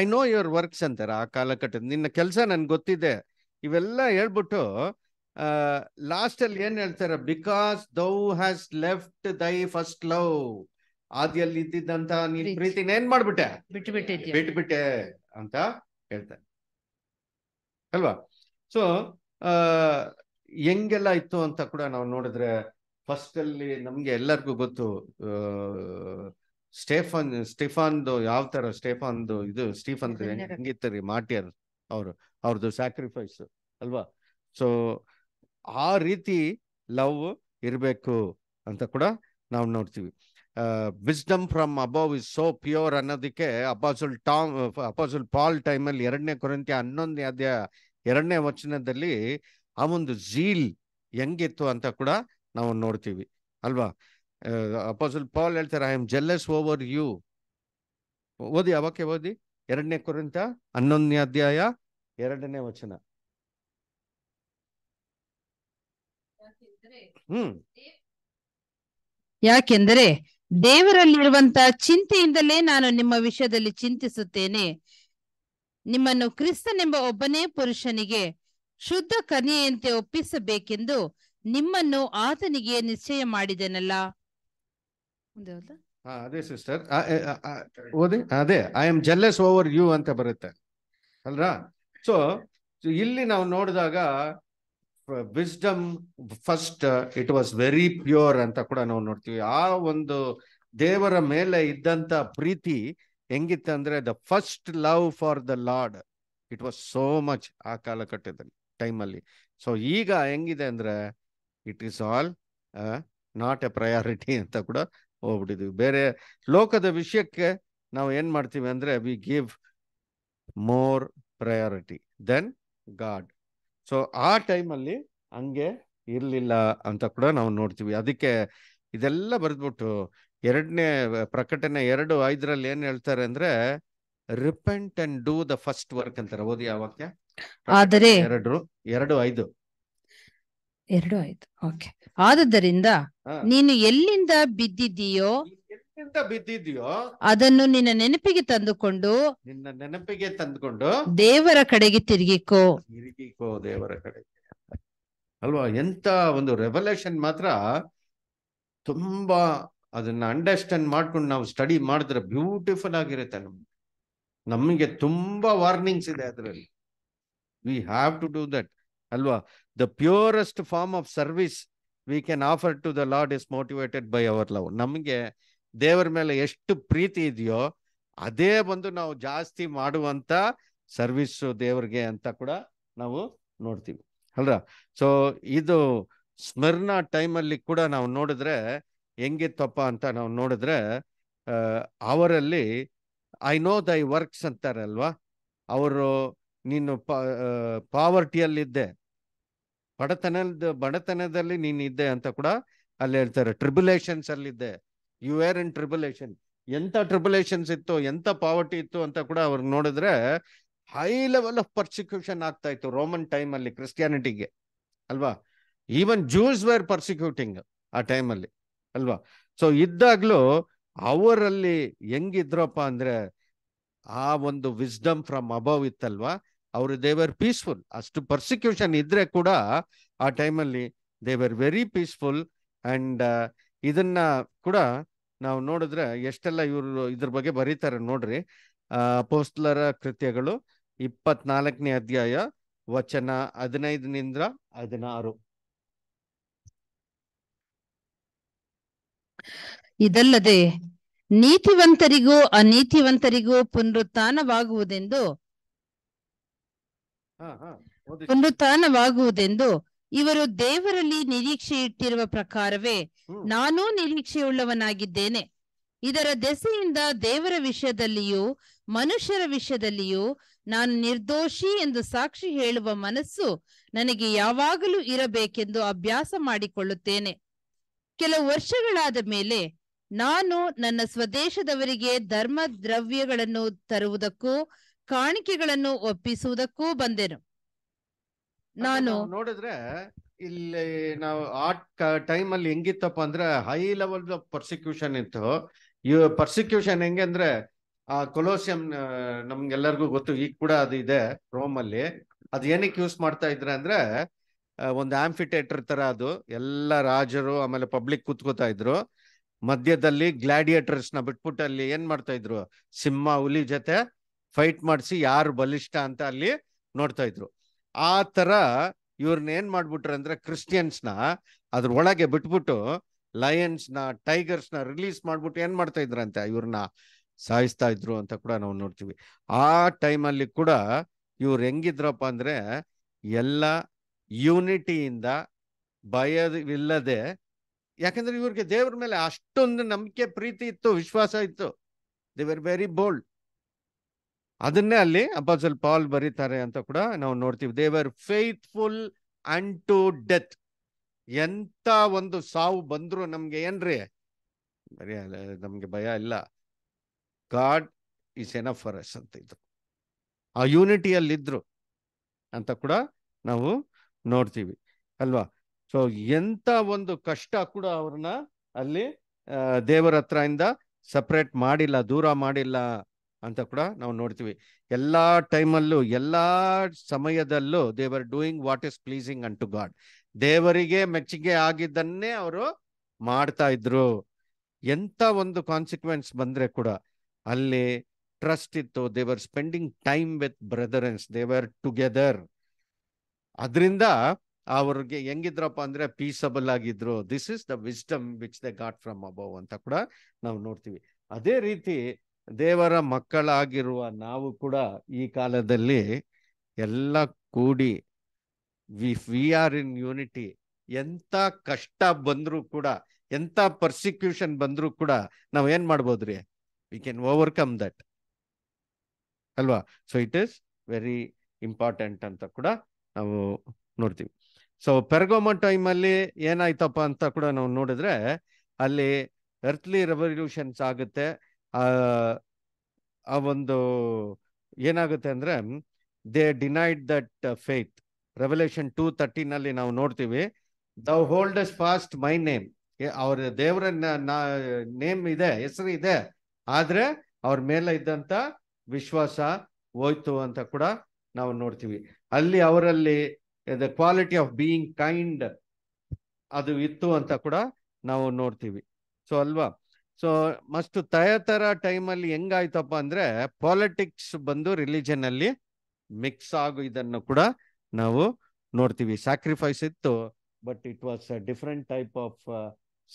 ಐ ನೋ ಯುವರ್ ವರ್ಕ್ಸ್ ಅಂತಾರೆ ಆ ಕಾಲಘಟ್ಟದ ನಿನ್ನ ಕೆಲಸ ನನ್ಗೆ ಗೊತ್ತಿದೆ ಇವೆಲ್ಲ ಹೇಳ್ಬಿಟ್ಟು ಲಾಸ್ಟ್ ಅಲ್ಲಿ ಏನ್ ಹೇಳ್ತಾರೆ because thou has left thy first love ಆದಿಯಲ್ಲಿ ಇದ್ದಿದ್ದಂತ ನೀನ್ ಪ್ರೀತಿನ ಏನ್ ಮಾಡ್ಬಿಟ್ಟೆ ಬಿಟ್ಬಿಟ್ಟೆ ಅಂತ ಹೇಳ್ತಾರೆ ಅಲ್ವಾ ಸೊ ಹೆಂಗೆಲ್ಲ ಇತ್ತು ಅಂತ ಕೂಡ ನಾವು ನೋಡಿದ್ರೆ ಫಸ್ಟ್ ಅಲ್ಲಿ ನಮ್ಗೆ ಎಲ್ಲರಿಗೂ ಗೊತ್ತು ಸ್ಟೇಫನ್ ಸ್ಟೀಫಾನ್ದು ಯಾವ ತರ ಸ್ಟೇಫಾನ್ದು ಇದು ಸ್ಟೀಫನ್ ಹೆಂಗಿತ್ತರಿ ಮಾಟಿಯರ್ ಅವರು ಅವ್ರದ್ದು ಸ್ಯಾಕ್ರಿಫೈಸ್ ಅಲ್ವಾ ಸೊ ಆ ರೀತಿ ಲವ್ ಇರಬೇಕು ಅಂತ ಕೂಡ ನಾವು ನೋಡ್ತೀವಿ wisdom from above is so pure ಅನ್ನೋದಕ್ಕೆ ಅಪಾಸುಲ್ ಟಾಮ್ ಅಪಾಸುಲ್ ಪಾಲ್ ಟೈಮಲ್ಲಿ ಎರಡನೇ ಕೊರಂತ್ಯ ಹನ್ನೊಂದನೇ ಅಧ್ಯಾಯ ಎರಡನೇ ವಚನದಲ್ಲಿ ಆ ಒಂದು ಝೀಲ್ ಹೆಂಗಿತ್ತು ಅಂತ ಕೂಡ ನಾವು ನೋಡ್ತೀವಿ ಅಲ್ವಾ ಅಪಾಸುಲ್ ಪಾಲ್ ಹೇಳ್ತಾರೆ I am jealous over you ಓದಿ ಅವಕ್ಕೆ ಓದಿ ಎರಡನೇ ಕೊರಂತ ಹನ್ನೊಂದನೇ ಅಧ್ಯಾಯ ಎರಡನೇ ವಚನ ಹ್ಮ್ ಯಾಕೆಂದರೆ ದೇವರಲ್ಲಿರುವಂತ ಚಿಂತೆಯಿಂದಲೇ ನಾನು ನಿಮ್ಮ ವಿಷಯದಲ್ಲಿ ಚಿಂತಿಸುತ್ತೇನೆ ನಿಮ್ಮನ್ನು ಕ್ರಿಸ್ತನೆಂಬ ಒಬ್ಬನೇ ಪುರುಷನಿಗೆ ಶುದ್ಧ ಕನ್ಯೆಯಂತೆ ಒಪ್ಪಿಸಬೇಕೆಂದು ನಿಮ್ಮನ್ನು ಆತನಿಗೆ ನಿಶ್ಚಯ ಮಾಡಿದೆನಲ್ಲ ಅದೇ ಸಿಸ್ಟರ್ ಅದೇ I am jealous over you ಅಂತ ಬರುತ್ತೆ ಅಲ್ರಾ ಸೊ ಇಲ್ಲಿ ನಾವು ನೋಡಿದಾಗ wisdom first it was very pure ಅಂತ ಕೂಡ ನಾವು ನೋಡ್ತೀವಿ ಆ ಒಂದು ದೇವರ ಮೇಲೆ ಇದ್ದಂತ ಪ್ರೀತಿ ಹೆಂಗಿತ್ತಂದ್ರೆ the first love for the lord it was so much ಆ ಕಾಲಘಟ್ಟದಲ್ಲಿ ಟೈಮಲ್ಲಿ ಸೊ ಈಗ ಹೆಂಗಿದೆ ಅಂದ್ರೆ it is all not a priority ಅಂತ ಕೂಡ ಹೋಗ್ಬಿಟ್ಟಿದ್ವಿ ಬೇರೆ ಲೋಕದ ವಿಷಯಕ್ಕೆ ನಾವು ಏನ್ ಮಾಡ್ತೀವಿ ಅಂದ್ರೆ we give more priority than God so ಆ ಟೈಮಲ್ಲಿ ಹಂಗೆ ಇರಲಿಲ್ಲ ಅಂತ ಕೂಡ ನಾವು ನೋಡ್ತೀವಿ ಅದಕ್ಕೆ ಇದೆಲ್ಲ ಬರೆದ್ಬಿಟ್ಟು ಎರಡನೇ ಪ್ರಕಟಣೆ ಎರಡು ಐದರಲ್ಲಿ ಏನ್ ಹೇಳ್ತಾರೆ ಅಂದ್ರೆ repent and do the first work ಅಂತಾರೆ ಓದಿ ಆ ವಾಕ್ಯ ಆದರೆ ಎರಡು ಎರಡು ಐದು ಎರಡು ಐದು ಓಕೆ ನೀನು ಎಲ್ಲಿಂದ ಬಿದ್ದಿದೀಯೋ ಬಿದ್ದಿದ್ಯೋ ಅದನ್ನು ನಿನ್ನ ನೆನಪಿಗೆ ತಂದುಕೊಂಡು ನಿನ್ನ ನೆನಪಿಗೆ ತಂದುಕೊಂಡು ದೇವರ ಕಡೆಗೆ ತಿರುಗಿಕೋ ತಿರುಗಿಕೋ ದೇವರ ಕಡೆಗೆ ಅಲ್ವಾ ಎಂತ ಒಂದು ರೆವಲ್ಯೂಷನ್ ಮಾತ್ರ ತುಂಬಾ ಅದನ್ನ ಅಂಡರ್ಸ್ಟ್ಯಾಂಡ್ ಮಾಡ್ಕೊಂಡು ನಾವು ಸ್ಟಡಿ ಮಾಡಿದ್ರೆ ಬ್ಯೂಟಿಫುಲ್ ಆಗಿರುತ್ತೆ ನಮ್ಗೆ ನಮಗೆ ತುಂಬಾ ವಾರ್ನಿಂಗ್ಸ್ ಇದೆ ಅದರಲ್ಲಿ we have to do that ಅಲ್ವಾ the purest form of service we can offer to the lord is motivated by our love ನಮಗೆ ದೇವರ ಮೇಲೆ ಎಷ್ಟು ಪ್ರೀತಿ ಇದೆಯೋ ಅದೇ ಬಂದು ನಾವು ಜಾಸ್ತಿ ಮಾಡುವಂತ ಸರ್ವಿಸ್ ದೇವ್ರಿಗೆ ಅಂತ ಕೂಡ ನಾವು ನೋಡ್ತೀವಿ ಅಲ್ರ ಸೊ ಇದು ಟೈಮ್ ಟೈಮಲ್ಲಿ ಕೂಡ ನಾವು ನೋಡಿದ್ರೆ ಹೆಂಗಿತ್ತಪ್ಪ ಅಂತ ನಾವು ನೋಡಿದ್ರೆ ಅವರಲ್ಲಿ ಐ ನೋ ದೈ ವರ್ಕ್ಸ್ ಅಂತಾರೆ ಅಲ್ವಾ ಅವರು ನೀನು ಪಾವರ್ಟಿಯಲ್ಲಿದ್ದೆ ಬಡತನದ ಬಡತನದಲ್ಲಿ ನೀನು ಇದ್ದೆ ಅಂತ ಕೂಡ ಅಲ್ಲಿ ಹೇಳ್ತಾರೆ ಟ್ರಿಬ್ಯುಲೇಷನ್ಸ್ ಅಲ್ಲಿದ್ದೆ ಯು ಆರ್ ಇನ್ ಟ್ರಿಬುಲೇಷನ್ ಎಂತ ಟ್ರಿಬುಲೇಷನ್ಸ್ ಇತ್ತು ಎಂತ ಪಾವರ್ಟಿ ಇತ್ತು ಅಂತ ಕೂಡ ಅವ್ರು ನೋಡಿದ್ರೆ ಹೈ ಲೆವೆಲ್ ಆಫ್ ಪರ್ಸಿಕ್ಯೂಷನ್ ಆಗ್ತಾ ಇತ್ತು ರೋಮನ್ ಟೈಮ್ ಅಲ್ಲಿ ಕ್ರಿಸ್ಟಿಯಾನಿಟಿಗೆ ಅಲ್ವಾ ಈವನ್ ಜೂಸ್ ವೇರ್ ಪರ್ಸಿಕ್ಯೂಟಿಂಗ್ ಆ ಟೈಮಲ್ಲಿ ಅಲ್ವಾ ಸೊ ಇದ್ದಾಗ್ಲೂ ಅವರಲ್ಲಿ ಹೆಂಗಿದ್ರಪ್ಪ ಅಂದ್ರೆ ಆ ಒಂದು ವಿಸ್ಡಮ್ ಫ್ರಮ್ ಅಬವ್ ಇತ್ತಲ್ವಾ ಅವರು ದೇವರ್ ಪೀಸ್ಫುಲ್ ಅಷ್ಟು ಪರ್ಸಿಕ್ಯೂಷನ್ ಇದ್ರೆ ಕೂಡ ಆ ಟೈಮಲ್ಲಿ ದೇ ದೇವರ್ ವೆರಿ ಪೀಸ್ಫುಲ್ ಅಂಡ್ ಇದನ್ನ ಕೂಡ ನಾವು ನೋಡಿದ್ರೆ ಎಷ್ಟೆಲ್ಲ ಇವರು ಇದ್ರ ಬಗ್ಗೆ ಬರೀತಾರೆ ನೋಡ್ರಿ ಅಪೋಸ್ಲರ ಕೃತ್ಯಗಳು ಇಪ್ಪತ್ನಾಲ್ಕನೇ ಅಧ್ಯಾಯ ವಚನ ಹದಿನೈದನಿಂದ ಹದಿನಾರು ಇದಲ್ಲದೆ ನೀತಿವಂತರಿಗೂ ಅನೀತಿವಂತರಿಗೂ ಪುನರುತ್ಥಾನವಾಗುವುದೆಂದು ಪುನರುತ್ಥಾನವಾಗುವುದೆಂದು ಇವರು ದೇವರಲ್ಲಿ ನಿರೀಕ್ಷೆ ಇಟ್ಟಿರುವ ಪ್ರಕಾರವೇ ನಾನೂ ನಿರೀಕ್ಷೆಯುಳ್ಳವನಾಗಿದ್ದೇನೆ ಇದರ ದೆಸೆಯಿಂದ ದೇವರ ವಿಷಯದಲ್ಲಿಯೂ ಮನುಷ್ಯರ ವಿಷಯದಲ್ಲಿಯೂ ನಾನು ನಿರ್ದೋಷಿ ಎಂದು ಸಾಕ್ಷಿ ಹೇಳುವ ಮನಸ್ಸು ನನಗೆ ಯಾವಾಗಲೂ ಇರಬೇಕೆಂದು ಅಭ್ಯಾಸ ಮಾಡಿಕೊಳ್ಳುತ್ತೇನೆ ಕೆಲವು ವರ್ಷಗಳಾದ ಮೇಲೆ ನಾನು ನನ್ನ ಸ್ವದೇಶದವರಿಗೆ ಧರ್ಮ ದ್ರವ್ಯಗಳನ್ನು ತರುವುದಕ್ಕೂ ಕಾಣಿಕೆಗಳನ್ನು ಒಪ್ಪಿಸುವುದಕ್ಕೂ ಬಂದೆನು ನಾನು ನೋಡಿದ್ರೆ ಇಲ್ಲಿ ನಾವು ಆ ಟೈಮ್ ಅಲ್ಲಿ ಹೆಂಗಿತ್ತಪ್ಪ ಅಂದ್ರೆ ಹೈ ಲೆವೆಲ್ ಆಫ್ ಪರ್ಸಿಕ್ಯೂಷನ್ ಇತ್ತು ಇವ್ ಪರ್ಸಿಕ್ಯೂಷನ್ ಹೆಂಗೆ ಅಂದ್ರೆ ಆ ಕೊಲೋಸಿಯಂ ನಮ್ಗೆಲ್ಲರಿಗೂ ಗೊತ್ತು ಈಗ ಕೂಡ ಅದು ಇದೆ ರೋಮ್ ಅಲ್ಲಿ ಅದ್ ಏನಕ್ಕೆ ಯೂಸ್ ಮಾಡ್ತಾ ಇದ್ರೆ ಅಂದ್ರೆ ಒಂದು ಆಂಫಿಟೇಟರ್ ತರ ಅದು ಎಲ್ಲ ರಾಜರು ಆಮೇಲೆ ಪಬ್ಲಿಕ್ ಕುತ್ಕೋತಾ ಇದ್ರು ಮಧ್ಯದಲ್ಲಿ ಗ್ಲಾಡಿಯೇಟರ್ಸ್ ನ ಬಿಟ್ಬಿಟ್ಟು ಅಲ್ಲಿ ಏನ್ ಮಾಡ್ತಾ ಇದ್ರು ಸಿಂಹ ಹುಲಿ ಜೊತೆ ಫೈಟ್ ಮಾಡಿಸಿ ಯಾರು ಬಲಿಷ್ಠ ಅಂತ ಅಲ್ಲಿ ನೋಡ್ತಾ ಇದ್ರು ಆ ತರ ಇವ್ರನ್ನ ಏನ್ ಮಾಡ್ಬಿಟ್ರೆ ಅಂದ್ರೆ ಕ್ರಿಸ್ಟಿಯನ್ಸ್ನ ಅದ್ರ ಒಳಗೆ ಬಿಟ್ಬಿಟ್ಟು ಲಯನ್ಸ್ನ ಟೈಗರ್ಸ್ನ ರಿಲೀಸ್ ಮಾಡ್ಬಿಟ್ಟು ಏನ್ ಮಾಡ್ತಾ ಇದ್ರಂತೆ ಇವ್ರನ್ನ ಸಾಯಿಸ್ತಾ ಇದ್ರು ಅಂತ ಕೂಡ ನಾವು ನೋಡ್ತೀವಿ ಆ ಟೈಮಲ್ಲಿ ಕೂಡ ಇವ್ರು ಹೆಂಗಿದ್ರಪ್ಪ ಅಂದ್ರೆ ಎಲ್ಲ ಯೂನಿಟಿಯಿಂದ ಭಯವಿಲ್ಲದೆ ಯಾಕಂದ್ರೆ ಇವ್ರಿಗೆ ದೇವ್ರ ಮೇಲೆ ಅಷ್ಟೊಂದು ನಂಬಿಕೆ ಪ್ರೀತಿ ಇತ್ತು ವಿಶ್ವಾಸ ಇತ್ತು ದೇ ವೆರ್ ವೆರಿ ಬೋಲ್ಡ್ ಅದನ್ನೇ ಅಲ್ಲಿ ಅಪಾಸಲ್ ಪಾಲ್ ಬರೀತಾರೆ ಅಂತ ಕೂಡ ನಾವು ನೋಡ್ತೀವಿ ದೇವರ್ ಫೇತ್ಫುಲ್ ಅಂಡ್ ಟು ಡೆತ್ ಎಂತ ಒಂದು ಸಾವು ಬಂದ್ರು ನಮ್ಗೆ ಏನ್ರಿ ಬರೀ ನಮ್ಗೆ ಭಯ ಇಲ್ಲ ಗಾಡ್ ಈಸ್ ಎನಫ್ ಫಾರ್ ಅಂತ ಇದ್ರು ಆ ಯೂನಿಟಿಯಲ್ಲಿ ಇದ್ರು ಅಂತ ಕೂಡ ನಾವು ನೋಡ್ತೀವಿ ಅಲ್ವಾ ಸೊ ಎಂತ ಒಂದು ಕಷ್ಟ ಕೂಡ ಅವ್ರನ್ನ ಅಲ್ಲಿ ದೇವರ ಹತ್ರ ಇಂದ ಸಪ್ರೇಟ್ ಮಾಡಿಲ್ಲ ದೂರ ಮಾಡಿಲ್ಲ ಅಂತ ಕೂಡ ನಾವು ನೋಡ್ತೀವಿ ಎಲ್ಲ ಟೈಮಲ್ಲೂ ಎಲ್ಲ ಸಮಯದಲ್ಲೂ they were doing what is pleasing unto God ದೇವರಿಗೆ ಮೆಚ್ಚುಗೆ ಆಗಿದ್ದನ್ನೇ ಅವರು ಮಾಡ್ತಾ ಇದ್ರು ಎಂತ ಒಂದು ಕಾನ್ಸಿಕ್ವೆನ್ಸ್ ಬಂದ್ರೆ ಕೂಡ ಅಲ್ಲಿ ಟ್ರಸ್ಟ್ ಇತ್ತು ದೇವರ್ ಸ್ಪೆಂಡಿಂಗ್ ಟೈಮ್ ವಿತ್ ಬ್ರದರನ್ಸ್ ದೇವರ್ ಟುಗೆದರ್ ಅದರಿಂದ ಅವ್ರಿಗೆ ಹೆಂಗಿದ್ರಪ್ಪ ಅಂದ್ರೆ ಪೀಸಬಲ್ ಆಗಿದ್ರು this is the wisdom which the got from above ಅಂತ ಕೂಡ ನಾವು ನೋಡ್ತೀವಿ ಅದೇ ರೀತಿ ದೇವರ ಮಕ್ಕಳಾಗಿರುವ ನಾವು ಕೂಡ ಈ ಕಾಲದಲ್ಲಿ ಎಲ್ಲ ಕೂಡಿ ವಿ ಆರ್ ಇನ್ ಯೂನಿಟಿ ಎಂಥ ಕಷ್ಟ ಬಂದರೂ ಕೂಡ ಎಂಥ ಪರ್ಸಿಕ್ಯೂಷನ್ ಬಂದರೂ ಕೂಡ ನಾವು ಏನು ರೀ ವಿ ಕ್ಯಾನ್ ಓವರ್ಕಮ್ ದಟ್ ಅಲ್ವಾ so it is very important ಅಂತ ಕೂಡ ನಾವು ನೋಡ್ತೀವಿ ಸೊ ಪೆರ್ಗೋಮ ಟೈಮಲ್ಲಿ ಏನಾಯ್ತಪ್ಪ ಅಂತ ಕೂಡ ನಾವು ನೋಡಿದ್ರೆ ಅಲ್ಲಿ ಅರ್ತ್ಲಿ ರೆವಲ್ಯೂಷನ್ಸ್ ಆಗುತ್ತೆ ಆ ಒಂದು ಏನಾಗುತ್ತೆ ಅಂದ್ರೆ they denied that faith revelation two ಥರ್ಟಿನಲ್ಲಿ ನಾವು ನೋಡ್ತೀವಿ the holdest fast my name ಅವ್ರ ದೇವರ ನೇಮ್ ಇದೆ ಹೆಸರು ಇದೆ ಆದರೆ ಅವ್ರ ಮೇಲೆ ಇದ್ದಂತ ವಿಶ್ವಾಸ ಹೋಯ್ತು ಅಂತ ಕೂಡ ನಾವು ನೋಡ್ತೀವಿ ಅಲ್ಲಿ ಅವರಲ್ಲಿ the quality of being kind ಅದು ಇತ್ತು ಅಂತ ಕೂಡ ನಾವು ನೋಡ್ತೀವಿ ಸೊ ಅಲ್ವಾ ಸೊ ಮಸ್ಟ್ ತಯತರ ಟೈಮಲ್ಲಿ ಹೆಂಗಾಯ್ತಪ್ಪ ಅಂದ್ರೆ ಪಾಲಿಟಿಕ್ಸ್ ಬಂದು ರಿಲಿಜನ್ ಅಲ್ಲಿ ಮಿಕ್ಸ್ ಆಗು ಇದನ್ನು ಕೂಡ ನಾವು ನೋಡ್ತೀವಿ ಸ್ಯಾಕ್ರಿಫೈಸ್ ಇತ್ತು but it was different type of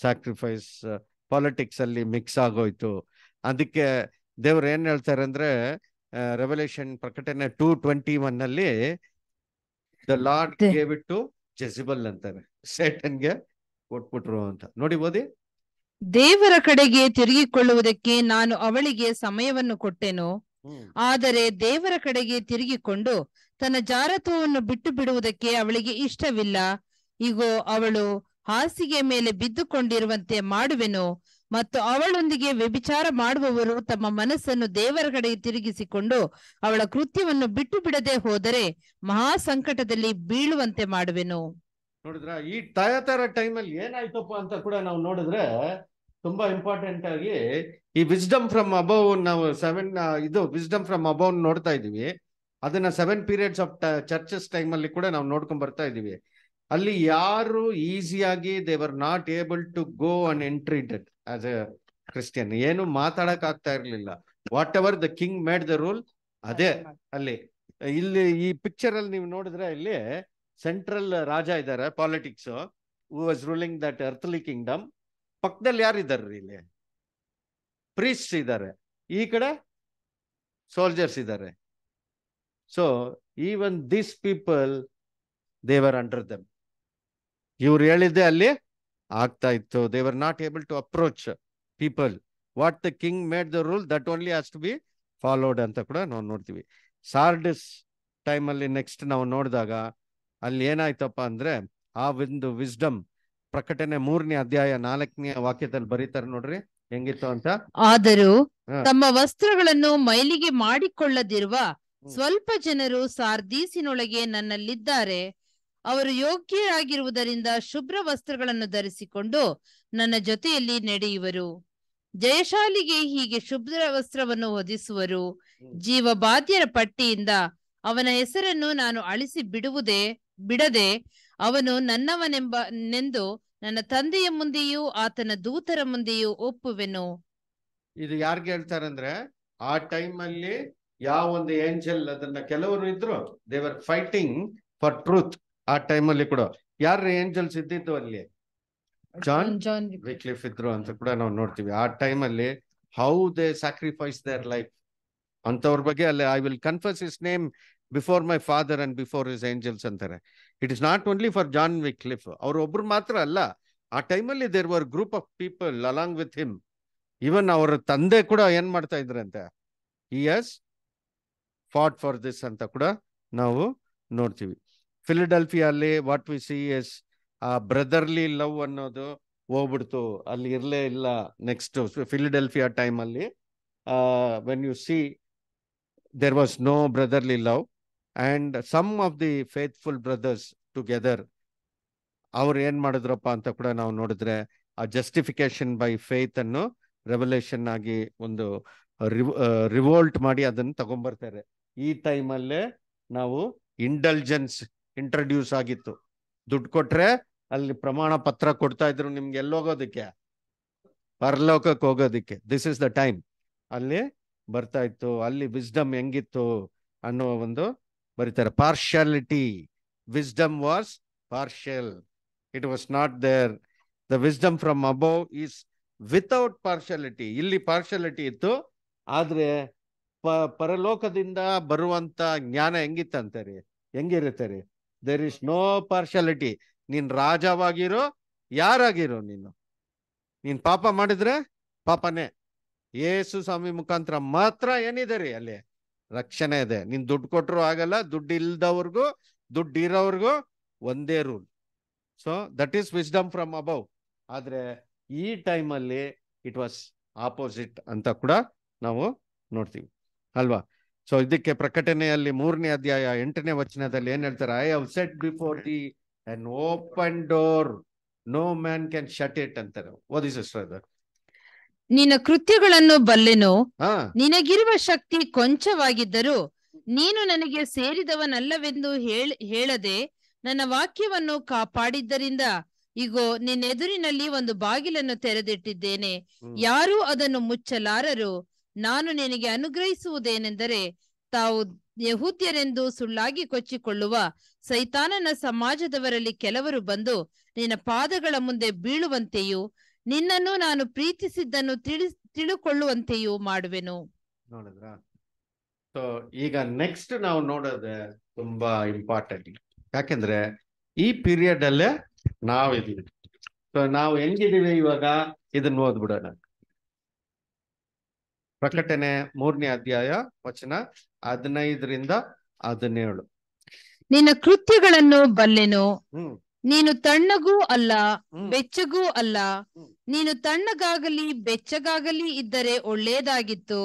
sacrifice politics ಅಲ್ಲಿ ಮಿಕ್ಸ್ ಆಗೋಯ್ತು ಅದಕ್ಕೆ ದೇವ್ರು ಏನ್ ಹೇಳ್ತಾರೆ ಅಂದ್ರೆ ರೆವಲ್ಯೂಷನ್ ಪ್ರಕಟಣೆ ಟೂ ಟ್ವೆಂಟಿ ಒನ್ ಅಲ್ಲಿ the lord gave it to Jezebel ಅಂತಾರೆ ಸೇಟನ್ಗೆ ಕೊಟ್ಬಿಟ್ರು ಅಂತ ನೋಡಿ ಓದಿ ದೇವರ ಕಡೆಗೆ ತಿರುಗಿಕೊಳ್ಳುವುದಕ್ಕೆ ನಾನು ಅವಳಿಗೆ ಸಮಯವನ್ನು ಕೊಟ್ಟೆನು ಆದರೆ ದೇವರ ಕಡೆಗೆ ತಿರುಗಿಕೊಂಡು ತನ್ನ ಜಾರತ್ವವನ್ನು ಬಿಟ್ಟು ಬಿಡುವುದಕ್ಕೆ ಅವಳಿಗೆ ಇಷ್ಟವಿಲ್ಲ ಈಗೋ ಅವಳು ಹಾಸಿಗೆ ಮೇಲೆ ಬಿದ್ದುಕೊಂಡಿರುವಂತೆ ಮಾಡುವೆನು ಮತ್ತು ಅವಳೊಂದಿಗೆ ವ್ಯಭಿಚಾರ ಮಾಡುವವರು ತಮ್ಮ ಮನಸ್ಸನ್ನು ದೇವರ ಕಡೆಗೆ ತಿರುಗಿಸಿಕೊಂಡು ಅವಳ ಕೃತ್ಯವನ್ನು ಬಿಟ್ಟು ಬಿಡದೆ ಹೋದರೆ ಮಹಾ ಸಂಕಟದಲ್ಲಿ ಬೀಳುವಂತೆ ಮಾಡುವೆನು ನೋಡಿದ್ರ ಈ ತಾಯತರ ಟೈಮಲ್ಲಿ ಏನಾಯ್ತಪ್ಪ ಅಂತ ಕೂಡ ನಾವು ನೋಡಿದ್ರೆ ತುಂಬಾ ಇಂಪಾರ್ಟೆಂಟ್ ಆಗಿ ಈ ವಿಸ್ಡಮ್ ಫ್ರಮ್ ಅಬೌವ್ ನಾವು ಸೆವೆನ್ ಇದು ವಿಸ್ಡಮ್ ಫ್ರಮ್ ಅಬೌವ್ ನೋಡ್ತಾ ಇದೀವಿ ಅದನ್ನ seven periods of churches time ಅಲ್ಲಿ ಕೂಡ ನಾವು ನೋಡ್ಕೊಂಡ್ ಬರ್ತಾ ಇದೀವಿ ಅಲ್ಲಿ ಯಾರು ಈಸಿಯಾಗಿ they were not able to go on entreated as a Christian ಏನು ಮಾತಾಡಕ್ ಆಗ್ತಾ ಇರ್ಲಿಲ್ಲ whatever the king made the rule ಅದೇ ಅಲ್ಲಿ ಇಲ್ಲಿ ಈ ಪಿಕ್ಚರ್ ಅಲ್ಲಿ ನೀವು ನೋಡಿದ್ರೆ ಇಲ್ಲಿ ಸೆಂಟ್ರಲ್ ರಾಜ ಇದಾರೆ politics was ruling that earthly kingdom ಪಕ್ಕದಲ್ಲಿ ಯಾರಿದ್ದಾರೆ ಇಲ್ಲಿ ಪ್ರೀಸ್ಟ್ ಇದ್ದಾರೆ ಈ ಕಡೆ ಸೋಲ್ಜರ್ಸ್ ಇದ್ದಾರೆ so even this people they were under them ಇವ್ರು ಹೇಳಿದ್ದೆ ಅಲ್ಲಿ ಆಗ್ತಾ ಇತ್ತು they were not able to approach people what the king made the rule that only has to be followed ಅಂತ ಕೂಡ ನಾವು ನೋಡ್ತೀವಿ ಸಾರ್ಡಿಸ್ ಟೈಮಲ್ಲಿ ನೆಕ್ಸ್ಟ್ ನಾವು ನೋಡಿದಾಗ ಅಲ್ಲಿ ಏನಾಯ್ತಪ್ಪ ಅಂದ್ರೆ ಆ ಒಂದು ವಿಸ್ಡಮ್ ಪ್ರಕಟಣೆ ಮೂರನೇ ಅಧ್ಯಾಯ ನಾಲ್ಕನೇ ವಾಕ್ಯದಲ್ಲಿ ಬರೀತಾರೆ ನೋಡ್ರಿ ಹೆಂಗಿತ್ತು ಅಂತ ಆದರೂ ತಮ್ಮ ವಸ್ತ್ರಗಳನ್ನು ಮೈಲಿಗೆ ಮಾಡಿಕೊಳ್ಳದಿರುವ ಸ್ವಲ್ಪ ಜನರು ಸಾರ್ದೀಸಿನೊಳಗೆ ನನ್ನಲ್ಲಿದ್ದಾರೆ ಅವರು ಯೋಗ್ಯರಾಗಿರುವುದರಿಂದ ಶುಭ್ರ ವಸ್ತ್ರಗಳನ್ನು ಧರಿಸಿಕೊಂಡು ನನ್ನ ಜೊತೆಯಲ್ಲಿ ನಡೆಯುವರು ಜಯಶಾಲಿಗೆ ಹೀಗೆ ಶುಭ್ರ ವಸ್ತ್ರವನ್ನು ಹೊದಿಸುವರು ಜೀವ ಬಾಧ್ಯರ ಪಟ್ಟಿಯಿಂದ ಅವನ ಹೆಸರನ್ನು ನಾನು ಅಳಿಸಿ ಬಿಡುವುದೇ ಬಿಡದೆ ಅವನು ನನ್ನವನೆಂಬ ನೆಂದು ನನ್ನ ತಂದೆಯ ಮುಂದೆಯೂ ಆತನ ದೂತರ ಮುಂದೆಯೂ ಒಪ್ಪುವೆನು ಇದು ಯಾರ್ಗೆ ಹೇಳ್ತಾರಂದ್ರೆ ಆ ಟೈಮ್ ಅಲ್ಲಿ ಯಾವ ಒಂದು ಏಂಜಲ್ ಅದನ್ನ ಕೆಲವರು ಇದ್ರು ದೇವರ್ ಫೈಟಿಂಗ್ ಫಾರ್ ಟ್ರೂತ್ ಆ ಟೈಮ್ ಅಲ್ಲಿ ಕೂಡ ಯಾರ ಏಂಜಲ್ಸ್ ಇದ್ದಿತ್ತು ಅಲ್ಲಿ ಜಾನ್ ಜಾನ್ ವಿಕ್ಲಿಫ್ ಇದ್ರು ಅಂತ ಕೂಡ ನಾವು ನೋಡ್ತೀವಿ ಆ ಟೈಮ್ ಅಲ್ಲಿ how they sacrifice their life ಅಂತವ್ರ ಬಗ್ಗೆ ಅಲ್ಲಿ I will confess his name before my father and before his angels ಅಂತಾರೆ it is not only for John Wycliffe ಅವ್ರು ಒಬ್ರು ಮಾತ್ರ ಅಲ್ಲ ಆ ಟೈಮಲ್ಲಿ there were group of people along with him even ಅವರ ತಂದೆ ಕೂಡ ಏನ್ ಮಾಡ್ತಾ ಇದ್ರಂತೆ ಎಸ್ ಫಾಟ್ ಫಾರ್ ದಿಸ್ ಅಂತ ಕೂಡ ನಾವು ನೋಡ್ತೀವಿ ಫಿಲಡೆಲ್ಫಿಯಲ್ಲಿ ಅಲ್ಲಿ ವಾಟ್ ವಿ ಸಿ ಎಸ್ ಆ ಬ್ರದರ್ಲಿ ಲವ್ ಅನ್ನೋದು ಹೋಗ್ಬಿಡ್ತು ಅಲ್ಲಿ ಇರಲೇ ಇಲ್ಲ ನೆಕ್ಸ್ಟ್ ಫಿಲಿಡೆಲ್ಫಿಯಾ ಟೈಮಲ್ಲಿ when you see there was no brotherly love and some of the faithful brothers together ಅವ್ರು ಏನ್ ಮಾಡಿದ್ರಪ್ಪ ಅಂತ ಕೂಡ ನಾವು ನೋಡಿದ್ರೆ ಆ ಜಸ್ಟಿಫಿಕೇಶನ್ ಬೈ ಫೇತ್ ಅನ್ನು ರೆವಲ್ಯೂಷನ್ ಆಗಿ ಒಂದು ರಿವೋಲ್ಟ್ ಮಾಡಿ ಅದನ್ನು ತಗೊಂಡ್ಬರ್ತಾರೆ ಈ ಟೈಮಲ್ಲೇ ನಾವು ಇಂಟೆಲಿಜೆನ್ಸ್ ಇಂಟ್ರಡ್ಯೂಸ್ ಆಗಿತ್ತು ದುಡ್ಡು ಕೊಟ್ರೆ ಅಲ್ಲಿ ಪ್ರಮಾಣ ಪತ್ರ ಕೊಡ್ತಾ ಇದ್ರು ನಿಮ್ಗೆ ಎಲ್ಲಿ ಎಲ್ಲೋಗೋದಕ್ಕೆ ಪರಲೋಕಕ್ಕೆ ಹೋಗೋದಕ್ಕೆ ದಿಸ್ ಇಸ್ ದ ಟೈಮ್ ಅಲ್ಲಿ ಬರ್ತಾ ಇತ್ತು ಅಲ್ಲಿ ವಿಸ್ಡಮ್ ಹೆಂಗಿತ್ತು ಅನ್ನೋ ಒಂದು ಬರೀತಾರೆ partiality wisdom was partial it was not there the wisdom from above is without partiality ಇಲ್ಲಿ ಪಾರ್ಶಾಲಿಟಿ ಇತ್ತು ಆದ್ರೆ ಪ ಪರಲೋಕದಿಂದ ಬರುವಂತ ಜ್ಞಾನ ಹೆಂಗಿತ್ತಂತೆ ರೀ ಹೆಂಗಿರುತ್ತೆ ರೀ ದೇರ್ ಇಸ್ ನೋ ಪಾರ್ಶಾಲಿಟಿ ನೀನ್ ರಾಜವಾಗಿರೋ ಯಾರಾಗಿರೋ ನೀನು ನೀನ್ ಪಾಪ ಮಾಡಿದ್ರೆ ಪಾಪನೇ ಏಸು ಸ್ವಾಮಿ ಮುಖಾಂತರ ಮಾತ್ರ ಏನಿದೆ ರೀ ಅಲ್ಲಿ ರಕ್ಷಣೆ ಇದೆ ನಿನ್ ದುಡ್ಡು ಕೊಟ್ಟರು ಆಗಲ್ಲ ದುಡ್ಡು ಇಲ್ದವ್ರಿಗೂ ದುಡ್ಡು ಇರೋವ್ರಿಗೂ ಒಂದೇ rule so that is wisdom from above ಆದ್ರೆ ಈ ಟೈಮಲ್ಲಿ ಇಟ್ ವಾಸ್ ಆಪೋಸಿಟ್ ಅಂತ ಕೂಡ ನಾವು ನೋಡ್ತೀವಿ ಅಲ್ವಾ ಸೊ ಇದಕ್ಕೆ ಪ್ರಕಟಣೆಯಲ್ಲಿ ಮೂರನೇ ಅಧ್ಯಾಯ ಎಂಟನೇ ವಚನದಲ್ಲಿ ಏನ್ ಹೇಳ್ತಾರೆ I have set before the open door no man can shut it ಅಂತಾರೆ ಓದಿಸಿ ನಿನ್ನ ಕೃತ್ಯಗಳನ್ನು ಬಲ್ಲೆನು ನಿನಗಿರುವ ಶಕ್ತಿ ಕೊಂಚವಾಗಿದ್ದರೂ ನೀನು ನನಗೆ ಸೇರಿದವನಲ್ಲವೆಂದು ಹೇಳದೆ ನನ್ನ ವಾಕ್ಯವನ್ನು ಕಾಪಾಡಿದ್ದರಿಂದ ಇಗೋ ನಿನ್ನೆದುರಿನಲ್ಲಿ ಒಂದು ಬಾಗಿಲನ್ನು ತೆರೆದಿಟ್ಟಿದ್ದೇನೆ ಯಾರೂ ಅದನ್ನು ಮುಚ್ಚಲಾರರು ನಾನು ನಿನಗೆ ಅನುಗ್ರಹಿಸುವುದೇನೆಂದರೆ ತಾವು ಯಹೂದ್ಯರೆಂದು ಸುಳ್ಳಾಗಿ ಕೊಚ್ಚಿಕೊಳ್ಳುವ ಸೈತಾನನ ಸಮಾಜದವರಲ್ಲಿ ಕೆಲವರು ಬಂದು ನಿನ್ನ ಪಾದಗಳ ಮುಂದೆ ಬೀಳುವಂತೆಯೂ ನಿನ್ನನ್ನು ನಾನು ಪ್ರೀತಿಸಿದ್ದನ್ನು ತಿಳಿ ತಿಳುಕೊಳ್ಳುವಂತೆಯೂ ಮಾಡುವೆನು ನೋಡಿದ್ರ ಸೊ ಈಗ ನೆಕ್ಸ್ಟ್ ನಾವು ನೋಡೋದೆ ತುಂಬಾ ಇಂಪಾರ್ಟೆಂಟ್ ಯಾಕೆಂದ್ರೆ ಈ ಪೀರಿಯಡ್ ಅಲ್ಲೇ ನಾವಿದೀವಿ ಸೊ ನಾವು ಹೆಂಗಿದೀವಿ ಇವಾಗ ಇದನ್ನ ಓದ್ಬಿಡೋಣ ಪ್ರಕಟಣೆ ಮೂರನೇ ಅಧ್ಯಾಯ ವಚನ ಹದಿನೈದರಿಂದ ಹದಿನೇಳು ನಿನ್ನ ಕೃತ್ಯಗಳನ್ನು ಬಲ್ಲೆನು ಹ್ಮ್ ನೀನು ತಣ್ಣಗೂ ಅಲ್ಲ ಬೆಚ್ಚಗೂ ಅಲ್ಲ ನೀನು ತಣ್ಣಗಾಗಲಿ ಬೆಚ್ಚಗಾಗಲಿ ಇದ್ದರೆ ಒಳ್ಳೆಯದಾಗಿತ್ತು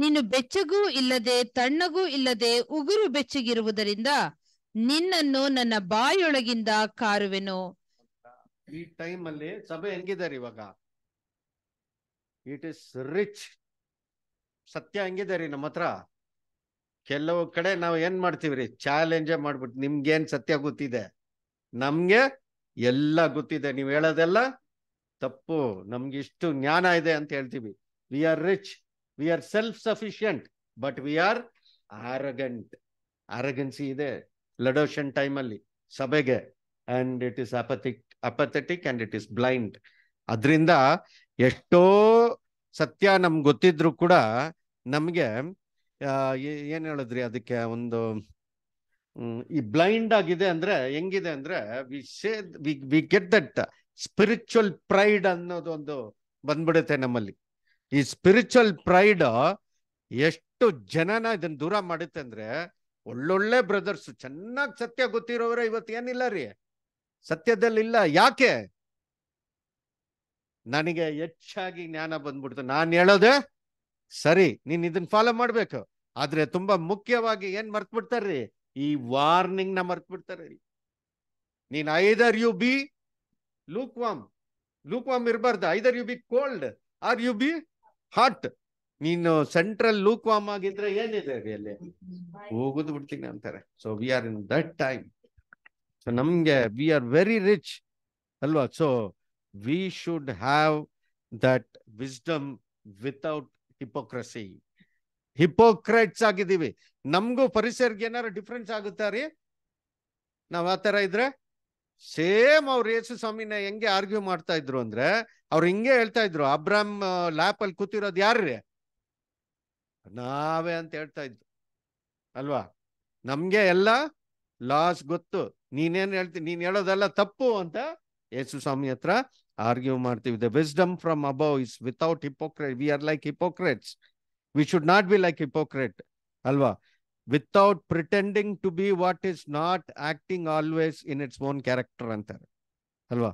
ನೀನು ಬೆಚ್ಚಗೂ ಇಲ್ಲದೆ ತಣ್ಣಗೂ ಇಲ್ಲದೆ ಉಗುರು ಬೆಚ್ಚಗಿರುವುದರಿಂದ ನಿನ್ನನ್ನು ನನ್ನ ಬಾಯೊಳಗಿಂದ ಕಾರುವೆನು ಈ ಟೈಮ್ ಅಲ್ಲಿ ಸಭೆ ಹೆಂಗಿದ್ದಾರೆ ಇವಾಗ ಇಟ್ ಇಸ್ ರಿಚ್ ಸತ್ಯ ಹೆಂಗಿದ್ದಾರೆ ನಮ್ಮ ಹತ್ರ ಕೆಲವು ಕಡೆ ನಾವು ಏನ್ ಮಾಡ್ತೀವ್ರಿ ಚಾಲೆಂಜೇ ಮಾಡ್ಬಿಟ್ಟು ನಿಮ್ಗೇನ್ ಸತ್ಯ ಗೊತ್ತಿದೆ ನಮ್ಗೆ ಎಲ್ಲ ಗೊತ್ತಿದೆ ನೀವ್ ಹೇಳೋದೆಲ್ಲ ತಪ್ಪು ನಮ್ಗೆ ಇಷ್ಟು ಜ್ಞಾನ ಇದೆ ಅಂತ ಹೇಳ್ತೀವಿ we are rich we are self sufficient but we are arrogant arrogancy ಇದೆ ಲಡೋಷನ್ ಟೈಮಲ್ಲಿ ಸಭೆಗೆ and it is apathic apathetic and it is blind ಅದರಿಂದ ಎಷ್ಟೋ ಸತ್ಯ ನಮ್ಗೆ ಗೊತ್ತಿದ್ರು ಕೂಡ ನಮಗೆ ಏನ್ ಹೇಳಿದ್ರಿ ಅದಕ್ಕೆ ಒಂದು ಈ ಬ್ಲೈಂಡ್ ಆಗಿದೆ ಅಂದ್ರೆ ಹೆಂಗಿದೆ ಅಂದ್ರೆ we say we we get that spiritual pride ಅನ್ನೋದೊಂದು ಬಂದ್ಬಿಡುತ್ತೆ ನಮ್ಮಲ್ಲಿ ಈ ಸ್ಪಿರಿಚುವಲ್ ಪ್ರೈಡ್ ಎಷ್ಟು ಜನನ ಇದನ್ನ ದೂರ ಮಾಡುತ್ತೆ ಅಂದ್ರೆ ಒಳ್ಳೊಳ್ಳೆ ಬ್ರದರ್ಸ್ ಚೆನ್ನಾಗಿ ಸತ್ಯ ಗೊತ್ತಿರೋವ್ರೆ ಇವತ್ತು ಏನಿಲ್ಲ ರೀ ಸತ್ಯದಲ್ಲಿ ಇಲ್ಲ ಯಾಕೆ ನನಗೆ ಹೆಚ್ಚಾಗಿ ಜ್ಞಾನ ಬಂದ್ಬಿಡ್ತು ನಾನು ಹೇಳೋದೆ ಸರಿ ನೀನ್ ಇದನ್ನ ಫಾಲೋ ಮಾಡ್ಬೇಕು ಆದ್ರೆ ತುಂಬಾ ಮುಖ್ಯವಾಗಿ ಏನ್ ಮರ್ತ್ ಬಿಡ್ತಾರ್ರಿ ಈ ವಾರ್ನಿಂಗ್ ನ ಮರ್ತ್ ಬಿಡ್ತಾರೆ ನೀನ್ either you be lukewarm lukewarm ಇರಬಾರ್ದು either you be cold or you be hot ನೀನು ಸೆಂಟ್ರಲ್ ಲೂಕ್ ವಾಮ್ ಆಗಿದ್ರೆ ಏನಿದೆ ಅಲ್ಲಿ ಹೋಗುದು ಬಿಡ್ತೀನಿ ಅಂತಾರೆ so we are in that time so ನಮ್ಗೆ ವಿ ಆರ್ ವೆರಿ ರಿಚ್ ಅಲ್ವಾ so we should have that wisdom without hypocrisy hypocrites ಆಗಿದ್ದೀವಿ ನಮಗೂ ಪರಿಸರ್ಗೆ ಏನಾರು ಡಿಫ್ರೆನ್ಸ್ ಆಗುತ್ತಾ ರೀ ನಾವ್ ಆ ತರ ಇದ್ರೆ ಸೇಮ್ ಅವ್ರು ಯೇಸು ಸ್ವಾಮಿನ ಹೆಂಗೆ ಆರ್ಗ್ಯೂ ಮಾಡ್ತಾ ಇದ್ರು ಅಂದ್ರೆ ಅವ್ರು ಹಿಂಗೆ ಹೇಳ್ತಾ ಇದ್ರು ಅಬ್ರಾಮ್ ಲ್ಯಾಪ್ ಅಲ್ಲಿ ಕೂತಿರೋದು ಯಾರ್ರಿ ನಾವೇ ಅಂತ ಹೇಳ್ತಾ ಇದ್ರು ಅಲ್ವಾ ನಮ್ಗೆ ಎಲ್ಲ ಲಾಸ್ ಗೊತ್ತು ನೀನೇನ್ ಹೇಳ್ತೀನಿ ನೀನ್ ಹೇಳೋದೆಲ್ಲ ತಪ್ಪು ಅಂತ ಯೇಸು ಸ್ವಾಮಿ ಹತ್ರ ಆರ್ಗ್ಯೂ ಮಾಡ್ತೀವಿ the wisdom from above is without hypocrite we are like hypocrites we should not be like hypocrite alva without pretending to be what is not acting always in its own character antar alva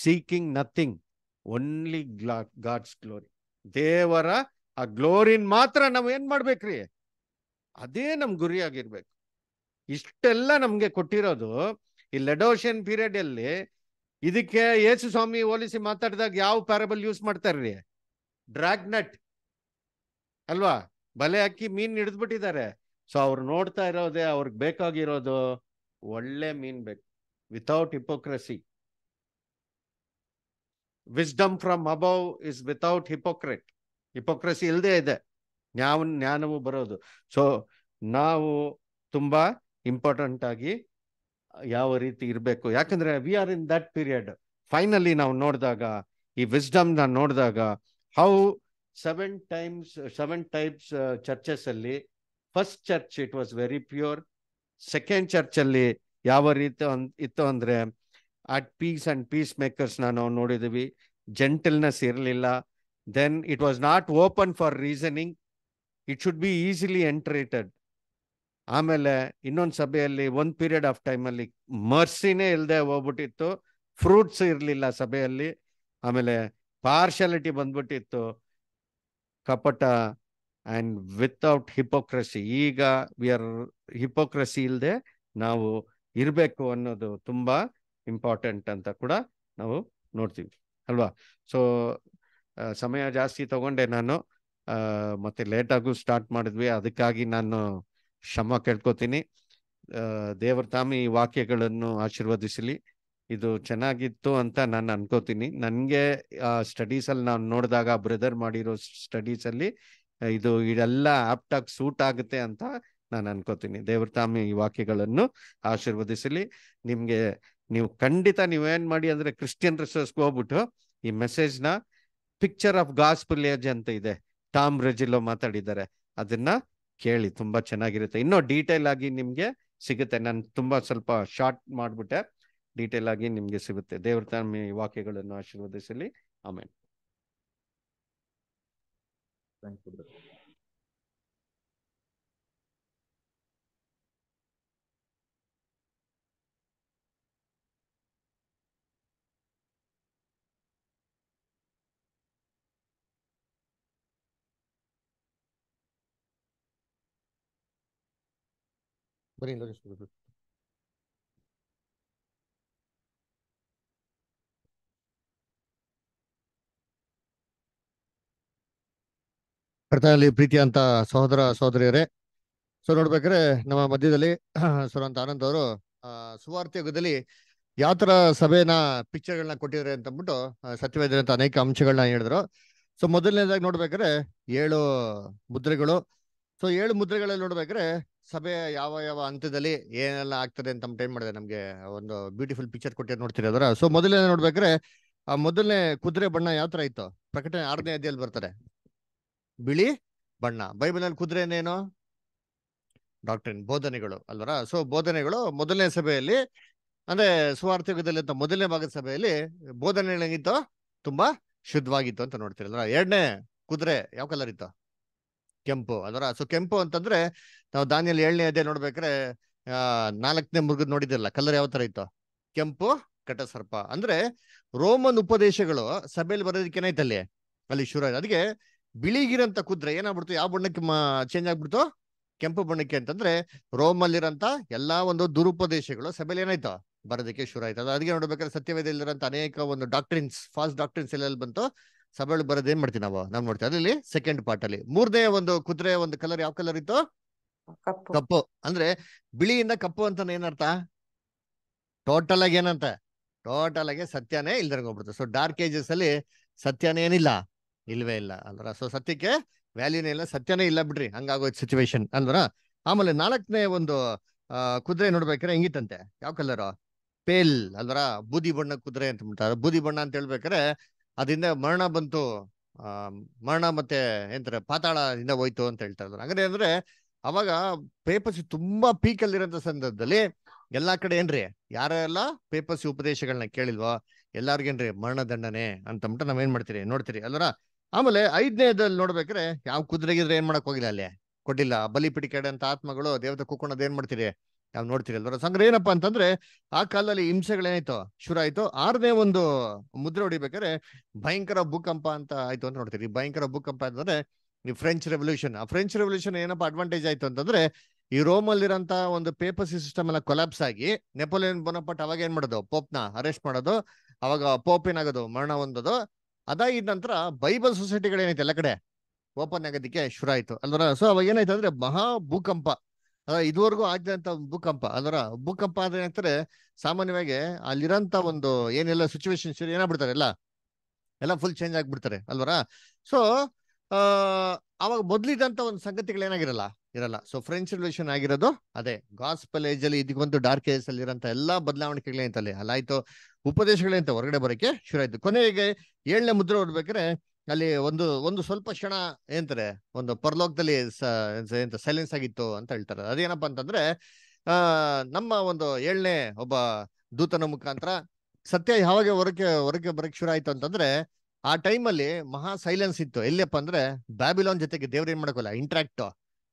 seeking nothing only god's glory devara a glory in matra nam en madbekri adhe nam guri agirbeku ishtella namge kottirodu i ledoshian period alli idike yesu swami holisi maatadadaga yav parable use martare ri dragnet ಅಲ್ವಾ ಬಲೆ ಹಾಕಿ ಮೀನ್ ಹಿಡಿದ್ಬಿಟ್ಟಿದ್ದಾರೆ ಸೊ ಅವ್ರು ನೋಡ್ತಾ ಇರೋದೇ ಅವ್ರಿಗೆ ಬೇಕಾಗಿರೋದು ಒಳ್ಳೆ ಮೀನ್ ಬೇಕು without hypocrisy wisdom from above is without hypocrite hypocrisy ಇಲ್ಲದೆ ಇದೆ ಜ್ಞಾನ ಜ್ಞಾನವು ಬರೋದು ಸೊ ನಾವು ತುಂಬಾ ಇಂಪಾರ್ಟೆಂಟ್ ಆಗಿ ಯಾವ ರೀತಿ ಇರಬೇಕು ಯಾಕಂದ್ರೆ we are in that period finally ನಾವು ನೋಡಿದಾಗ ಈ ವಿಸ್ಡಮ್ನ ನೋಡಿದಾಗ how seven times seven types churches ಅಲ್ಲಿ first church it was very pure second church ಅಲ್ಲಿ ಯಾವ ರೀತಿ ಇತ್ತು ಅಂದ್ರೆ at peace and peace makers ನಾವು ನೋಡಿದೀವಿ ಜೆಂಟಲ್ನೆಸ್ ಇರಲಿಲ್ಲ then it was not open for reasoning it should be easily entreated ಆಮೇಲೆ ಇನ್ನೊಂದು ಸಭೆಯಲ್ಲಿ ಒಂದು ಪೀರಿಯಡ್ ಆಫ್ ಟೈಮಲ್ಲಿ ಮರ್ಸಿನೇ ಇಲ್ಲದೆ ಹೋಗ್ಬಿಟ್ಟಿತ್ತು ಫ್ರೂಟ್ಸ್ ಇರಲಿಲ್ಲ ಸಭೆಯಲ್ಲಿ ಆಮೇಲೆ ಪಾರ್ಶಾಲಿಟಿ ಬಂದ್ಬಿಟ್ಟಿತ್ತು ಕಪಟ ಆ್ಯಂಡ್ ವಿತೌಟ್ ಹಿಪೋಕ್ರಸಿ ಈಗ ವಿ ಆರ್ ಹಿಪೋಕ್ರಸಿ ಇಲ್ಲದೆ ನಾವು ಇರಬೇಕು ಅನ್ನೋದು ತುಂಬ ಇಂಪಾರ್ಟೆಂಟ್ ಅಂತ ಕೂಡ ನಾವು ನೋಡ್ತೀವಿ ಅಲ್ವಾ ಸೊ ಸಮಯ ಜಾಸ್ತಿ ತಗೊಂಡೆ ನಾನು ಮತ್ತೆ ಲೇಟಾಗೂ ಸ್ಟಾರ್ಟ್ ಮಾಡಿದ್ವಿ ಅದಕ್ಕಾಗಿ ನಾನು ಶ್ರಮ ಕೇಳ್ಕೊತೀನಿ ದೇವರ ತಾಮಿ ವಾಕ್ಯಗಳನ್ನು ಆಶೀರ್ವದಿಸಲಿ ಇದು ಚೆನ್ನಾಗಿತ್ತು ಅಂತ ನಾನು ಅನ್ಕೋತೀನಿ ನನಗೆ ಸ್ಟಡೀಸ್ ಅಲ್ಲಿ ನಾನು ನೋಡಿದಾಗ ಬ್ರದರ್ ಮಾಡಿರೋ ಸ್ಟಡೀಸ್ ಅಲ್ಲಿ ಇದು ಇದೆಲ್ಲ ಆಪ್ಟ್ ಆಗಿ ಸೂಟ್ ಆಗುತ್ತೆ ಅಂತ ನಾನು ಅನ್ಕೋತೀನಿ ದೇವ್ರ ತಾಮಿ ಈ ವಾಕ್ಯಗಳನ್ನು ಆಶೀರ್ವದಿಸಲಿ ನಿಮ್ಗೆ ನೀವು ಖಂಡಿತ ನೀವೇನ್ ಮಾಡಿ ಅಂದ್ರೆ ಕ್ರಿಶ್ಚಿಯನ್ ರಿಸರ್ಸ್ಗೆ ಹೋಗ್ಬಿಟ್ಟು ಈ ಮೆಸೇಜ್ ನ ಪಿಕ್ಚರ್ ಆಫ್ ಗಾಸ್ ಏಜ್ ಅಂತ ಇದೆ ಟಾಮ್ ರೆಜಿಲೋ ಮಾತಾಡಿದ್ದಾರೆ ಅದನ್ನ ಕೇಳಿ ತುಂಬಾ ಚೆನ್ನಾಗಿರುತ್ತೆ ಇನ್ನೂ ಡೀಟೇಲ್ ಆಗಿ ನಿಮ್ಗೆ ಸಿಗುತ್ತೆ ನಾನು ತುಂಬಾ ಸ್ವಲ್ಪ ಶಾರ್ಟ್ ಮಾಡ್ಬಿಟ್ಟೆ डिटेल अगेन ನಿಮಗೆ ಸಿಗುತ್ತೆ ದೇವರ ತನ್ನ ವಾಕ್ಯಗಳನ್ನು ಆಶೀರ್ವದಿಸಲಿ ಆಮೆನ್ ಥ್ಯಾಂಕ್ ಯು ಬರಿ ಇನ್ನೊಂದು ಸಾರಿ ಕರ್ತನಲ್ಲಿ ಪ್ರೀತಿ ಅಂತ ಸಹೋದರ ಸಹೋದರಿಯರೇ ಸೊ ನೋಡ್ಬೇಕ್ರೆ ನಮ್ಮ ಮಧ್ಯದಲ್ಲಿ ಸುರಂತ ಆನಂದ್ ಅವರು ಸುವಾರ್ಥ ಯುಗದಲ್ಲಿ ಯಾವ ತರ ಸಭೆನ ಪಿಕ್ಚರ್ಗಳನ್ನ ಕೊಟ್ಟಿದ್ರೆ ಅಂತ ಅಂದ್ಬಿಟ್ಟು ಸತ್ಯವೇದಂತ ಅನೇಕ ಅಂಶಗಳನ್ನ ಹೇಳಿದ್ರು ಸೊ ಮೊದಲನೇದಾಗಿ ನೋಡ್ಬೇಕಾದ್ರೆ ಏಳು ಮುದ್ರೆಗಳು ಸೊ ಏಳು ಮುದ್ರೆಗಳಲ್ಲಿ ನೋಡ್ಬೇಕ್ರೆ ಸಭೆ ಯಾವ ಯಾವ ಹಂತದಲ್ಲಿ ಏನೆಲ್ಲ ಆಗ್ತದೆ ಅಂತ ಏನ್ ಮಾಡಿದೆ ನಮಗೆ ಒಂದು ಬ್ಯೂಟಿಫುಲ್ ಪಿಕ್ಚರ್ ಕೊಟ್ಟಿರೋ ನೋಡ್ತಿರೋದ್ರ ಸೊ ಮೊದಲನೇ ನೋಡ್ಬೇಕ್ರೆ ಆ ಮೊದಲನೇ ಕುದುರೆ ಬಣ್ಣ ಯಾವ ತರ ಇತ್ತು ಪ್ರಕಟಣೆ ಆರನೇ ಅದಿಯಲ್ಲಿ ಬರ್ತಾರೆ ಬಿಳಿ ಬಣ್ಣ ಬೈಬಲ್ನಲ್ಲಿ ಕುದುರೆ ಏನೇನು ಡಾಕ್ಟ್ರಿನ್ ಬೋಧನೆಗಳು ಅಲ್ವರ ಸೊ ಬೋಧನೆಗಳು ಮೊದಲನೇ ಸಭೆಯಲ್ಲಿ ಅಂದ್ರೆ ಸುವಾರ್ಥಯುಗದಲ್ಲಿ ಮೊದಲನೇ ಭಾಗದ ಸಭೆಯಲ್ಲಿ ಬೋಧನೆಗಳೇನಿತ್ತು ತುಂಬಾ ಶುದ್ಧವಾಗಿತ್ತು ಅಂತ ನೋಡ್ತೀರಿ ಅಲ್ವರ ಎರಡನೇ ಕುದುರೆ ಯಾವ ಕಲರ್ ಇತ್ತು ಕೆಂಪು ಅಲ್ವರ ಸೊ ಕೆಂಪು ಅಂತಂದ್ರೆ ನಾವು ದಾನಿಯಲ್ಲಿ ಏಳನೇ ಅದೇ ನೋಡ್ಬೇಕ್ರೆ ಆ ನಾಲ್ಕನೇ ಮುರುಗದ್ ನೋಡಿದಿರಲ್ಲ ಕಲರ್ ಯಾವ ತರ ಇತ್ತು ಕೆಂಪು ಕಟಸರ್ಪ ಅಂದ್ರೆ ರೋಮನ್ ಉಪದೇಶಗಳು ಸಭೆಯಲ್ಲಿ ಬರೋದಕ್ಕೆ ಏನಾಯ್ತಲ್ಲಿ ಅಲ್ಲಿ ಶುರು ಆಯ್ತು ಅದಕ್ಕೆ ಬಿಳಿಗಿರಂತ ಕುದುರೆ ಏನಾಗ್ಬಿಡ್ತು ಯಾವ ಬಣ್ಣಕ್ಕೆ ಚೇಂಜ್ ಆಗ್ಬಿಡ್ತು ಕೆಂಪು ಬಣ್ಣಕ್ಕೆ ಅಂತಂದ್ರೆ ರೋಮಲ್ಲಿರಂತ ಎಲ್ಲಾ ಒಂದು ದುರುಪದೇಶಗಳು ಸಭೆಯಲ್ಲಿ ಏನಾಯ್ತು ಬರೋದಕ್ಕೆ ಶುರು ಆಯ್ತು ಅದು ಅದಕ್ಕೆ ನೋಡ್ಬೇಕಾದ್ರೆ ಸತ್ಯವೇದಲ್ಲಿರಂತ ಅನೇಕ ಒಂದು ಡಾಕ್ಟ್ರಿನ್ಸ್ ಫಾಸ್ಟ್ ಡಾಕ್ಟ್ರಿನ್ಸ್ ಎಲ್ಲೆಲ್ಲಿ ಬಂತು ಸಭೆಗಳು ಬರೋದು ಏನ್ ಮಾಡ್ತೀವಿ ನಾವು ನಾವು ನೋಡ್ತೀವಿ ಅದ್ರಲ್ಲಿ ಸೆಕೆಂಡ್ ಪಾರ್ಟ್ ಅಲ್ಲಿ ಮೂರನೇ ಒಂದು ಕುದುರೆ ಒಂದು ಕಲರ್ ಯಾವ ಕಲರ್ ಇತ್ತು ಕಪ್ಪು ಅಂದ್ರೆ ಬಿಳಿಯಿಂದ ಕಪ್ಪು ಅಂತ ಏನರ್ಥ ಟೋಟಲ್ ಆಗಿ ಏನಂತ ಟೋಟಲ್ ಆಗಿ ಸತ್ಯನೇ ಇಲ್ದಂಗ್ ಹೋಗ್ಬಿಡ್ತು ಸೊ ಡಾರ್ಕ್ ಏಜಸ್ ಅಲ್ಲಿ ಸತ್ಯನೇ ಏನಿಲ್ಲ ಇಲ್ವೇ ಇಲ್ಲ ಅಂದ್ರ ಸೊ ಸತ್ಯಕ್ಕೆ ವ್ಯಾಲ್ಯೂನೇ ಇಲ್ಲ ಸತ್ಯನೇ ಇಲ್ಲ ಬಿಡ್ರಿ ಹಂಗಾಗೋ ಸಿಚುವೇಶನ್ ಅಂದ್ರ ಆಮೇಲೆ ನಾಲ್ಕನೇ ಒಂದು ಕುದುರೆ ನೋಡ್ಬೇಕಾರೆ ಹೆಂಗಿತ್ತಂತೆ ಯಾವ ಕಲರ್ ಪೇಲ್ ಅಂದ್ರ ಬೂದಿ ಬಣ್ಣ ಕುದುರೆ ಅಂತ ಬಿಡ್ತಾರೆ ಬೂದಿ ಬಣ್ಣ ಅಂತ ಹೇಳ್ಬೇಕಾರೆ ಅದರಿಂದ ಮರಣ ಬಂತು ಆ ಮರಣ ಮತ್ತೆ ಏನಂತಾರೆ ಪಾತಾಳದಿಂದ ಹೋಯ್ತು ಅಂತ ಹೇಳ್ತಾ ಇದ್ರು ಹಂಗಾದ್ರೆ ಅಂದ್ರೆ ಅವಾಗ ಪೇಪರ್ಸ್ ತುಂಬಾ ಪೀಕ್ ಅಲ್ಲಿರೋ ಸಂದರ್ಭದಲ್ಲಿ ಎಲ್ಲಾ ಕಡೆ ಏನ್ರಿ ಯಾರೆಲ್ಲ ಪೇಪಸಿ ಉಪದೇಶಗಳನ್ನ ಕೇಳಿಲ್ವೋ ಎಲ್ಲಾರ್ಗೇನ್ರಿ ಮರಣದಂಡನೆ ನಾವ್ ಏನ್ ಮಾಡ್ತೀರಿ ನೋಡ್ತೀರಿ ಅಲ್ವರ ಆಮೇಲೆ ಐದನೇದಲ್ಲಿ ನೋಡ್ಬೇಕಾರೆ ಯಾವ ಕುದುರೆ ಗಿದ್ರೆ ಏನ್ ಮಾಡಕ್ ಹೋಗಿಲ್ಲ ಅಲ್ಲಿ ಕೊಟ್ಟಿಲ್ಲ ಬಲಿ ಅಂತ ಆತ್ಮಗಳು ದೇವತೆ ಕುಕ್ಕೊಂಡದ್ ಏನ್ ಮಾಡ್ತೀರಿ ನಾವು ನೋಡ್ತೀರಿ ಅಲ್ವ ಸಂಗ್ರಹ ಏನಪ್ಪಾ ಅಂತಂದ್ರೆ ಆ ಕಾಲದಲ್ಲಿ ಹಿಂಸೆಗಳೇನಾಯ್ತು ಶುರು ಆಯ್ತು ಆರನೇ ಒಂದು ಮುದ್ರೆ ಹೊಡಿಬೇಕಾದ್ರೆ ಭಯಂಕರ ಭೂಕಂಪ ಅಂತ ಆಯ್ತು ಅಂತ ನೋಡ್ತೀರಿ ಭಯಂಕರ ಭೂಕಂಪ ಅಂತಂದ್ರೆ ಈ ಫ್ರೆಂಚ್ ರೆವಲ್ಯೂಷನ್ ಆ ಫ್ರೆಂಚ್ ರೆವಲ್ಯೂಷನ್ ಏನಪ್ಪ ಅಡ್ವಾಂಟೇಜ್ ಆಯ್ತು ಅಂತಂದ್ರೆ ಈ ರೋಮ್ ಅಲ್ಲಿರೋಂತ ಒಂದು ಪೇಪರ್ ಸಿಸ್ಟಮ್ ಎಲ್ಲ ಕೊಲಾಪ್ಸ್ ಆಗಿ ನೆಪೋಲಿಯನ್ ಬೊನಪಟ್ ಅವಾಗ ಏನ್ ಮಾಡೋದು ಪೋಪ್ನ ಅರೆಸ್ಟ್ ಮಾಡೋದು ಅವಾಗ ಪೋಪ್ ಏನಾಗೋದು ಮರಣ ಹೊಂದೋದು ಅದಾಗಿದ ನಂತರ ಬೈಬಲ್ ಸೊಸೈಟಿಗಳು ಏನಾಯ್ತು ಎಲ್ಲ ಕಡೆ ಓಪನ್ ಆಗೋದಕ್ಕೆ ಶುರು ಆಯ್ತು ಅಲ್ವರ ಸೊ ಅವಾಗ ಏನಾಯ್ತು ಅಂದ್ರೆ ಮಹಾ ಭೂಕಂಪ ಇದುವರೆಗೂ ಆಗಿದಂತ ಭೂಕಂಪ ಅದರ ಭೂಕಂಪ ಆದ್ರೆ ಏನಾಗ್ತಾರೆ ಸಾಮಾನ್ಯವಾಗಿ ಅಲ್ಲಿರಂತ ಒಂದು ಏನೆಲ್ಲ ಸಿಚುವೇಶನ್ ಏನಾಗ್ಬಿಡ್ತಾರೆ ಎಲ್ಲ ಎಲ್ಲ ಫುಲ್ ಚೇಂಜ್ ಆಗ್ಬಿಡ್ತಾರೆ ಅಲ್ವರ ಸೊ ಅವಾಗ ಮೊದ್ಲಿದಂತ ಒಂದು ಸಂಗತಿಗಳು ಏನಾಗಿರಲ್ಲ ಇರಲ್ಲ ಸೊ ಫ್ರೆಂಚ್ ರಿವಲ್ಯೂಷನ್ ಆಗಿರೋದು ಅದೇ ಗಾಸ್ಪಲ್ ಏಜ್ ಅಲ್ಲಿ ಇದಕ್ಕೊಂದು ಡಾರ್ಕ್ ಏಜ್ ಅಲ್ಲಿ ಇರೋಂಥ ಎಲ್ಲಾ ಅಲ್ಲಿ ಅಲ್ಲಾಯ್ತು ಉಪದೇಶಗಳಂತ ಹೊರಗಡೆ ಬರೋಕೆ ಶುರು ಆಯ್ತು ಕೊನೆಗೆ ಏಳನೇ ಮುದ್ರೆ ಹೊರಬೇಕ್ರೆ ಅಲ್ಲಿ ಒಂದು ಒಂದು ಸ್ವಲ್ಪ ಕ್ಷಣ ಏನಂತಾರೆ ಒಂದು ಪರಲೋಕದಲ್ಲಿ ಎಂತ ಸೈಲೆನ್ಸ್ ಆಗಿತ್ತು ಅಂತ ಹೇಳ್ತಾರೆ ಅದೇನಪ್ಪಾ ಅಂತಂದ್ರೆ ಆ ನಮ್ಮ ಒಂದು ಏಳನೇ ಒಬ್ಬ ದೂತನ ಮುಖಾಂತರ ಸತ್ಯ ಯಾವಾಗ ಹೊರಕ್ಕೆ ಹೊರಕೆ ಬರಕ್ಕೆ ಶುರು ಆಯ್ತು ಅಂತಂದ್ರೆ ಆ ಟೈಮಲ್ಲಿ ಮಹಾ ಸೈಲೆನ್ಸ್ ಇತ್ತು ಎಲ್ಲಿಯಪ್ಪ ಅಂದ್ರೆ ಬ್ಯಾಬಿಲಾನ್ ಜೊತೆಗೆ ದೇವ್ರ ಏನ್ ಮಾಡ್ಕೊಲ್ಲ ಇಂಟ್ರಾಕ್ಟ್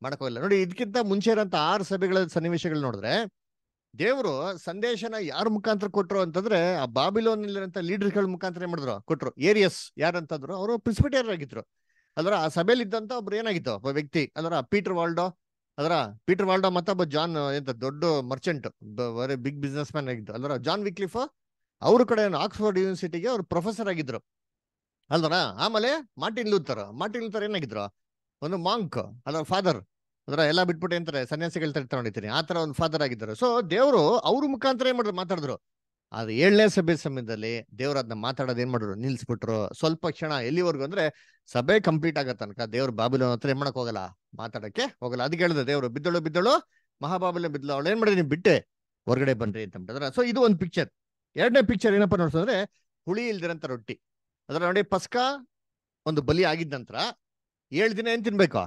ಮಾಡೋಕ್ಕಾಗಲ್ಲ ನೋಡಿ ಇದಕ್ಕಿಂತ ಮುಂಚೆ ಇರೋಂಥ ಆರು ಸಭೆಗಳ ಸನ್ನಿವೇಶಗಳು ನೋಡಿದ್ರೆ ದೇವರು ಸಂದೇಶನ ಯಾರ ಮುಖಾಂತರ ಕೊಟ್ರು ಅಂತಂದ್ರೆ ಆ ಬಾಬಿಲೋನ್ ಲೀಡರ್ಗಳ ಮುಖಾಂತರ ಮಾಡಿದ್ರು ಕೊಟ್ರು ಏರಿಯಸ್ ಯಾರಂತಂದ್ರು ಅವರು ಪ್ರಿನ್ಸಿಪಿಟೇರ್ ಆಗಿದ್ರು ಅದರ ಆ ಸಭೆಯಲ್ಲಿ ಇದ್ದಂತ ಒಬ್ರು ಏನಾಗಿತ್ತು ಒಬ್ಬ ವ್ಯಕ್ತಿ ಅದರ ಪೀಟರ್ ವಾಲ್ಡೋ ಅದರ ಪೀಟರ್ ವಾಲ್ಡೋ ಮತ್ತೊಬ್ಬ ಜಾನ್ ಎಂತ ದೊಡ್ಡ merchant very big business man ಆಗಿದ್ದು ಅದರ ಜಾನ್ ವಿಕ್ಲಿಫ್ ಅವ್ರ ಕಡೆ ಆಕ್ಸ್ಫರ್ಡ್ ಯೂನಿವರ್ಸಿಟಿಗೆ ಅವ್ರು ಪ್ರೊಫೆಸರ್ ಆಗಿದ್ರು ಅಲ್ದರ ಆಮೇಲೆ ಮಾರ್ಟಿನ್ ಲೂತರ್ ಮಾರ್ಟಿನ್ ಲೂತರ್ ಏನಾಗಿದ್ರು ಒಂದು ಮಾಂಕ್ ಅದರ ಫಾದರ್ ಅದರ ಎಲ್ಲ ಬಿಟ್ಬಿಟ್ಟು ಅಂತಾರೆ ಸನ್ಯಾಸಿಗಳು ತಗೊಂಡಿದ್ದೀನಿ ಆ ತರ ಒಂದು ಫಾದರ್ ಆಗಿದ್ದಾರೆ ಸೊ ದೇವರು ಅವ್ರ ಮುಖಾಂತರ ಏನ್ ಮಾಡಿದ್ರು ಮಾತಾಡಿದ್ರು ಅದು ಏಳನೇ ಸಭೆ ಸಮಯದಲ್ಲಿ ದೇವ್ರ ಅದನ್ನ ಮಾತಾಡೋದು ಏನ್ ಮಾಡಿದ್ರು ನಿಲ್ಸ್ಬಿಟ್ರು ಸ್ವಲ್ಪ ಕ್ಷಣ ಎಲ್ಲಿವರೆಗೂ ಅಂದ್ರೆ ಸಭೆ ಕಂಪ್ಲೀಟ್ ಆಗೋ ತನಕ ದೇವ್ರ ಬಾಬಿಲು ಹತ್ರ ಏನ್ ಮಾಡಕ್ ಹೋಗಲ್ಲ ಮಾತಾಡಕ್ಕೆ ಹೋಗಲ್ಲ ಅದಕ್ಕೆ ಹೇಳಿದ ದೇವ್ರು ಬಿದ್ದಳು ಬಿದ್ದಳು ಮಹಾಬಾಬುಲ ಬಿದ್ದಳು ಅವಳು ಏನ್ ಮಾಡಿದ್ರಿ ನೀವು ಬಿಟ್ಟೆ ಹೊರಗಡೆ ಬನ್ರಿ ಅಂತ ಸೊ ಇದು ಒಂದು ಪಿಕ್ಚರ್ ಎರಡನೇ ಪಿಕ್ಚರ್ ಏನಪ್ಪ ನೋಡ್ಸಂದ್ರೆ ಹುಳಿ ಇಲ್ದಿರಂತ ರೊಟ್ಟಿ ಅದ್ರ ನೋಡಿ ಪಸ್ಕಾ ಒಂದು ಬಲಿ ಆಗಿದ ನಂತರ ಏಳು ದಿನ ಏನ್ ತಿನ್ಬೇಕು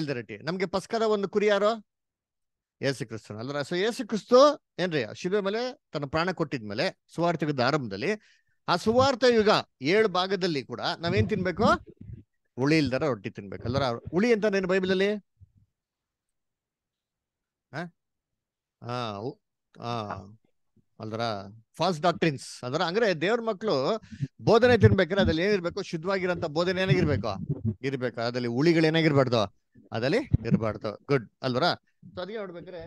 ಇಲ್ದ ರೊಟ್ಟಿ ನಮ್ಗೆ ಪಸ್ಕದ ಒಂದು ಕುರಿ ಏಸು ಯೇಸು ಕ್ರಿಸ್ತು ಸೊ ಯೇಸು ಕ್ರಿಸ್ತು ಏನ್ರಿ ಶಿಲುವೆ ಮೇಲೆ ತನ್ನ ಪ್ರಾಣ ಕೊಟ್ಟಿದ್ಮೇಲೆ ಸುವಾರ್ಥ ಯುಗದ ಆರಂಭದಲ್ಲಿ ಆ ಸುವಾರ್ಥ ಯುಗ ಏಳು ಭಾಗದಲ್ಲಿ ಕೂಡ ನಾವೇನ್ ತಿನ್ಬೇಕು ಹುಳಿ ಇಲ್ದಾರ ರೊಟ್ಟಿ ತಿನ್ಬೇಕು ಅಲ್ಲರ ಹುಳಿ ಅಂತ ನೇನು ಬೈಬಲ್ ಅಲ್ಲಿ ಹಾ ಅಲ್ದರ ಫಾಲ್ಸ್ ಡಾಕ್ಟ್ರಿನ್ಸ್ ಅಂದ್ರೆ ಅಂದ್ರೆ ದೇವ್ರ ಮಕ್ಕಳು ಬೋಧನೆ ತಿನ್ಬೇಕಾರೆ ಅದ್ರಲ್ಲಿ ಏನಿರ್ಬೇಕು ಶುದ್ಧವಾಗಿರಂತ ಬೋಧನೆ ಏನಾಗಿರ್ಬೇಕು ಇರ್ಬೇಕು ಅದ್ರಲ್ಲಿ ಉಳಿಗಳು ಏನಾಗಿರ್ಬಾರ್ದು ಅದಲ್ಲಿ ಇರಬಾರ್ದು ಗುಡ್ ಅಲ್ವರ ಸೊ ಅದಕ್ಕೆ ನೋಡ್ಬೇಕ್ರೆ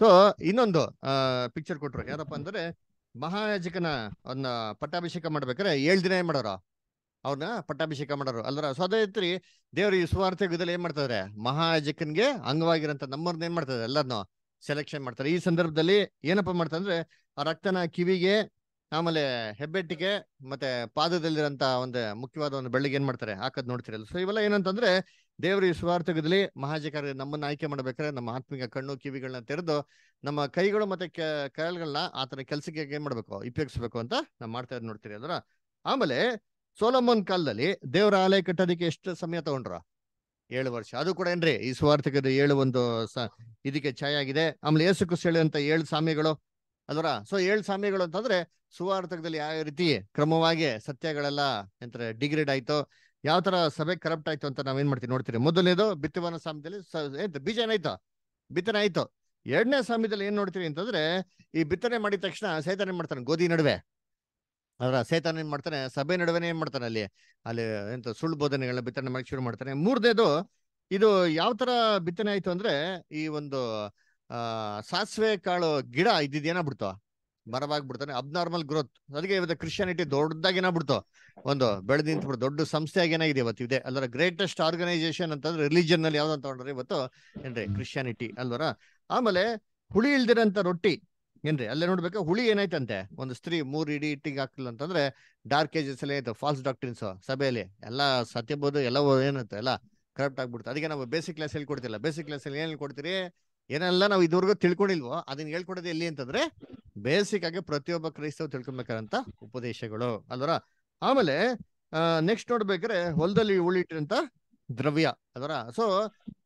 ಸೊ ಇನ್ನೊಂದು ಪಿಕ್ಚರ್ ಕೊಟ್ರು ಯಾರಪ್ಪ ಅಂದ್ರೆ ಮಹಾಯಾಜಕನ ಒಂದ್ ಪಟ್ಟಾಭಿಷೇಕ ಮಾಡ್ಬೇಕಾರೆ ಏಳ್ ದಿನ ಏನ್ ಮಾಡೋರು ಅವ್ರನ್ನ ಪಟ್ಟಾಭಿಷೇಕ ಮಾಡೋರು ಅಲ್ವರ ಸೊ ಅದೇ ಐತ್ರಿ ದೇವ್ರ ಈ ಸುವಾರ್ಥ ಯುಗದಲ್ಲಿ ಏನ್ ಮಾಡ್ತಾರೆ ಮಹಾಯಾಜಕನ್ಗೆ ಅಂಗವಾಗಿರಂತ ನಮ್ಮರ್ನ ಏನ್ ಮಾಡ್ತದೆ ಎಲ್ಲರನ್ನೂ ಸೆಲೆಕ್ಷನ್ ಮಾಡ್ತಾರೆ ಈ ಸಂದರ್ಭದಲ್ಲಿ ಏನಪ್ಪಾ ಮಾಡ್ತಾರೆ ಆ ರಕ್ತನ ಕಿವಿಗೆ ಆಮೇಲೆ ಹೆಬ್ಬೆಟ್ಟಿಗೆ ಮತ್ತೆ ಪಾದದಲ್ಲಿರುವಂತ ಒಂದು ಮುಖ್ಯವಾದ ಒಂದು ಬೆಳ್ಳಿಗೆ ಏನ್ ಮಾಡ್ತಾರೆ ಹಾಕದ್ ನೋಡ್ತಿರಲ್ಲ ಸೊ ಇವೆಲ್ಲ ಏನಂತಂದ್ರೆ ದೇವರ ಈ ಸ್ವಾರ್ಥಕದಲ್ಲಿ ಮಹಾಜಕಾರ ನಮ್ಮನ್ನ ಆಯ್ಕೆ ಮಾಡ್ಬೇಕಾದ್ರೆ ನಮ್ಮ ಆತ್ಮಿಕ ಕಣ್ಣು ಕಿವಿಗಳನ್ನ ತೆರೆದು ನಮ್ಮ ಕೈಗಳು ಮತ್ತೆ ಕೈಗಳನ್ನ ಆತನ ಕೆಲ್ಸಕ್ಕೆ ಏನ್ ಮಾಡ್ಬೇಕು ಉಪಯೋಗಿಸ್ಬೇಕು ಅಂತ ನಾವು ಮಾಡ್ತಾ ಇದ್ ನೋಡ್ತೀರಿ ಅದರ ಆಮೇಲೆ ಸೋಲಮ್ಮನ್ ಕಾಲದಲ್ಲಿ ದೇವರ ಆಲಯ ಕಟ್ಟೋದಕ್ಕೆ ಎಷ್ಟು ಸಮಯ ತಗೊಂಡ್ರ ಏಳು ವರ್ಷ ಅದು ಕೂಡ ಏನ್ರಿ ಈ ಸುವಾರ್ಥಕದ ಏಳು ಒಂದು ಇದಕ್ಕೆ ಛಾಯ ಆಗಿದೆ ಆಮೇಲೆ ಯೇಸು ಕ್ರಿಸ್ತ ಹೇಳುವಂತ ಏಳು ಸ್ವಾಮಿಗಳು ಅದರ ಸೊ ಏಳು ಸ್ವಾಮಿಗಳು ಅಂತಂದ್ರೆ ಸುವಾರ್ಥಕದಲ್ಲಿ ಯಾವ ರೀತಿ ಕ್ರಮವಾಗಿ ಸತ್ಯಗಳೆಲ್ಲ ಎಂತಾರೆ ಡಿಗ್ರೇಡ್ ಆಯ್ತು ಯಾವ ತರ ಸಭೆ ಕರಪ್ಟ್ ಆಯ್ತು ಅಂತ ಏನ್ ಮಾಡ್ತೀವಿ ನೋಡ್ತೀರಿ ಮೊದಲನೇದು ಬಿತ್ತುವನ ಸಾಮ್ಯದಲ್ಲಿ ಬೀಜ ಏನಾಯ್ತು ಬಿತ್ತನೆ ಆಯ್ತು ಎರಡನೇ ಸಾಮ್ಯದಲ್ಲಿ ಏನ್ ನೋಡ್ತೀವಿ ಅಂತಂದ್ರೆ ಈ ಬಿತ್ತನೆ ಮಾಡಿದ ತಕ್ಷಣ ಸೈತಾನ ಮಾಡ್ತಾನೆ ಗೋಧಿ ನಡುವೆ ಅದರ ಸೇತನ ಏನ್ ಮಾಡ್ತಾನೆ ಸಭೆ ನಡುವೆ ಏನ್ ಮಾಡ್ತಾನೆ ಅಲ್ಲಿ ಅಲ್ಲಿ ಎಂತ ಸುಳ್ಳು ಬೋಧನೆಗಳನ್ನ ಬಿತ್ತನೆ ಮಾಡಕ್ ಶುರು ಮಾಡ್ತಾನೆ ಮೂರನೇದು ಇದು ಯಾವ ತರ ಬಿತ್ತನೆ ಆಯ್ತು ಅಂದ್ರೆ ಈ ಒಂದು ಆ ಸಾಸಿವೆ ಕಾಳು ಗಿಡ ಮರವಾಗಿ ಬಿಡ್ತಾನೆ ಅಬ್ನಾರ್ಮಲ್ ಗ್ರೋತ್ ಅದಕ್ಕೆ ಇವತ್ತು ಕ್ರಿಶ್ಚಿಯಾನಿಟಿ ದೊಡ್ಡದಾಗಿ ಬಿಡ್ತು ಒಂದು ಬೆಳೆದಿಂತ ದೊಡ್ಡ ಸಂಸ್ಥೆಯಾಗಿ ಏನಾಗಿದೆ ಇವತ್ತು ಇದೆ ಅಲ್ವರ ಗ್ರೇಟೆಸ್ಟ್ ಆರ್ಗನೈಸೇಷನ್ ಅಂತಂದ್ರೆ ರಿಲಿಜನ್ ನಲ್ಲಿ ಯಾವ್ದು ಅಂತ ಇವತ್ತು ಏನ್ರಿ ಕ್ರಿಶ್ಚಿಯಾನಿಟಿ ಅಲ್ವರ ಆಮೇಲೆ ಹುಳಿ ಇಲ್ದಿರಂತ ರೊಟ್ಟಿ ಏನ್ರಿ ಅಲ್ಲೇ ನೋಡ್ಬೇಕಾ ಹುಳಿ ಏನಾಯ್ತಂತೆ ಒಂದು ಸ್ತ್ರೀ ಮೂರ್ ಇಡೀ ಇಟ್ಟಿಗೆ ಹಾಕ್ಲಿಲ್ಲ ಅಂತಂದ್ರೆ ಡಾರ್ಕ್ ಏಜಸ್ ಎಲ್ಲ ಆಯ್ತು ಫಾಲ್ಸ್ ಡಾಕ್ಟ್ರಿನ್ಸ್ ಸಭೆಯಲ್ಲಿ ಎಲ್ಲ ಸತ್ಯಬೋಧ ಎಲ್ಲ ಏನಂತ ಎಲ್ಲ ಕರಪ್ಟ್ ಆಗ್ಬಿಡ್ತು ಅದಕ್ಕೆ ನಾವು ಬೇಸಿಕ್ ಕ್ಲಾಸ್ ಹೇಳ್ಕೊಡ್ತಿಲ್ಲ ಬೇಸಿಕ್ ಕ್ಲಾಸ್ ಅಲ್ಲಿ ಏನ್ ಕೊಡ್ತೀರಿ ಏನೆಲ್ಲ ನಾವು ಇದುವರೆಗೂ ತಿಳ್ಕೊಂಡಿಲ್ವೋ ಅದನ್ನ ಹೇಳ್ಕೊಡೋದು ಎಲ್ಲಿ ಅಂತಂದ್ರೆ ಬೇಸಿಕ್ ಆಗಿ ಪ್ರತಿಯೊಬ್ಬ ಕ್ರೈಸ್ತವ್ ತಿಳ್ಕೊಬೇಕಾದಂತ ಉಪದೇಶಗಳು ಅದರ ಆಮೇಲೆ ನೆಕ್ಸ್ಟ್ ನೋಡ್ಬೇಕಾದ್ರೆ ಹೊಲದಲ್ಲಿ ಉಳಿಟ್ಟಿರಂತ ದ್ರವ್ಯ ಅದರ ಸೊ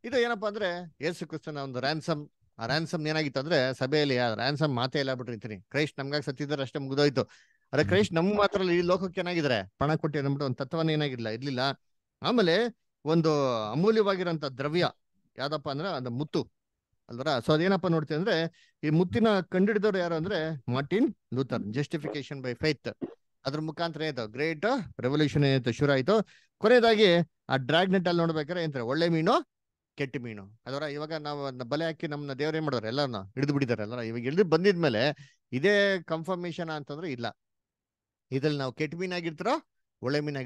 ಇದು ಏನಪ್ಪಾ ಅಂದ್ರೆ ಯೇಸು ಕ್ರಿಸ್ತನ ಒಂದು ರ್ಯಾನ್ಸಮ್ ಆ ರ್ಯಾನ್ಸಮ್ ಏನಾಗಿತ್ತು ಅಂದ್ರೆ ಸಭೆಯಲ್ಲಿ ರ್ಯಾನ್ಸಮ್ ಮಾತೇ ಇಲ್ಲ ಇರ್ತೀನಿ ಕ್ರೈಸ್ಟ್ ನಮ್ಗಾಗಿ ಸತ್ತಿದ್ರೆ ಅಷ್ಟೇ ಮುಗಿದೋಯ್ತು ಅರೆ ಕ್ರೈಸ್ಟ್ ನಮ್ ಮಾತ್ರ ಈ ಲೋಕಕ್ಕೆ ಏನಾಗಿದ್ರೆ ಪಣ ಕೊಟ್ಟಿ ಅಂದ್ಬಿಟ್ಟು ಒಂದು ತತ್ವನ ಏನಾಗಿಲ್ಲ ಇರ್ಲಿಲ್ಲ ಆಮೇಲೆ ಒಂದು ಅಮೂಲ್ಯವಾಗಿರುವಂತ ದ್ರವ್ಯ ಯಾವ್ದಪ್ಪ ಅಂದ್ರೆ ಅದು ಮುತ್ತು ಅಲ್ವರ ಸೊ ಅದೇನಪ್ಪ ನೋಡ್ತೀವಿ ಅಂದ್ರೆ ಈ ಮುತ್ತಿನ ಕಂಡಿಡಿದವ್ರು ಯಾರು ಅಂದ್ರೆ Martin Luther justification by faith ಅದ್ರ ಮುಖಾಂತರ ಏನಾಯ್ತು ಗ್ರೇಟ್ ರೆವಲ್ಯೂಷನ್ ಏನಾಯ್ತು ಶುರು ಆಯ್ತು ಕೊನೆಯದಾಗಿ ಆ ಡ್ರ್ಯಾಗ್ನೆಟ್ ಅಲ್ಲಿ ನೋಡ್ಬೇಕಾರೆ ಏನಂತಾರೆ ಒಳ್ಳೆ ಮೀನು ಕೆಟ್ಟ ಮೀನು ಅದರ ಇವಾಗ ನಾವು ಬಲೆ ಹಾಕಿ ನಮ್ಮ ದೇವ್ರ ಏನ್ ಮಾಡೋರು ಎಲ್ಲರನ್ನ ಹಿಡಿದು ಬಿಡಿದಾರೆ ಎಲ್ಲಾರ ಇವಾಗ ಹಿಡಿದು ಬಂದಿದ್ಮೇಲೆ ಇದೇ ಕನ್ಫರ್ಮೇಶನ್ ಅಂತಂದ್ರೆ ಇಲ್ಲ ಇದ್ರಲ್ಲಿ ನಾವು ಕೆಟ್ಟ ಆಗಿರ್ತಾರೋ ಒಳ್ಳೆ ಮೀನ್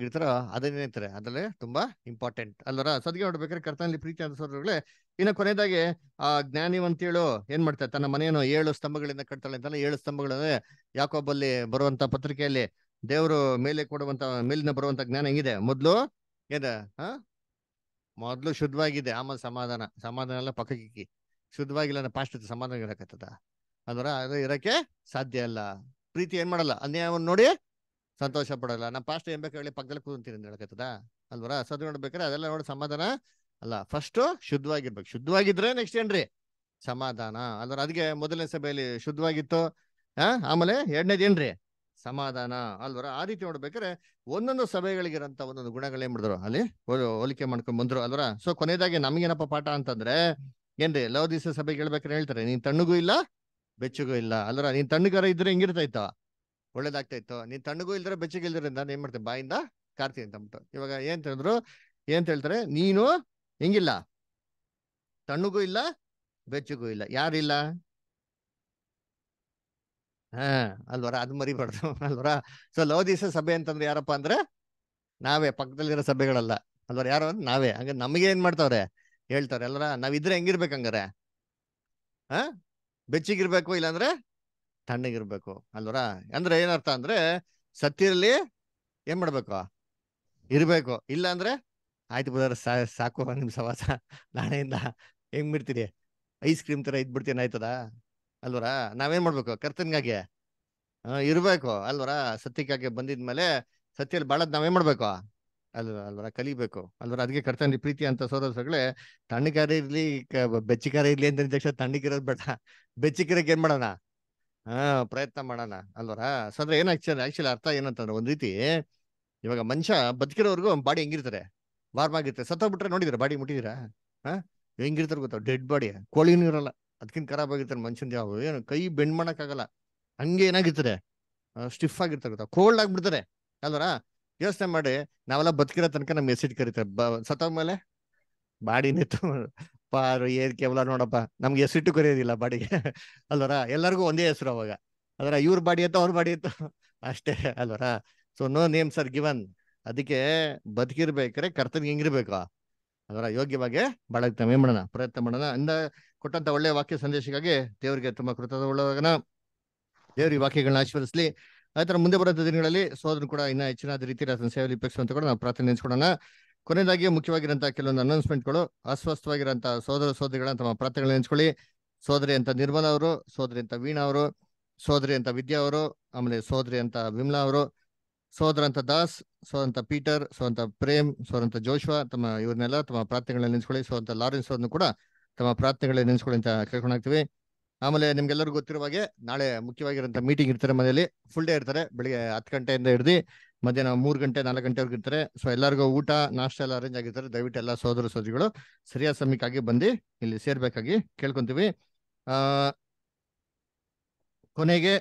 ಅದನ್ನೇ ಇರ್ತಾರೆ ಅದ್ರಲ್ಲಿ ತುಂಬಾ ಇಂಪಾರ್ಟೆಂಟ್ ಅಲ್ಲರ ಸದ್ಗೆ ನೋಡ್ಬೇಕಾದ್ರೆ ಕರ್ತನಲ್ಲಿ ಪ್ರೀತಿ ಅನ್ಸೋದ್ರಗಳೇ ಇನ್ನ ಕೊನೆಯದಾಗಿ ಆ ಜ್ಞಾನಿ ಅಂತೇಳು ಏನ್ ಮಾಡ್ತಾರೆ ತನ್ನ ಮನೆಯನ್ನು ಏಳು ಸ್ತಂಭಗಳಿಂದ ಕಟ್ತಾಳೆ ಅಂತಾನೆ ಏಳು ಸ್ತಂಭಗಳೇ ಯಾಕೊಬ್ಬಲ್ಲಿ ಬರುವಂತ ಪತ್ರಿಕೆಯಲ್ಲಿ ದೇವರು ಮೇಲೆ ಕೊಡುವಂತ ಮೇಲಿನ ಬರುವಂತ ಜ್ಞಾನ ಹೆಂಗಿದೆ ಮೊದಲು ಏನ ಮೊದಲು ಶುದ್ಧವಾಗಿದೆ ಆಮೇಲೆ ಸಮಾಧಾನ ಸಮಾಧಾನ ಎಲ್ಲ ಪಕ್ಕಕ್ಕೆ ಶುದ್ಧವಾಗಿಲ್ಲ ಅಂದ್ರೆ ಪಾಸ್ಟ್ ಸಮಾಧಾನ ಇರಕತ್ತದ ಅಂದ್ರೆ ಅದು ಇರಕ್ಕೆ ಸಾಧ್ಯ ಇಲ್ಲ ಪ್ರೀತಿ ಏನ್ ಮಾಡಲ್ಲ ಅನ್ಯಾಯವನ್ನು ನೋಡಿ ಸಂತೋಷ ಪಡಲ್ಲ ನಮ್ಮ ಪಾಸ್ಟ್ ಏನ್ ಬೇಕು ಹೇಳಿ ಪಕ್ಕದಲ್ಲಿ ಕೂತೀನಿ ಹೇಳಕತ್ತದ ಅಲ್ವರ ಸದ್ ನೋಡ್ಬೇಕಾರೆ ಅದೆಲ್ಲ ನೋಡಿ ಸಮಾಧಾನ ಅಲ್ಲ ಫಸ್ಟ್ ಶುದ್ಧವಾಗಿರ್ಬೇಕು ಶುದ್ಧವಾಗಿದ್ರೆ ನೆಕ್ಸ್ಟ್ ಏನ್ರಿ ಸಮಾಧಾನ ಅಂದ್ರೆ ಅದಕ್ಕೆ ಮೊದಲನೇ ಸಭೆಯಲ್ಲಿ ಶುದ್ಧವಾಗಿತ್ತು ಆಮೇಲೆ ಎರಡನೇದ್ ಏನ್ರಿ ಸಮಾಧಾನ ಅಲ್ವರ ಆ ರೀತಿ ನೋಡ್ಬೇಕಾದ್ರೆ ಒಂದೊಂದು ಸಭೆಗಳಿಗಿರಂತ ಒಂದೊಂದು ಗುಣಗಳೇನ್ ಮಾಡಿದ್ರು ಅಲ್ಲಿ ಹೋಲಿಕೆ ಮಾಡ್ಕೊಂಡ್ ಬಂದ್ರು ಅಲ್ವರ ಸೊ ಕೊನೆಯದಾಗಿ ನಮ್ಗೇನಪ್ಪ ಪಾಠ ಅಂತಂದ್ರೆ ಏನ್ರಿ ಲವ್ ದಿವಸ ಸಭೆ ಹೇಳ್ಬೇಕಾರೆ ಹೇಳ್ತಾರೆ ನೀನ್ ತಣ್ಣಗೂ ಇಲ್ಲ ಬೆಚ್ಚಗೂ ಇಲ್ಲ ಅಲ್ವರ ನೀನ್ ತಣ್ಣಗಾರ ಇದ್ರೆ ಹೆಂಗಿರ್ತೈತೋ ಒಳ್ಳೇದಾಗ್ತಾ ಇತ್ತು ನೀನ್ ತಣ್ಣಗೂ ಇಲ್ದ್ರೆ ಬೆಚ್ಚಗೆ ನಾನು ಏನ್ ಮಾಡ್ತೀನಿ ಬಾಯಿಂದ ಕಾರ್ತಿ ಅಂತ ಇವಾಗ ಏನ್ ಹೇಳಿದ್ರು ಏನ್ ಹೇಳ್ತಾರೆ ನೀನು ಹೆಂಗಿಲ್ಲ ತಣ್ಣಗೂ ಇಲ್ಲ ಬೆಚ್ಚಗೂ ಇಲ್ಲ ಯಾರಿಲ್ಲ ಹಾ ಅಲ್ವರ ಅದ್ ಮರಿಬಾರ್ದು ಅಲ್ವರ ಸೊ ಲವ್ ದಿಸ ಸಭೆ ಅಂತಂದ್ರೆ ಯಾರಪ್ಪ ಅಂದ್ರೆ ನಾವೇ ಪಕ್ಕದಲ್ಲಿರೋ ಸಭೆಗಳಲ್ಲ ಅಲ್ವರ ಯಾರು ಅಂದ್ರೆ ನಾವೇ ಹಂಗ ನಮಗೆ ಏನ್ ಮಾಡ್ತಾವ್ರೆ ಹೇಳ್ತಾರೆ ಅಲ್ವರ ನಾವಿದ್ರೆ ಹೆಂಗಿರ್ಬೇಕಂಗಾರೆ ಹಾ ಬೆಚ್ಚಿಗಿರ್ಬೇಕು ಇಲ್ಲಾಂದ್ರೆ ತಣ್ಣಗಿರ್ಬೇಕು ಅಲ್ವರ ಅಂದ್ರೆ ಏನರ್ಥ ಅಂದ್ರೆ ಸತ್ತಿರಲಿ ಏನ್ ಮಾಡ್ಬೇಕು ಇರ್ಬೇಕು ಇಲ್ಲ ಅಂದ್ರೆ ಆಯ್ತು ಸಾ ಸಾಕು ನಿಮ್ ಸವಾಸ ನಾಳೆಯಿಂದ ಹೆಂಗ್ ಬಿಡ್ತೀರಿ ಐಸ್ ಕ್ರೀಮ್ ತರ ಇದ್ಬಿಡ್ತೀನಿ ಆಯ್ತದ ಅಲ್ವರಾ ನಾವೇನ್ ಮಾಡ್ಬೇಕು ಕರ್ತನ್ಗಾಗೆ ಇರ್ಬೇಕು ಅಲ್ವರಾ ಸತ್ಯಕ್ಕಾಗೆ ಬಂದಿದ್ಮೇಲೆ ಸತ್ಯಲ್ಲಿ ಬಾಳದ್ ನಾವೇನ್ ಮಾಡ್ಬೇಕು ಅಲ್ವ ಅಲ್ವರ ಕಲಿಬೇಕು ಅಲ್ವರ ಅದಕ್ಕೆ ಕರ್ತನ ಪ್ರೀತಿ ಅಂತ ಸೋದರ್ಸಗಳೇ ತಣ್ಣಿಕಾರ ಇರ್ಲಿ ಬೆಚ್ಚಿಕಾರ ಇರ್ಲಿ ಅಂತ ತಕ್ಷಣ ತಣ್ಣಿಕಿರೋದ್ ಬೇಡ ಬೆಚ್ಚಿಗಿರಕ್ಕೆ ಏನ್ ಮಾಡೋಣ ಹಾ ಪ್ರಯತ್ನ ಮಾಡೋಣ ಅಲ್ವರ ಸೊ ಅಂದ್ರೆ ಆಕ್ಚುಲಿ ಆಕ್ಚುಲಿ ಅರ್ಥ ಏನಂತಂದ್ರೆ ಒಂದ್ ರೀತಿ ಇವಾಗ ಮನುಷ್ಯ ಬದುಕಿರೋರ್ಗು ಬಾಡಿ ಹೆಂಗಿರ್ತಾರೆ ವಾರ್ಮ್ ಆಗಿರ್ತಾರೆ ಸತ್ತೋಗ್ಬಿಟ್ರೆ ನೋಡಿದ್ರ ಬಾಡಿ ಮುಟ್ಟಿದಿರಾ ಹಾ ಹೆಂಗಿರ್ತಾರೆ ಗೊತ್ತಾ ಡೆಡ್ ಬಾಡಿ ಕೋಳಿನೂ ಇರಲ್ಲ ಅದಕ್ಕಿಂತ ಖರಾಬ್ ಆಗಿರ್ತಾರೆ ಮನುಷ್ಯನ ಯಾವ ಏನು ಕೈ ಬೆಂಡ್ ಮಾಡೋಕ್ಕಾಗಲ್ಲ ಹಂಗೆ ಏನಾಗಿರ್ತಾರೆ ಸ್ಟಿಫ್ ಆಗಿರ್ತಾರೆ ಗೊತ್ತಾ ಕೋಲ್ಡ್ ಆಗಿಬಿಡ್ತಾರೆ ಅಲ್ವರ ಯೋಚನೆ ಮಾಡಿ ನಾವೆಲ್ಲ ಬದುಕಿರೋ ತನಕ ನಮ್ಗೆ ಮೆಸೇಜ್ ಕರಿತಾರೆ ಬ ಸತ್ತ ಮೇಲೆ ಬಾಡಿ ನಿಂತು ಪಾರು ಏರ್ ಕೇವಲ ನೋಡಪ್ಪ ನಮ್ಗೆ ಎಸಿಟ್ಟು ಕರೆಯೋದಿಲ್ಲ ಬಾಡಿಗೆ ಅಲ್ವರ ಎಲ್ಲರಿಗೂ ಒಂದೇ ಹೆಸರು ಅವಾಗ ಅದರ ಇವ್ರ ಬಾಡಿ ಅಂತ ಅವ್ರ ಬಾಡಿ ಅಂತ ಅಷ್ಟೇ ಅಲ್ವರ so no name sir given ಅದಕ್ಕೆ ಬದುಕಿರ್ಬೇಕ್ರೆ ಕರ್ತನ್ ಹೆಂಗಿರ್ಬೇಕು ಅದರ ಯೋಗ್ಯವಾಗಿ ಬಾಳಕ್ಕೆ ಮಾಡೋಣ ಪ್ರಯತ್ನ ಮಾಡೋಣ ಅಂದ ಕೊಟ್ಟಂತ ಒಳ್ಳೆಯ ವಾಕ್ಯ ಸಂದೇಶಕ್ಕಾಗಿ ದೇವರಿಗೆ ತುಂಬಾ ಕೃತಜ್ಞ ದೇವ್ರ ಈ ವಾಕ್ಯಗಳನ್ನ ಆಶೀರ್ವದಿಸಲಿ ಆತರ ಮುಂದೆ ಬರುವಂತ ದಿನಗಳಲ್ಲಿ ಸೋದರು ಕೂಡ ಇನ್ನ ಹೆಚ್ಚಿನ ರೀತಿಯ ಅದನ್ನು ಸೇವೆಯಲ್ಲಿ ಇಪ್ಪಸುವಂತ ಕೂಡ ನಾವು ಪ್ರಾರ್ಥನೆ ನೆನೆಸ್ಕೊಡೋಣ ಕೊನೆಯದಾಗಿ ಮುಖ್ಯವಾಗಿರುವಂತಹ ಕೆಲವೊಂದು ಅನೌನ್ಸ್ಮೆಂಟ್ಗಳು ಅಸ್ವಸ್ಥವಾಗಿರಂತಹ ಸೋದರ ಸೋದರಿಗಳನ್ನ ತಮ್ಮ ಪ್ರಾರ್ಥನೆಗಳನ್ನ ನೆನೆಸ್ಕೊಳ್ಳಿ ಸೋದರಿ ಅಂತ ನಿರ್ಮಲ ಅವರು ಸೋದರಿ ಅಂತ ವೀಣಾ ಅವರು ಸೋದರಿ ಅಂತ ವಿದ್ಯಾ ಅವರು ಆಮೇಲೆ ಸೋದರಿ ಅಂತ ವಿಮ್ಲಾ ಅವರು ಸೋದರ ಅಂತ ದಾಸ್ ಸೋದಂತ ಪೀಟರ್ ಅಂತ ಪ್ರೇಮ್ ಸೋದಂತ ಜೋಶ್ವಾ ತಮ್ಮ ಇವ್ರನ್ನೆಲ್ಲ ತಮ್ಮ ಪ್ರಾರ್ಥನೆಗಳನ್ನ ನೆನೆಸ್ಕೊಳ್ಳಿ ಸೋದಂತ ಲಾರೆನ್ಸ್ ಅವ್ರನ್ನು ಕೂಡ ತಮ್ಮ ಪ್ರಾರ್ಥನೆಗಳನ್ನ ನೆನೆಸ್ಕೊಳ್ಳಿ ಅಂತ ಕೇಳ್ಕೊಂಡಾಗ್ತೀವಿ ಆಮೇಲೆ ನಿಮ್ಗೆಲ್ಲರಿಗೂ ಗೊತ್ತಿರುವ ಹಾಗೆ ನಾಳೆ ಮುಖ್ಯವಾಗಿರೋಂಥ ಮೀಟಿಂಗ್ ಇರ್ತಾರೆ ಮನೆಯಲ್ಲಿ ಫುಲ್ ಡೇ ಇರ್ತಾರೆ ಬೆಳಿಗ್ಗೆ ಹತ್ತು ಗಂಟೆಯಿಂದ ಹಿಡಿದು ಮಧ್ಯಾಹ್ನ ಮೂರು ಗಂಟೆ ನಾಲ್ಕು ಗಂಟೆವರೆಗೂ ಇರ್ತಾರೆ ಸೊ ಎಲ್ಲರಿಗೂ ಊಟ ನಾಷ್ಟ ಎಲ್ಲ ಅರೇಂಜ್ ಆಗಿರ್ತಾರೆ ದಯವಿಟ್ಟು ಎಲ್ಲ ಸೋದರ ಸೋದರಿಗಳು ಸರಿಯಾದ ಸಮಯಕ್ಕಾಗಿ ಬಂದು ಇಲ್ಲಿ ಸೇರ್ಬೇಕಾಗಿ ಕೇಳ್ಕೊಂತೀವಿ ಆ ಕೊನೆಗೆ